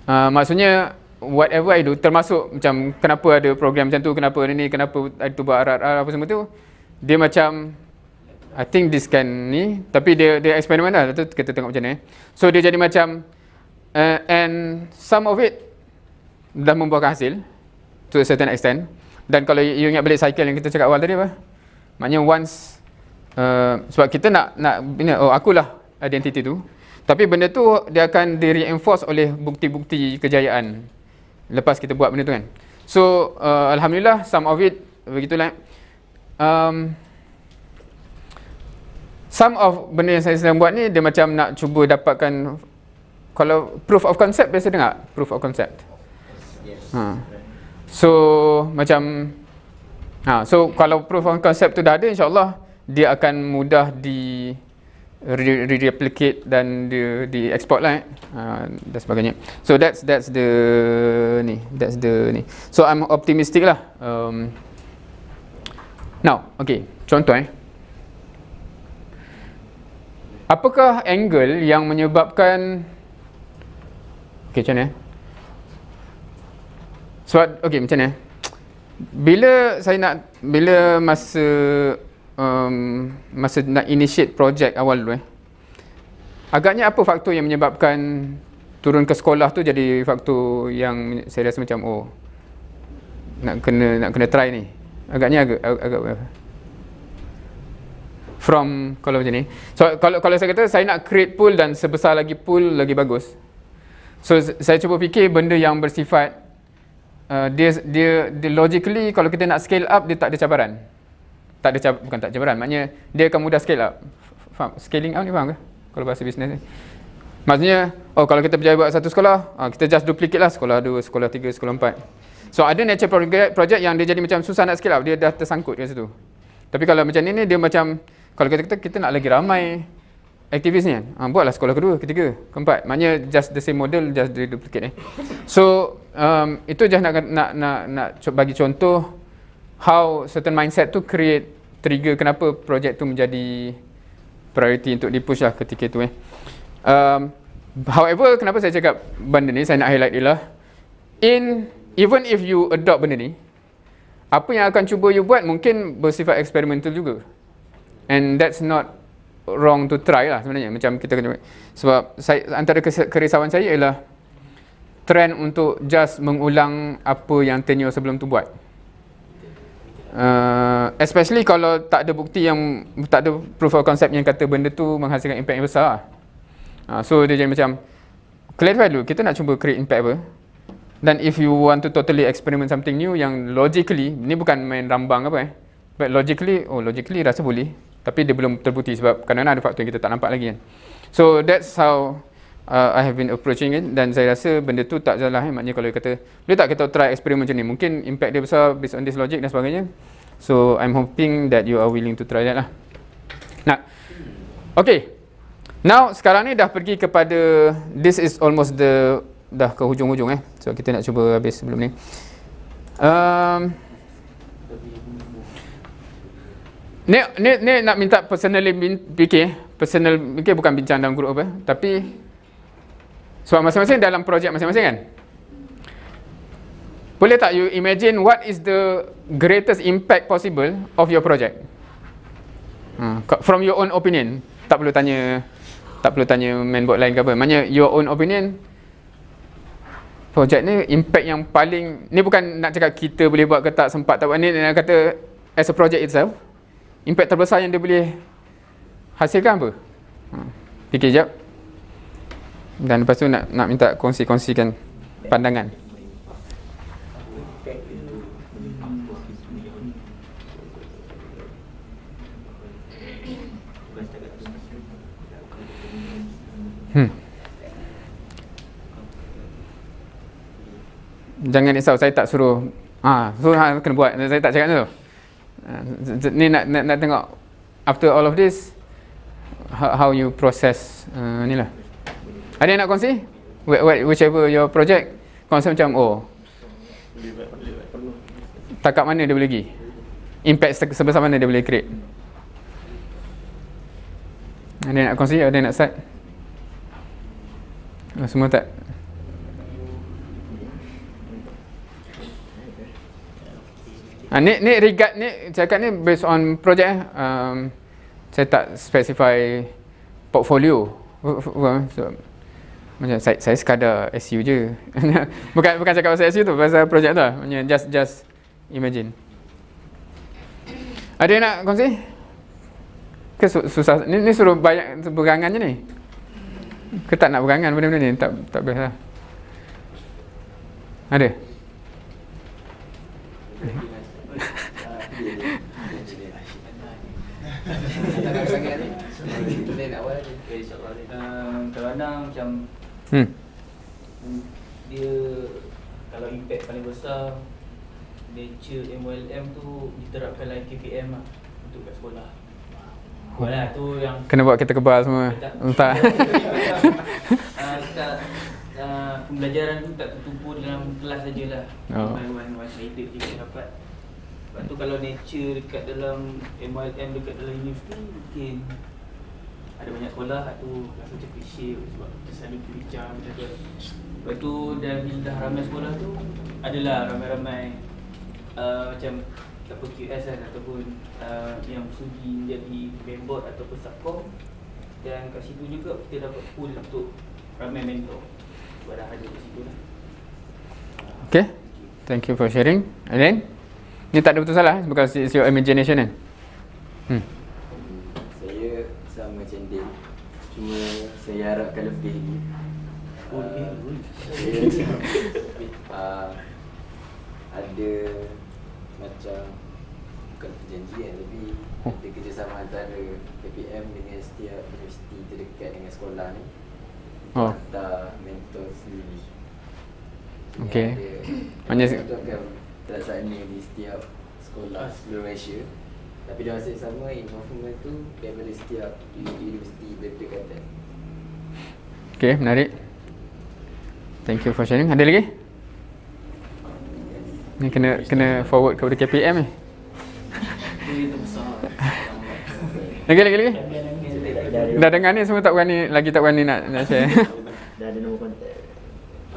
Uh, maksudnya, whatever I do, termasuk macam kenapa ada program macam tu, kenapa ni, kenapa I tu buat arat, apa semua tu. Dia macam, I think this can ni. Tapi dia dia experimental lah. tu kita tengok macam ni. Eh? So dia jadi macam, uh, and some of it dah membuat hasil to a certain extent dan kalau you ingat balik cycle yang kita cakap awal tadi apa maknanya once uh, sebab kita nak nak bina oh akulah identiti tu tapi benda tu dia akan di reinforce oleh bukti-bukti kejayaan lepas kita buat benda tu kan so uh, alhamdulillah some of it begitulah um, some of benda yang saya sedang buat ni dia macam nak cuba dapatkan kalau proof of concept biasa dengar proof of concept ha. so macam ha, so kalau proof of concept tu dah ada insyaallah dia akan mudah di re replicate dan di, di export lah eh? ha, dan sebagainya so that's that's the ni that's the ni so I'm optimistic lah um, now okay contoh eh Apakah angle yang menyebabkan Okey, macam ni. Sebab, so, okay macam ni. Eh? Eh? Bila saya nak, bila masa, um, masa nak initiate project awal dulu eh, agaknya apa faktor yang menyebabkan turun ke sekolah tu jadi faktor yang saya rasa macam, oh, nak kena, nak kena try ni. Agaknya agak, agak, agak from kalau macam ni. So kalau kalau saya kata saya nak create pool dan sebesar lagi pool lagi bagus. So saya cuba fikir benda yang bersifat uh, dia, dia dia logically kalau kita nak scale up dia tak ada cabaran. Tak ada cabaran, bukan tak ada cabaran. Maknanya dia akan mudah scale up. Faham? Scaling up ni faham ke? Kalau bahasa bisnes ni. Maksudnya, oh kalau kita berjaya buat satu sekolah, uh, kita just duplicate lah sekolah dua, sekolah tiga, sekolah empat. So ada nature project, project yang dia jadi macam susah nak scale up, dia dah tersangkut dekat situ. Tapi kalau macam ni dia macam kalau kita kita, kita nak lagi ramai, aktivis ni kan ha, buatlah sekolah kedua ketiga keempat maknanya just the same model just the duplicate eh so um, itu just nak, nak nak nak bagi contoh how certain mindset tu create trigger kenapa projek tu menjadi priority untuk di push lah ketika tu eh um, however kenapa saya cakap benda ni saya nak highlight ialah in even if you adopt benda ni apa yang akan cuba you buat mungkin bersifat eksperimental juga and that's not wrong to try lah sebenarnya macam kita kena sebab saya, antara kerisauan saya ialah trend untuk just mengulang apa yang tenure sebelum tu buat uh, especially kalau tak ada bukti yang tak ada proof of concept yang kata benda tu menghasilkan impact yang besar lah. uh, so dia jadi macam clarify dulu kita nak cuba create impact apa dan if you want to totally experiment something new yang logically ni bukan main rambang apa eh but logically oh logically rasa boleh tapi dia belum terbukti sebab kadang-kadang ada faktor yang kita tak nampak lagi kan so that's how uh, I have been approaching it dan saya rasa benda tu tak salah eh. maknanya kalau kata boleh tak kita try eksperimen macam ni mungkin impact dia besar based on this logic dan sebagainya so I'm hoping that you are willing to try that lah Nah, okay now sekarang ni dah pergi kepada this is almost the dah ke hujung-hujung eh so kita nak cuba habis sebelum ni um, Ni, ni, ni nak minta personal fikir Personal fikir bukan bincang dalam grup apa Tapi Sebab masing-masing dalam projek masing-masing kan Boleh tak you imagine what is the Greatest impact possible of your project hmm, From your own opinion Tak perlu tanya Tak perlu tanya mainboard lain ke apa Maksudnya your own opinion Projek ni impact yang paling Ni bukan nak cakap kita boleh buat ke tak sempat tak buat ni nak kata as a project itself impact terbesar yang dia boleh hasilkan apa? Hmm. Fikir jap. Dan lepas tu nak nak minta kongsi-kongsikan pandangan. Hmm. Jangan risau saya tak suruh. Ah, ha, suruh ha, kena buat. Saya tak cakap tu. Uh, ni nak, nak, nak tengok after all of this how, how you process uh, ni lah. Ada yang nak kongsi? Wait wait, whichever your project concern macam oh takap mana dia boleh pergi? Impact sebesar mana dia boleh create? Ada yang nak kongsi? Ada yang nak start? Oh, semua tak? Uh, ni ni regard ni cakap ni based on project eh. Um, saya tak specify portfolio. So, macam saya, saya sekadar SU je. bukan bukan cakap pasal SU tu, pasal project tu. Lah. Macam just just imagine. Ada yang nak kongsi? Ke susah? Ni, ni suruh banyak berangan je ni? Ke tak nak berangan benda-benda ni? Tak, tak best lah. Ada? kalau nak macam hmm. dia kalau impact paling besar nature MLM tu diterapkan lain KPM lah untuk kat sekolah. Sekolah tu yang kena buat kita kebal semua. Entah. Kita pembelajaran tu tak tertumpu dalam kelas sajalah. Oh. Main-main-main dapat. Sebab tu kalau nature dekat dalam MLM dekat dalam universiti mungkin ada banyak sekolah tu rasa macam cliche sebab kita selalu berbincang macam tu Lepas tu dah bila dah ramai sekolah tu adalah ramai-ramai uh, macam apa QS kan ataupun uh, yang sugi menjadi member ataupun subcom dan kat situ juga kita dapat pool untuk ramai mentor sebab dah ada kat situ lah Okay, thank you for sharing. And then? Ni tak ada betul salah eh? Bukan si, si imagination ni kan? hmm. Saya sama macam dia Cuma saya harapkan lebih ni uh, oh, uh, Ada macam Bukan perjanjian Lebih oh. huh. ada kerjasama antara KPM dengan setiap universiti terdekat dengan sekolah ni Oh. Atau mentor sendiri Okay Maksudnya pelaksanaan ni di setiap sekolah seluruh Malaysia tapi dia masih sama involvement tu daripada setiap universiti berdekatan Okay, menarik Thank you for sharing. Ada lagi? Ni kena kena forward kepada KPM ni. lagi lagi lagi. Dah dengar ni semua tak berani lagi tak berani nak nak share. Dah ada nombor kontak.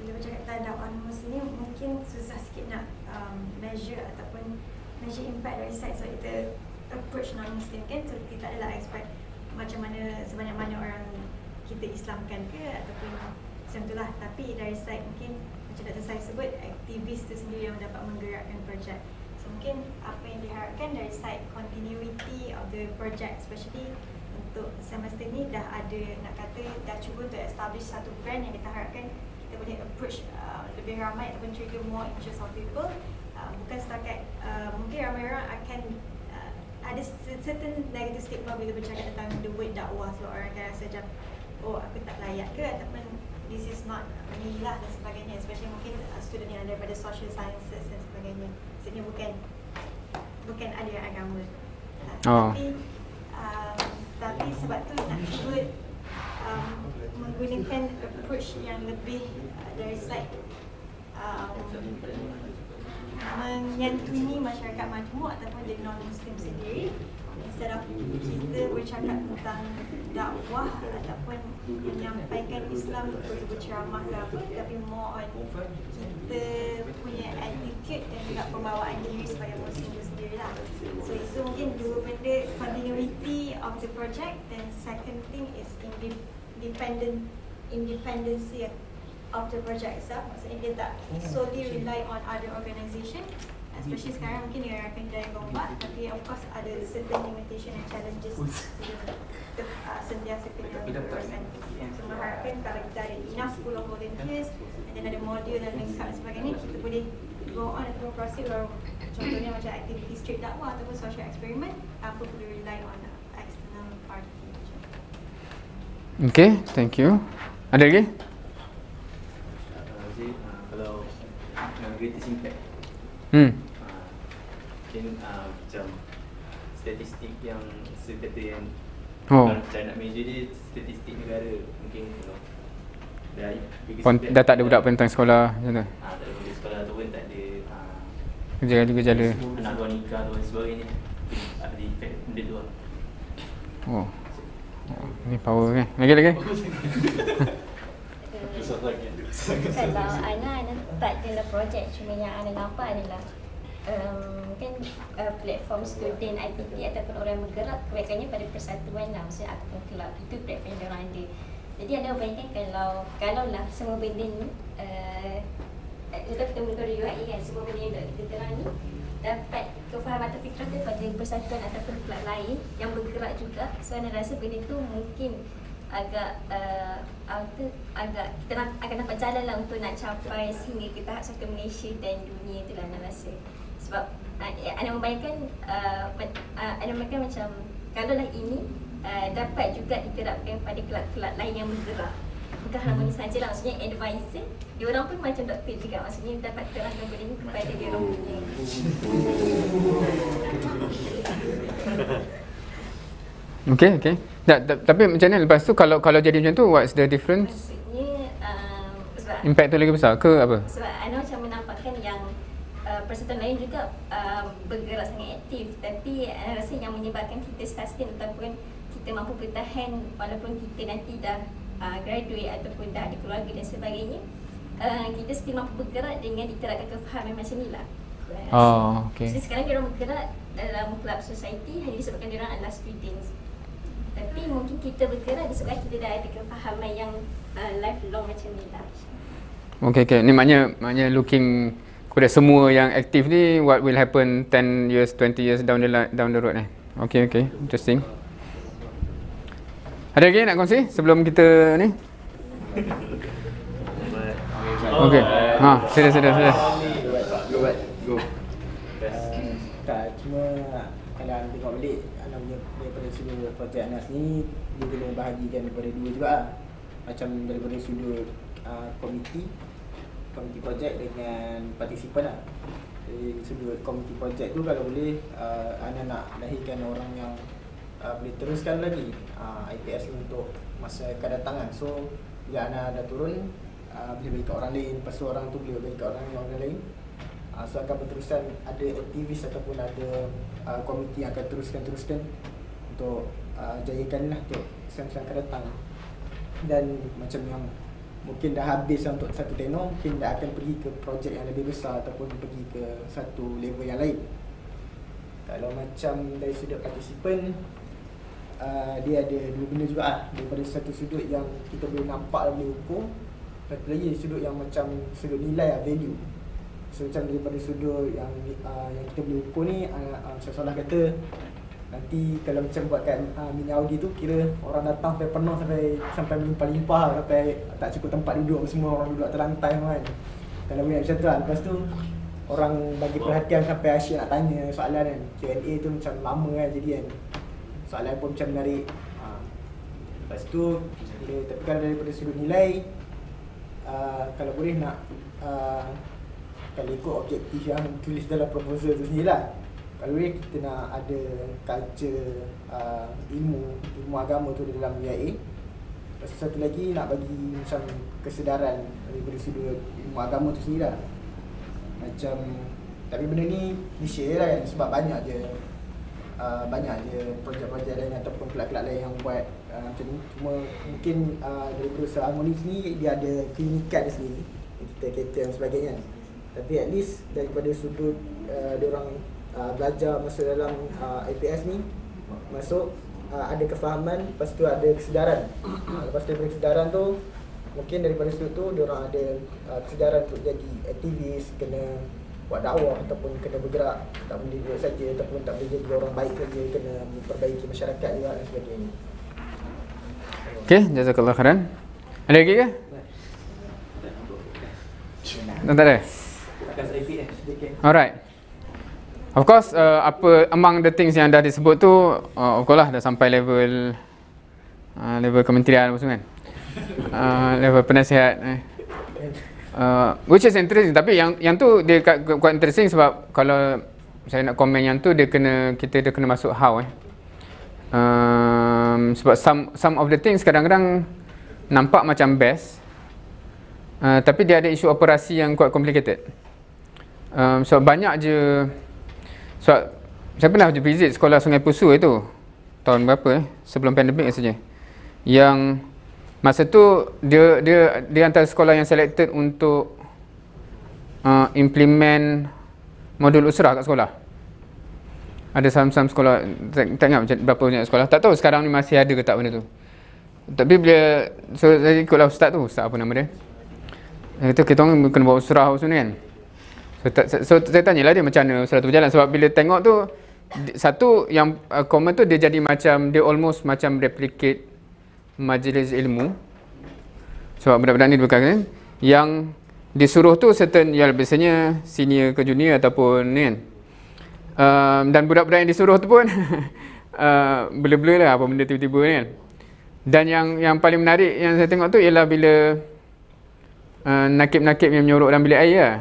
bila bercakap tanda on animals ni mungkin susah sikit nak um, measure ataupun measure impact dari side so kita approach non-muslim kan so kita tak adalah expect macam mana sebanyak mana orang kita islamkan ke ataupun macam itulah tapi dari side mungkin macam Dr. Saif sebut aktivis tu sendiri yang dapat menggerakkan projek so mungkin apa yang diharapkan dari side continuity of the project especially untuk semester ni dah ada nak kata dah cuba untuk establish satu brand yang kita harapkan kita boleh approach uh, lebih ramai ataupun trigger more interest of people uh, bukan setakat uh, mungkin ramai orang akan uh, ada certain negative stigma bila bercakap tentang the word dakwah sebab orang akan rasa macam oh aku tak layak ke ataupun this is not me lah dan sebagainya especially mungkin uh, student yang ada daripada social sciences dan sebagainya sebenarnya bukan bukan ada agama uh, oh. tapi uh, tapi sebab tu nak cuba um, menggunakan approach yang lebih uh, dari side um, menyantuni masyarakat majmuk ataupun the non-muslim sendiri instead of kita bercakap tentang dakwah ataupun menyampaikan Islam untuk berceramah ke lah, apa tapi more on kita punya attitude dan juga pembawaan diri sebagai muslim itu sendiri lah so itu mungkin dua benda continuity of the project Then second thing is in the dependent independency of the project itself. Maksudnya dia tak oh, solely rely on other organisation. Especially hmm. sekarang mungkin dia akan jadi gombak tapi of course ada certain limitation and challenges uh, sentiasa kena berkesan. So mengharapkan kalau kita ada enough full volunteers and then ada modul dan links dan sebagainya kita boleh go on ataupun proceed contohnya macam activity straight up, lah, ataupun social experiment apa perlu rely on Okay, thank you. Ada lagi? Hmm. Mungkin macam statistik yang sekata oh. kalau macam dia statistik negara mungkin dah, dah tak ada budak pentang sekolah macam tu? Ah, tak ada sekolah tu pun tak ada uh, ah. kerja kerja kerja anak luar nikah tu sebagainya ada efek benda tu lah. Oh. Ini power kan. Lagi lagi. Kalau Ana Ana tak dalam projek cuma yang Ana nampak adalah um, kan uh, platform student IPT ataupun orang bergerak kebaikannya pada persatuan lah maksudnya ataupun kelab itu platform yang orang ada jadi ada bayangkan kalau kalau lah semua benda ni uh, eh, kita bertemu dengan UAE kan semua benda yang kita terang ni dapat kefaham atau fikiran daripada persatuan ataupun kelab lain yang bergerak juga so saya rasa benda tu mungkin agak uh, outer, agak kita nak, akan dapat jalan lah untuk nak capai sehingga ke tahap satu Malaysia dan dunia tu lah saya rasa sebab uh, anda membayangkan uh, uh anda membayangkan macam kalau lah ini uh, dapat juga diterapkan pada kelab-kelab lain yang bergerak bukan hmm. Mhm. saja lah, maksudnya advisor dia orang pun macam doktor juga maksudnya dapat terah nombor ini kepada dia orang punya Okay, okay. Tak, tak, tapi macam mana lepas tu kalau kalau jadi macam tu what's the difference? Maksudnya uh, impact tu lagi besar ke apa? Sebab ana macam menampakkan yang uh, persatuan lain juga uh, bergerak sangat aktif tapi ana rasa yang menyebabkan kita sustain ataupun kita mampu bertahan walaupun kita nanti dah uh, graduate ataupun dah ada keluarga dan sebagainya uh, kita setiap mampu bergerak dengan diterapkan kefahaman macam ni lah Oh, okay. Jadi sekarang kita bergerak dalam club society hanya disebabkan dia adalah students. Tapi mungkin kita bergerak disebabkan kita dah ada kefahaman yang uh, lifelong macam ni lah. Okay, okay. Ni maknanya, maknanya looking kepada semua yang aktif ni, what will happen 10 years, 20 years down the line, down the road ni? Eh? Okay, okay. Interesting. Ada lagi nak kongsi sebelum kita ni? Okey. Ha, sila sila sila. projek Anas ni dia kena bahagikan kepada dua juga lah. Macam daripada sudut uh, komiti komiti projek dengan partisipan lah. Jadi sudut komiti projek tu kalau boleh uh, ah, Anas nak lahirkan orang yang uh, boleh teruskan lagi uh, ah, IPS untuk masa kedatangan. So bila anak dah turun uh, boleh bagi orang lain, lepas orang tu boleh bagi ke orang yang orang lain. Uh, so akan berterusan ada aktivis ataupun ada uh, komiti yang akan teruskan-teruskan untuk uh, jayakan lah tu siang-siang akan dan macam yang mungkin dah habis lah untuk satu tenor mungkin dah akan pergi ke projek yang lebih besar ataupun pergi ke satu level yang lain kalau macam dari sudut partisipan uh, dia ada dua benda juga lah. Daripada satu sudut yang kita boleh nampak dan boleh ukur Satu lagi sudut yang macam sudut nilai lah, value So macam daripada sudut yang uh, yang kita boleh ukur ni uh, uh, Macam kata Nanti kalau macam buatkan uh, mini Audi tu Kira orang datang sampai penuh sampai sampai melimpah-limpah Sampai tak cukup tempat duduk semua orang duduk terlantai kan Kalau boleh macam tu lah Lepas tu orang bagi perhatian sampai asyik nak tanya soalan kan Q&A tu macam lama kan jadi kan soalan pun macam menarik ha. Lepas tu, okay. tapi kalau daripada sudut nilai uh, Kalau boleh nak uh, Kalau ikut objektif yang tulis dalam proposal tu sendiri lah Kalau boleh kita nak ada culture uh, ilmu Ilmu agama tu dalam UIA Lepas tu, satu lagi nak bagi macam kesedaran Daripada sudut ilmu agama tu sendiri lah Macam tapi benda ni cliche lah kan sebab banyak je uh, banyak je projek-projek lain ataupun kelab-kelab lain yang buat uh, macam ni cuma mungkin uh, dari perusahaan Harmony ni dia ada klinikat di sini kita kereta dan sebagainya tapi at least daripada sudut uh, diorang uh, belajar masuk dalam uh, APS ni masuk uh, ada kefahaman lepas tu ada kesedaran uh, lepas tu ada kesedaran tu mungkin daripada situ tu orang ada uh, kesedaran untuk jadi aktivis kena buat dakwah ataupun kena bergerak tak boleh duduk saja ataupun tak boleh jadi orang baik saja kena memperbaiki masyarakat juga dan sebagainya Okey, jazakallah khairan. Ada lagi ke? Tak ada. Alright. Of course, uh, apa among the things yang dah disebut tu, uh, of course lah dah sampai level uh, level kementerian apa semua kan. Uh, level penasihat. Eh uh, which is interesting tapi yang yang tu dia quite interesting sebab kalau saya nak komen yang tu dia kena kita dia kena masuk how eh um, sebab some some of the things kadang-kadang nampak macam best uh, tapi dia ada isu operasi yang quite complicated um, so banyak je so saya pernah visit sekolah Sungai Pusu itu tahun berapa eh sebelum pandemik saja yang Masa tu dia dia di antara sekolah yang selected untuk uh, implement modul usrah kat sekolah. Ada saham-saham sekolah tak, tak ingat macam berapa banyak sekolah. Tak tahu sekarang ni masih ada ke tak benda tu. Tapi bila so saya ikutlah ustaz tu, ustaz apa nama dia? Dia kata kita orang kena buat usrah apa kan. So, ta, so saya tanyalah dia macam mana usrah tu berjalan sebab bila tengok tu satu yang uh, komen tu dia jadi macam dia almost macam replicate majlis ilmu sebab budak-budak ni bukan kan yang disuruh tu certain yang biasanya senior ke junior ataupun ni kan um, dan budak-budak yang disuruh tu pun uh, bela-bela lah apa benda tiba-tiba ni kan dan yang yang paling menarik yang saya tengok tu ialah bila uh, nakib-nakib yang menyorok dalam bilik air lah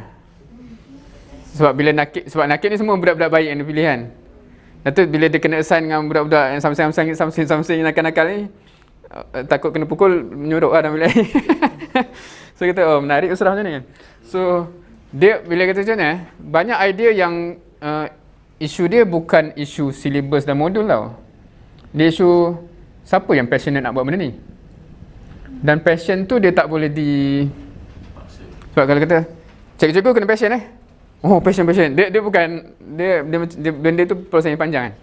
sebab bila nakib sebab nakib ni semua budak-budak baik yang dipilih kan Lepas tu bila dia kena assign dengan budak-budak yang samsing-samsing samsing-samsing nakal-nakal ni Eh, takut kena pukul menyuruh lah dan bilik ni, so kita oh menarik usrah macam ni kan so dia bila kata macam ni eh, banyak idea yang uh, isu dia bukan isu syllabus dan modul tau dia isu siapa yang passionate nak buat benda ni dan passion tu dia tak boleh di sebab kalau kata cikgu-cikgu kena passion eh oh passion passion dia, dia bukan dia, dia, dia, benda tu proses yang panjang kan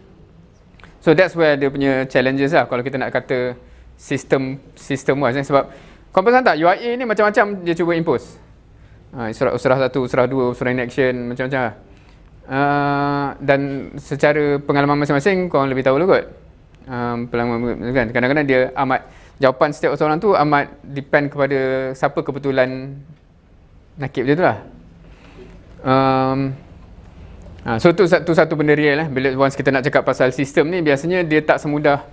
so that's where dia punya challenges lah kalau kita nak kata sistem sistem wise eh? sebab kau perasan tak UIA ni macam-macam dia cuba impose uh, ah, surah, surah 1, surah dua, surah inaction macam-macam lah. uh, dan secara pengalaman masing-masing kau lebih tahu lah kot um, pengalaman, kan? kadang-kadang dia amat jawapan setiap orang tu amat depend kepada siapa kebetulan nakib dia tu lah um, uh, so tu satu, satu benda real lah bila once kita nak cakap pasal sistem ni biasanya dia tak semudah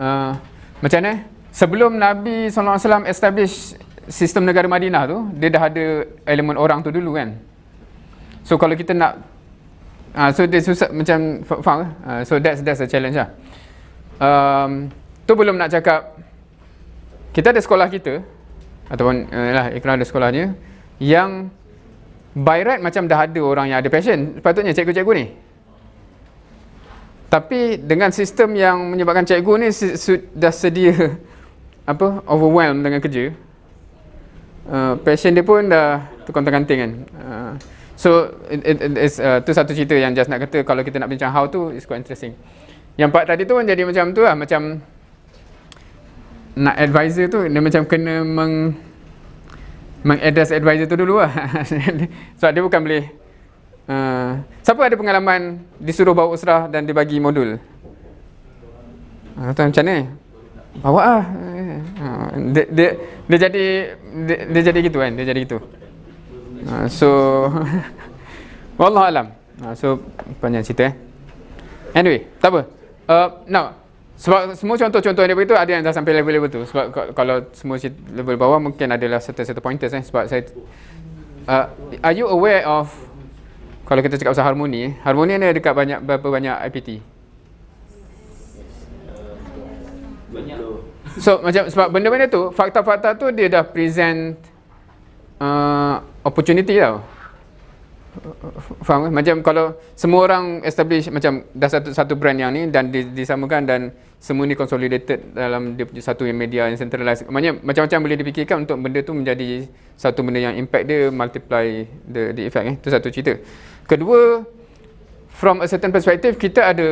uh, macam mana? Sebelum Nabi SAW establish sistem negara Madinah tu, dia dah ada elemen orang tu dulu kan? So kalau kita nak uh, so dia susah macam faham uh, so that's that's a challenge lah. Um, tu belum nak cakap kita ada sekolah kita ataupun uh, lah ikhlas ada sekolahnya yang by right macam dah ada orang yang ada passion sepatutnya cikgu-cikgu ni tapi dengan sistem yang menyebabkan cikgu ni sudah sedia apa overwhelmed dengan kerja. Uh, passion dia pun dah terkontang-kanting kan. Uh, so itu it, uh, satu cerita yang just nak kata kalau kita nak bincang how tu is quite interesting. Yang part tadi tu pun jadi macam tu lah macam nak advisor tu dia macam kena meng meng advisor tu dulu lah. so, dia bukan boleh Uh, siapa ada pengalaman disuruh bawa usrah dan dibagi modul? Uh, macam ni? Bawa ah. Uh, dia, dia, dia jadi dia, dia jadi gitu kan? Dia jadi gitu. Uh, so Wallah alam. Uh, so panjang cerita eh. Anyway, tak apa. Uh, now, sebab semua contoh-contoh yang begitu ada yang dah sampai level-level tu. Sebab kalau semua level bawah mungkin adalah satu-satu pointers eh. Sebab saya... Uh, are you aware of kalau kita cakap pasal harmoni, harmoni ni ada dekat banyak berapa banyak IPT? Banyak. So macam sebab benda-benda tu, fakta-fakta tu dia dah present uh, opportunity tau. Faham? Macam kalau semua orang establish macam dah satu satu brand yang ni dan disamakan dan semua ni consolidated dalam dia punya satu media yang centralized. Maksudnya macam-macam boleh dipikirkan untuk benda tu menjadi satu benda yang impact dia multiply the, the effect eh. Itu satu cerita. Kedua, from a certain perspective, kita ada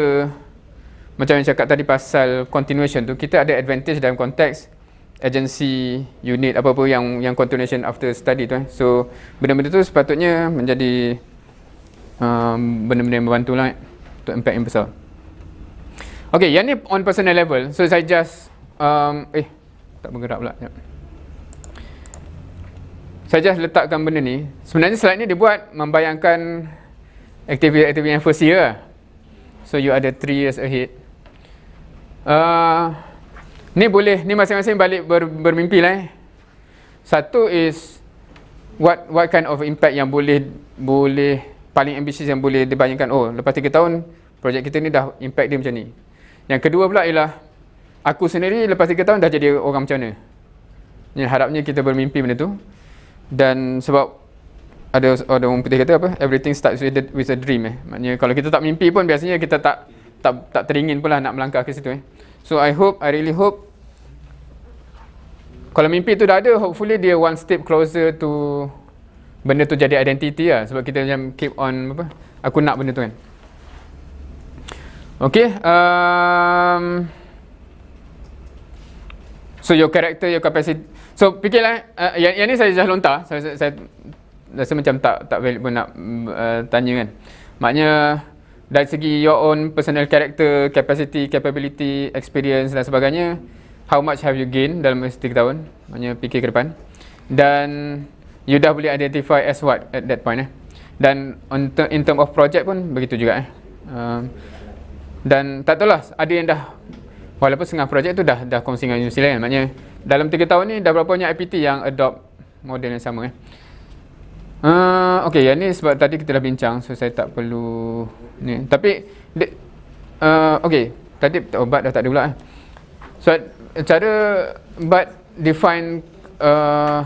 macam yang cakap tadi pasal continuation tu, kita ada advantage dalam konteks agency, unit, apa-apa yang yang continuation after study tu. Eh. So, benda-benda tu sepatutnya menjadi um, benda-benda yang membantu lah eh, untuk impact yang besar. Okay, yang ni on personal level. So, saya just, um, eh, tak bergerak pula. Yep. Saya just letakkan benda ni. Sebenarnya slide ni dibuat membayangkan aktiviti-aktiviti yang first year lah. So you ada 3 years ahead. Uh, ni boleh, ni masing-masing balik ber, bermimpi lah eh. Satu is what what kind of impact yang boleh boleh paling ambitious yang boleh dibayangkan. Oh, lepas 3 tahun projek kita ni dah impact dia macam ni. Yang kedua pula ialah aku sendiri lepas 3 tahun dah jadi orang macam mana. Ni harapnya kita bermimpi benda tu. Dan sebab ada ada orang putih kata apa everything starts with a, with a dream eh maknanya kalau kita tak mimpi pun biasanya kita tak tak tak teringin pula nak melangkah ke situ eh so i hope i really hope kalau mimpi tu dah ada hopefully dia one step closer to benda tu jadi identiti lah sebab kita macam keep on apa aku nak benda tu kan Okay um, so your character your capacity so fikirlah uh, yang, yang ni saya dah lontar saya, saya, saya rasa macam tak tak valid pun nak uh, tanya kan. Maknanya dari segi your own personal character, capacity, capability, experience dan sebagainya, how much have you gained dalam masa tahun? Maknanya fikir ke depan. Dan you dah boleh identify as what at that point eh. Dan on t- in term of project pun begitu juga eh. Uh, dan tak tahu lah ada yang dah walaupun setengah projek tu dah dah kongsi dengan universiti lain kan. maknanya dalam 3 tahun ni dah berapa banyak IPT yang adopt model yang sama eh. Uh, ah, okay, yang ni sebab tadi kita dah bincang So saya tak perlu ni. Tapi uh, ah, Okay, tadi obat oh, dah tak ada pula eh. So cara But define uh,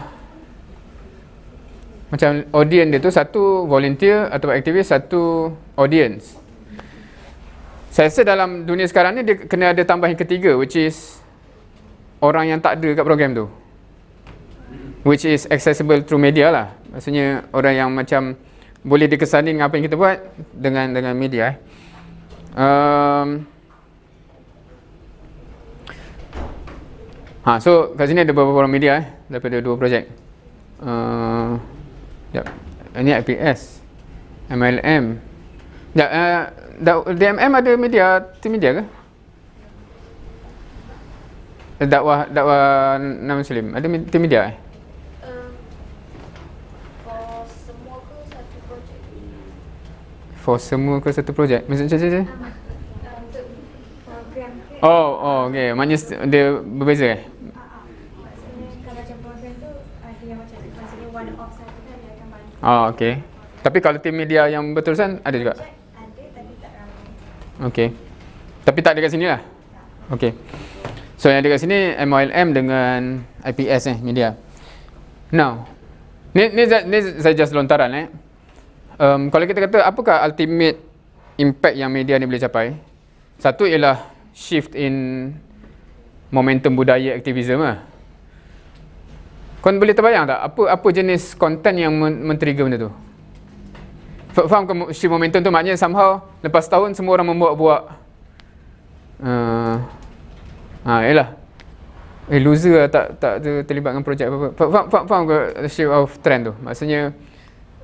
Macam audience dia tu Satu volunteer atau aktivis Satu audience Saya rasa dalam dunia sekarang ni Dia kena ada tambah yang ketiga Which is Orang yang tak ada kat program tu Which is accessible through media lah Maksudnya orang yang macam boleh dikesanin dengan apa yang kita buat dengan dengan media eh. Um, ha, so kat sini ada beberapa orang media eh, daripada dua projek. Uh, ini IPS, MLM. Ya, eh, da, uh, DMM ada media, tim media ke? Dakwah, dakwah Nama Muslim, ada tim media eh? For semua ke satu projek? Macam macam macam? Oh, oh, okay. Maknanya dia berbeza eh? Oh, okay. Tapi kalau tim media yang betul berterusan ada juga? Ada, tapi tak ramai. Okay. Tapi tak ada kat sini lah? Okay. So yang ada kat sini MOLM dengan IPS eh, media. Now, ni, ni, ni, ni saya just lontaran eh um, kalau kita kata apakah ultimate impact yang media ni boleh capai satu ialah shift in momentum budaya aktivisme lah. kau boleh terbayang tak apa apa jenis content yang men-trigger benda tu faham ke shift momentum tu maknanya somehow lepas tahun semua orang membuat-buat uh, ha, ialah Eh, loser lah tak, tak terlibat dengan projek apa-apa. Faham, faham, faham ke shape of trend tu? Maksudnya,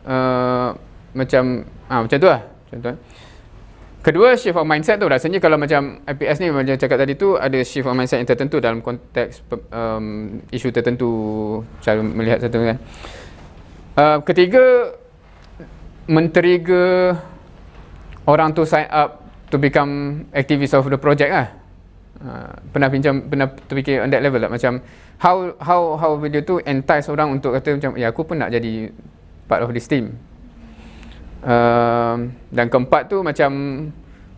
uh, macam ha, macam tu lah contoh kedua shift of mindset tu rasanya kalau macam IPS ni macam cakap tadi tu ada shift of mindset yang tertentu dalam konteks um, isu tertentu cara melihat satu kan uh, ketiga men orang tu sign up to become activist of the project lah Uh, pernah pinjam pernah terfikir on that level lah macam how how how video tu entice orang untuk kata macam ya aku pun nak jadi part of this team uh, dan keempat tu macam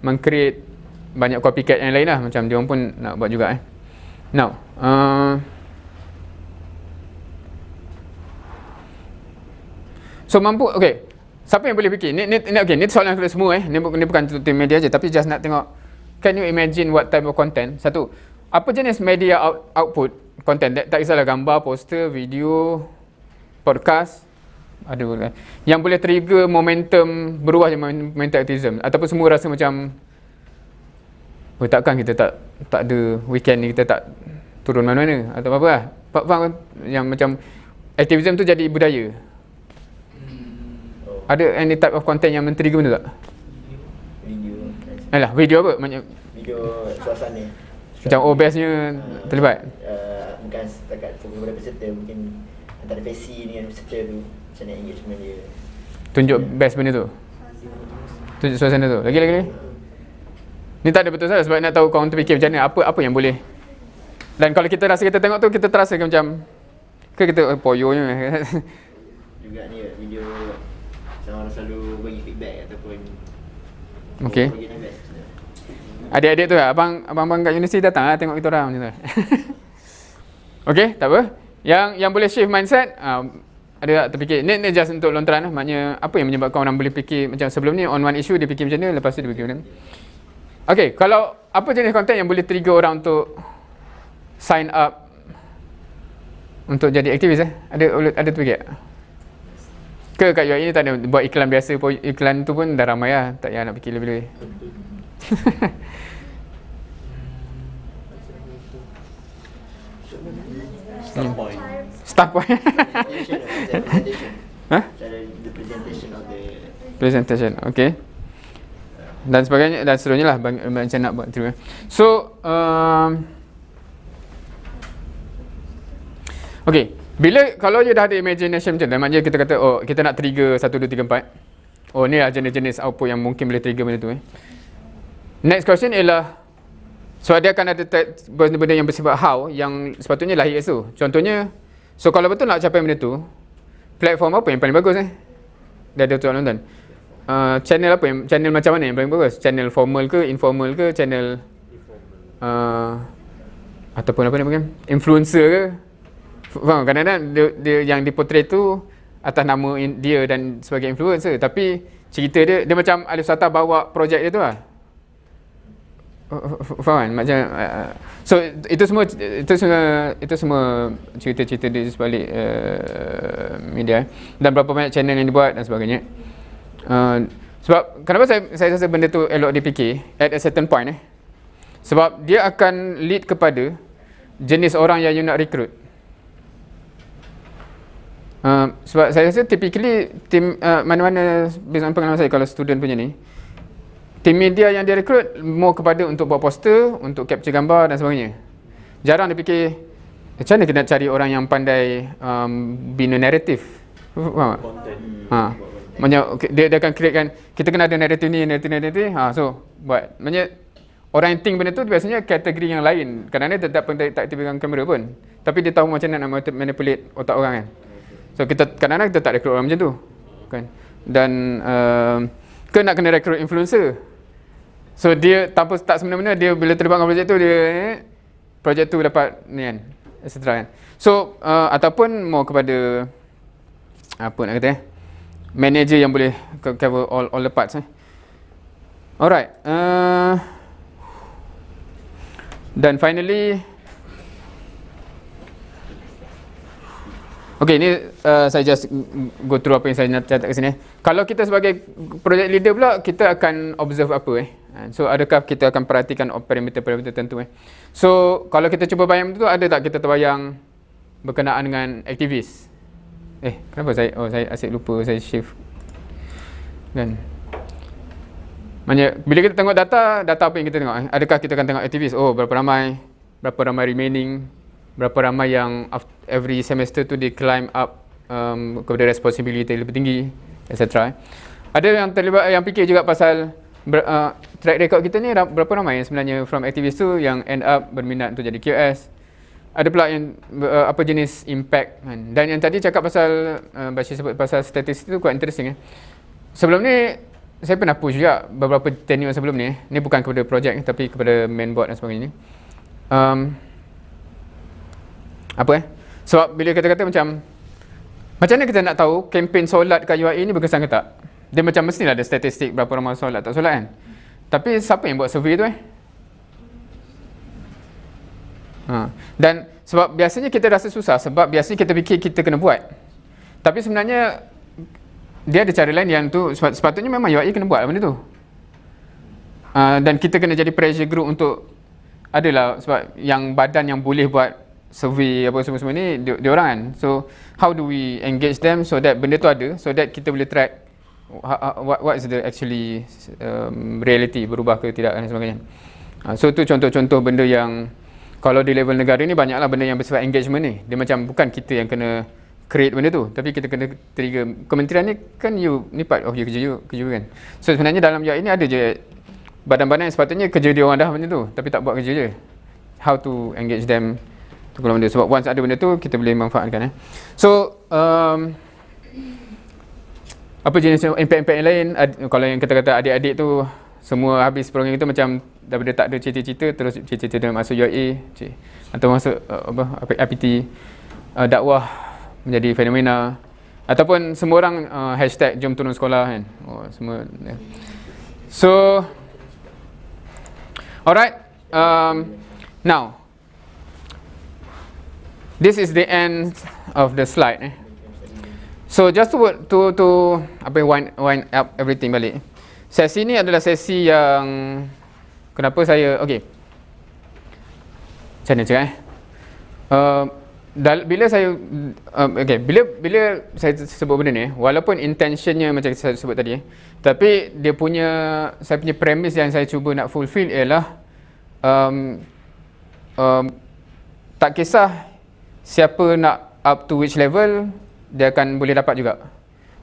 mengcreate banyak copycat yang lain lah macam dia pun nak buat juga eh now uh, so mampu okey siapa yang boleh fikir ni ni, ni okey ni soalan kepada semua eh ni, ni bukan untuk media aja tapi just nak tengok can you imagine what type of content satu apa jenis media out, output content tak kisahlah gambar poster video podcast aduh kan. yang boleh trigger momentum berubah mental autism ataupun semua rasa macam oh, takkan kita tak tak ada weekend ni kita tak turun mana-mana atau apa lah Pak Fang kan? yang macam aktivism tu jadi budaya hmm. ada any type of content yang men-trigger tak? Video. Alah, video apa? video suasana. Macam oh bestnya uh, terlibat. Uh, bukan setakat fokus pada peserta mungkin antara ni, dengan peserta tu dia. Tunjuk best benda tu. Tunjuk suasana tu. Lagi lagi. Ni tak ada betul salah sebab nak tahu kau tu fikir macam mana apa apa yang boleh. Dan kalau kita rasa kita tengok tu kita terasa ke macam ke kita oh, poyo ni. Juga ni video macam selalu bagi feedback ataupun Okey. Adik-adik tu lah, abang, abang-abang kat universiti datang ah, tengok kita orang macam tu. Okey, tak apa. Yang yang boleh shift mindset, uh, ada tak terfikir? Ni, ni just untuk lontaran lah. Maknanya apa yang menyebabkan orang boleh fikir macam sebelum ni on one issue dia fikir macam ni lepas tu dia fikir macam ni. Okay, kalau apa jenis konten yang boleh trigger orang untuk sign up untuk jadi aktivis eh? Ada ada terfikir tak? Ke kat UI e ni tak ada buat iklan biasa pun iklan tu pun dah ramai lah. Tak payah nak fikir lebih-lebih. Hmm. Start staff point. presentation presentation. Huh? okay. Dan sebagainya, dan seterusnya lah macam nak buat terima. So, um, okay. Bila kalau dia dah ada imagination macam tu, maknanya kita kata, oh kita nak trigger 1, 2, 3, 4. Oh ni lah jenis-jenis output yang mungkin boleh trigger benda tu. Eh. Next question ialah, so dia akan ada benda-benda yang bersifat how yang sepatutnya lahir esok. Contohnya, So kalau betul nak capai benda tu Platform apa yang paling bagus eh? Dari Dato' Al-London uh, Channel apa? Yang, channel macam mana yang paling bagus? Channel formal ke? Informal ke? Channel uh, Ataupun apa ni mungkin? Influencer ke? Faham? Kadang-kadang dia, dia yang dipotret tu Atas nama dia dan sebagai influencer Tapi cerita dia, dia macam Alif Sata bawa projek dia tu lah Faham macam uh, so itu semua itu semua itu semua cerita-cerita di sebalik uh, media eh. dan berapa banyak channel yang dibuat dan sebagainya. Uh, sebab kenapa saya saya rasa benda tu elok dipikir at a certain point eh. Sebab dia akan lead kepada jenis orang yang you nak recruit. Uh, sebab saya rasa typically tim uh, mana-mana based on pengalaman saya kalau student punya ni tim media yang dia rekrut more kepada untuk buat poster, untuk capture gambar dan sebagainya. Jarang dia fikir macam mana kena cari orang yang pandai um, bina naratif. Faham tak? Ha. Banyak dia, dia akan createkan kita kena ada naratif ni, naratif ni, naratif Ha, so buat. Maksudnya orang yang think benda tu biasanya kategori yang lain. Kadang-kadang dia tetap pandai tak aktifkan kamera pun. Tapi dia tahu macam mana nak manipulate otak orang kan. So kita kadang-kadang kita tak rekrut orang macam tu. Kan? Dan uh, ke nak kena rekrut influencer so dia tanpa tak sebenarnya dia bila terlibat dengan projek tu dia eh, projek tu dapat ni kan etc kan so uh, ataupun mau kepada apa nak kata eh manager yang boleh cover all all the parts eh alright uh, dan finally Okay, ini uh, saya just go through apa yang saya nak catat ke sini. Eh. Kalau kita sebagai project leader pula, kita akan observe apa eh. So, adakah kita akan perhatikan parameter-parameter tertentu eh. So, kalau kita cuba bayang tu, ada tak kita terbayang berkenaan dengan aktivis? Eh, kenapa saya, oh saya asyik lupa saya shift. dan Maksudnya, bila kita tengok data, data apa yang kita tengok eh? Adakah kita akan tengok aktivis? Oh, berapa ramai? Berapa ramai remaining? berapa ramai yang every semester tu dia climb up um, kepada responsibility lebih tinggi etc. Eh. Ada yang terlibat yang fikir juga pasal ber, uh, track record kita ni berapa ramai yang sebenarnya from activist tu yang end up berminat untuk jadi QS. Ada pula yang uh, apa jenis impact kan. Dan yang tadi cakap pasal uh, Bashir sebut pasal statistik tu quite interesting eh. Sebelum ni saya pernah push juga beberapa tenure sebelum ni. Ni bukan kepada projek tapi kepada main board dan sebagainya. Um, apa eh? Sebab bila kata-kata macam macam mana kita nak tahu kempen solat kat UAE ni berkesan ke tak? Dia macam mestilah ada statistik berapa ramai solat tak solat kan? Tapi siapa yang buat survey tu eh? Ha. Dan sebab biasanya kita rasa susah sebab biasanya kita fikir kita kena buat. Tapi sebenarnya dia ada cara lain yang tu sepatutnya memang UAE kena buat benda tu. Uh, dan kita kena jadi pressure group untuk adalah sebab yang badan yang boleh buat survey apa semua-semua ni dia, dia orang kan so how do we engage them so that benda tu ada so that kita boleh track what what is the actually um, reality berubah ke tidak dan sebagainya uh, so tu contoh-contoh benda yang kalau di level negara ni banyaklah benda yang bersifat engagement ni dia macam bukan kita yang kena create benda tu tapi kita kena trigger kementerian ni kan you ni part of you kerja you kerja kan so sebenarnya dalam UI ni ada je badan-badan yang sepatutnya kerja dia orang dah macam tu tapi tak buat kerja je how to engage them tu kalau benda sebab once ada benda tu kita boleh manfaatkan eh. so um, apa jenis impact-impact yang lain Ad, kalau yang kata-kata adik-adik tu semua habis program itu macam daripada tak ada cerita-cerita terus cerita-cerita masuk UIA atau masuk uh, apa APT uh, dakwah menjadi fenomena ataupun semua orang uh, hashtag jom turun sekolah kan oh, semua yeah. so alright um, now this is the end of the slide. Eh. So just to to to apa wind wind up everything balik. Sesi ni adalah sesi yang kenapa saya okay. Macam mana cakap eh? Uh, bila saya uh, um, okey, bila bila saya sebut benda ni, walaupun intentionnya macam saya sebut tadi eh, tapi dia punya saya punya premise yang saya cuba nak fulfill ialah um, um, tak kisah siapa nak up to which level dia akan boleh dapat juga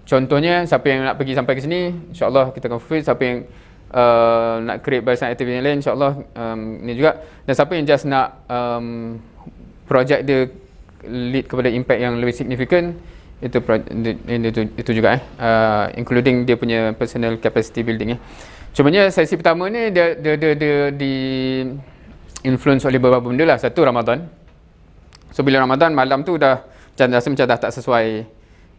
contohnya siapa yang nak pergi sampai ke sini insyaallah kita akan fulfill siapa yang uh, nak create barisan aktiviti yang lain insyaallah um, ni juga dan siapa yang just nak um, project dia lead kepada impact yang lebih signifikan itu, itu itu juga eh uh, including dia punya personal capacity building eh cumanya sesi pertama ni dia dia dia di influence oleh beberapa benda lah satu Ramadan So bila Ramadan malam tu dah macam rasa macam dah tak sesuai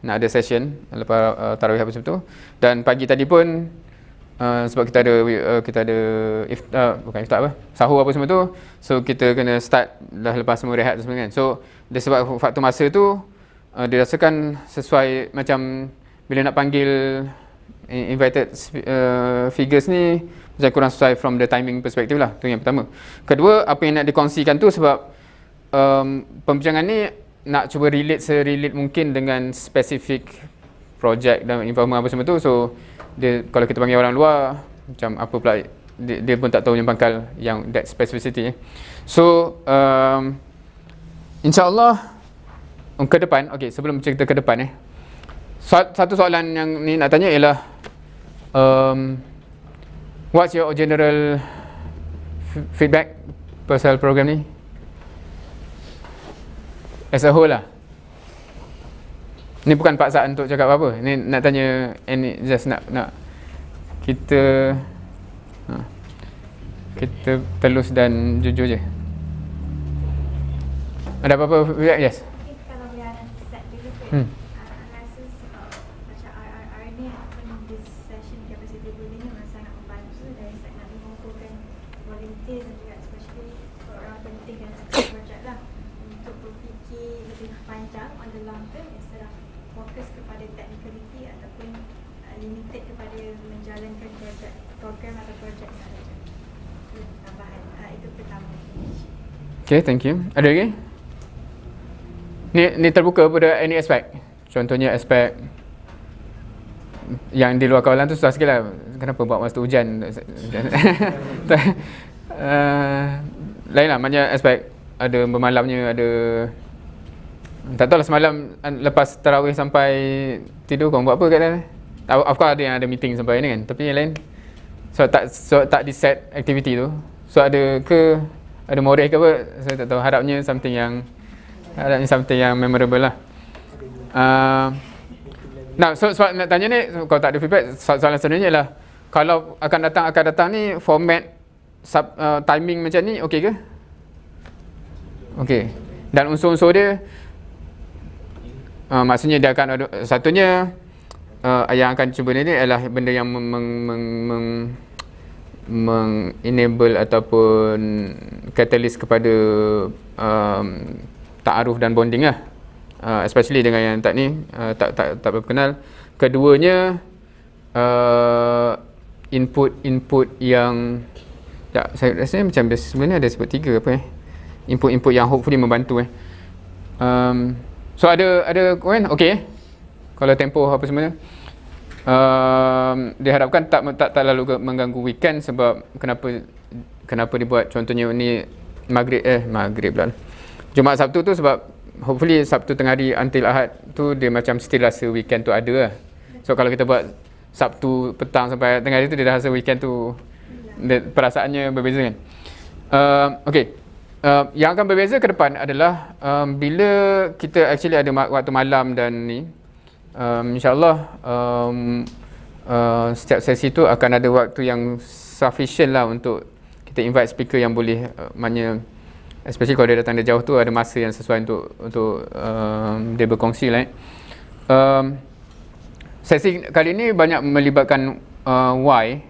nak ada session lepas uh, tarawih apa macam tu. Dan pagi tadi pun uh, sebab kita ada uh, kita ada if, uh, bukan iftar apa? Sahur apa semua tu. So kita kena start dah lepas semua rehat semua kan. So disebab faktor masa tu uh, dirasakan sesuai macam bila nak panggil invited uh, figures ni macam kurang sesuai from the timing perspective lah. Tu yang pertama. Kedua, apa yang nak dikongsikan tu sebab um, pembincangan ni nak cuba relate serelate mungkin dengan spesifik projek dan involvement apa semua tu so dia, kalau kita panggil orang luar macam apa pula dia, dia pun tak tahu yang pangkal yang that specificity eh. so um, insyaAllah ke depan ok sebelum cerita ke depan eh satu soalan yang ni nak tanya ialah um, what's your general feedback pasal program ni as a whole lah ni bukan paksaan untuk cakap apa-apa ni nak tanya any just nak nak kita kita telus dan jujur je ada apa-apa yes hmm. Okay, thank you. Ada lagi? Ni, ni terbuka pada any aspect. Contohnya aspect yang di luar kawalan tu susah sikit lah. Kenapa buat masa tu hujan? uh, lain lah, maknanya aspek ada bermalamnya, ada... Tak tahu lah semalam lepas tarawih sampai tidur kau buat apa kat sana? Of course ada yang ada meeting sampai ni kan. Tapi yang lain, so tak, so, tak di set activity tu. So ada ke ada murid ke apa saya tak tahu harapnya something yang harapnya something yang memorable lah uh, nah so so nak tanya ni kalau tak ada feedback so- soalan sebenarnya lah kalau akan datang akan datang ni format sub, uh, timing macam ni okey ke okey dan unsur-unsur dia uh, maksudnya dia akan ada satunya uh, yang akan cuba ni ialah benda yang meng, meng, meng mengenable ataupun katalis kepada um, ta'aruf dan bonding lah uh, especially dengan yang tak ni uh, tak tak tak berapa kenal keduanya uh, input input yang tak saya rasa macam sebenarnya ada sebut tiga apa eh input input yang hopefully membantu eh um, so ada ada kan okey kalau tempo apa semuanya um, diharapkan tak tak terlalu mengganggu weekend sebab kenapa kenapa dibuat contohnya ni maghrib eh maghrib lah Jumaat Sabtu tu sebab hopefully Sabtu tengah hari until Ahad tu dia macam still rasa weekend tu ada lah. So kalau kita buat Sabtu petang sampai tengah hari tu dia dah rasa weekend tu dia, perasaannya berbeza kan. Um, okay. Um, yang akan berbeza ke depan adalah um, bila kita actually ada waktu malam dan ni um, insyaallah um, uh, setiap sesi tu akan ada waktu yang sufficient lah untuk kita invite speaker yang boleh uh, maknanya especially kalau dia datang dari jauh tu ada masa yang sesuai untuk untuk um, dia berkongsi lah. Eh. Um, sesi kali ini banyak melibatkan uh, why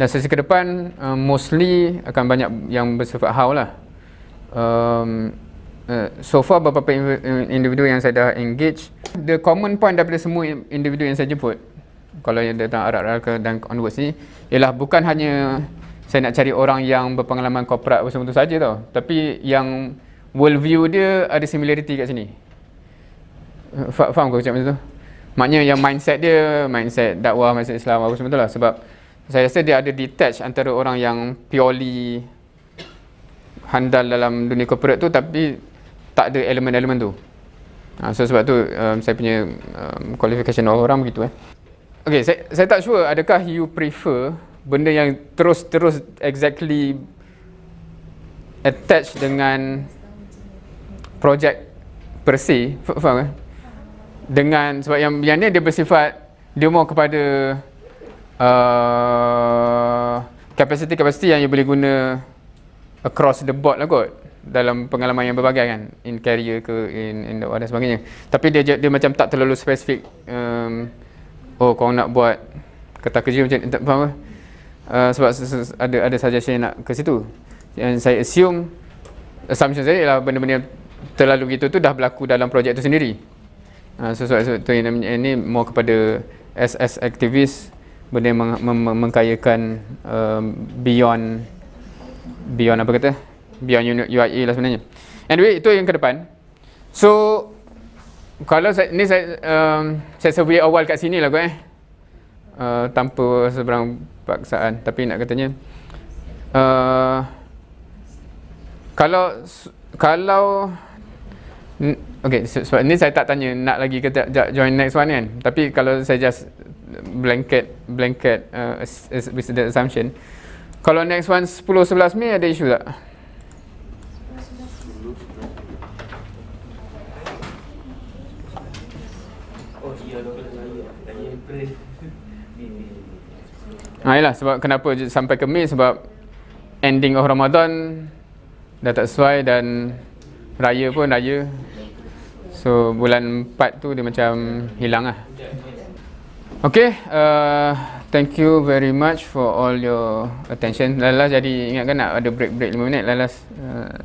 dan sesi ke depan uh, mostly akan banyak yang bersifat how lah. Um, Uh, so far beberapa individu yang saya dah engage the common point daripada semua individu yang saya jemput kalau yang datang arah-arah ke dan onwards ni ialah bukan hanya saya nak cari orang yang berpengalaman korporat macam tu saja tau tapi yang world view dia ada similarity kat sini uh, faham ke macam tu maknanya yang mindset dia mindset dakwah mindset Islam apa semua tu lah sebab saya rasa dia ada detach antara orang yang purely handal dalam dunia corporate tu tapi tak ada elemen-elemen tu. Ha, so sebab tu um, saya punya um, qualification orang begitu eh. Okay, saya, saya tak sure adakah you prefer benda yang terus-terus exactly attached dengan project per se, faham kan? Dengan sebab yang, yang ni dia bersifat dia mau kepada uh, kapasiti-kapasiti yang you boleh guna across the board lah kot dalam pengalaman yang berbagai kan in career ke in in dakwah dan sebagainya tapi dia dia, dia macam tak terlalu spesifik um, oh kau nak buat kata kerja macam tak faham uh, sebab ada ada suggestion nak ke situ dan saya assume assumption saya ialah benda-benda yang terlalu gitu tu dah berlaku dalam projek tu sendiri uh, so, so, tu ini, ini more kepada SS aktivis benda yang meng, meng, meng, mengkayakan um, beyond beyond apa kata beyond UIA lah sebenarnya. Anyway, itu yang ke depan. So, kalau saya, ni saya, um, saya survey awal kat sini lah kot eh. Uh, tanpa seberang paksaan. Tapi nak katanya, uh, kalau, kalau, okay, sebab ni saya tak tanya nak lagi ke join next one kan. Tapi kalau saya just blanket, blanket, uh, as, as, as the assumption, kalau next one 10-11 Mei ada isu tak? Tak. Ha yalah, sebab kenapa sampai ke Mei sebab ending of Ramadan dah tak sesuai dan raya pun raya. So bulan 4 tu dia macam hilang lah. Okay, uh, thank you very much for all your attention. Lalas jadi ingatkan nak ada break-break 5 minit. Lalas uh,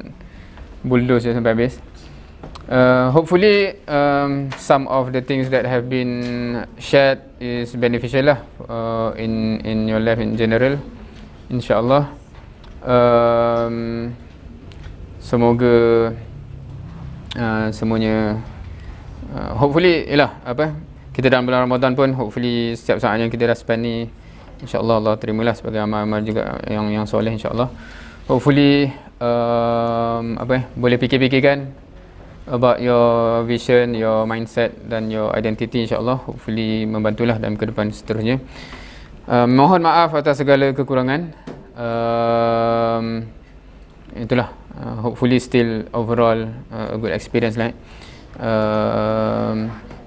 bulldoze je sampai habis. Uh, hopefully um, some of the things that have been shared is beneficial lah uh, in in your life in general. Insyaallah. Um, semoga uh, semuanya uh, hopefully ialah apa kita dalam bulan Ramadan pun hopefully setiap saat yang kita dah spend ni insyaallah Allah terimalah sebagai amal-amal juga yang yang soleh insyaallah hopefully um, apa boleh fikir-fikirkan about your vision, your mindset dan your identity insyaAllah hopefully membantulah dalam ke depan seterusnya um, mohon maaf atas segala kekurangan um, itulah uh, hopefully still overall uh, a good experience lah right? Eh. um,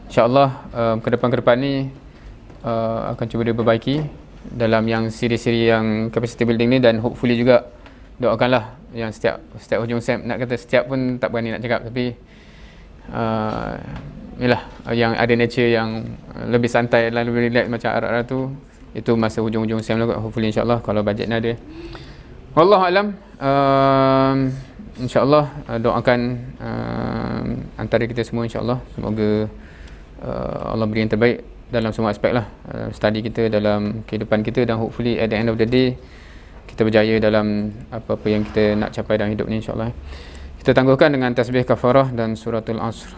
insyaAllah um, ke depan-ke depan ni uh, akan cuba dia diperbaiki dalam yang siri-siri yang capacity building ni dan hopefully juga doakanlah yang setiap setiap hujung sem nak kata setiap pun tak berani nak cakap tapi uh, yalah yang ada nature yang lebih santai dan lebih relax macam arah-arah tu itu masa hujung-hujung sem lah hopefully insyaallah kalau bajet ada wallahu alam uh, insyaallah uh, doakan uh, antara kita semua insyaallah semoga uh, Allah beri yang terbaik dalam semua aspek lah uh, study kita dalam kehidupan kita dan hopefully at the end of the day kita berjaya dalam apa-apa yang kita nak capai dalam hidup ni insyaAllah. Kita tangguhkan dengan tasbih kafarah dan suratul asr.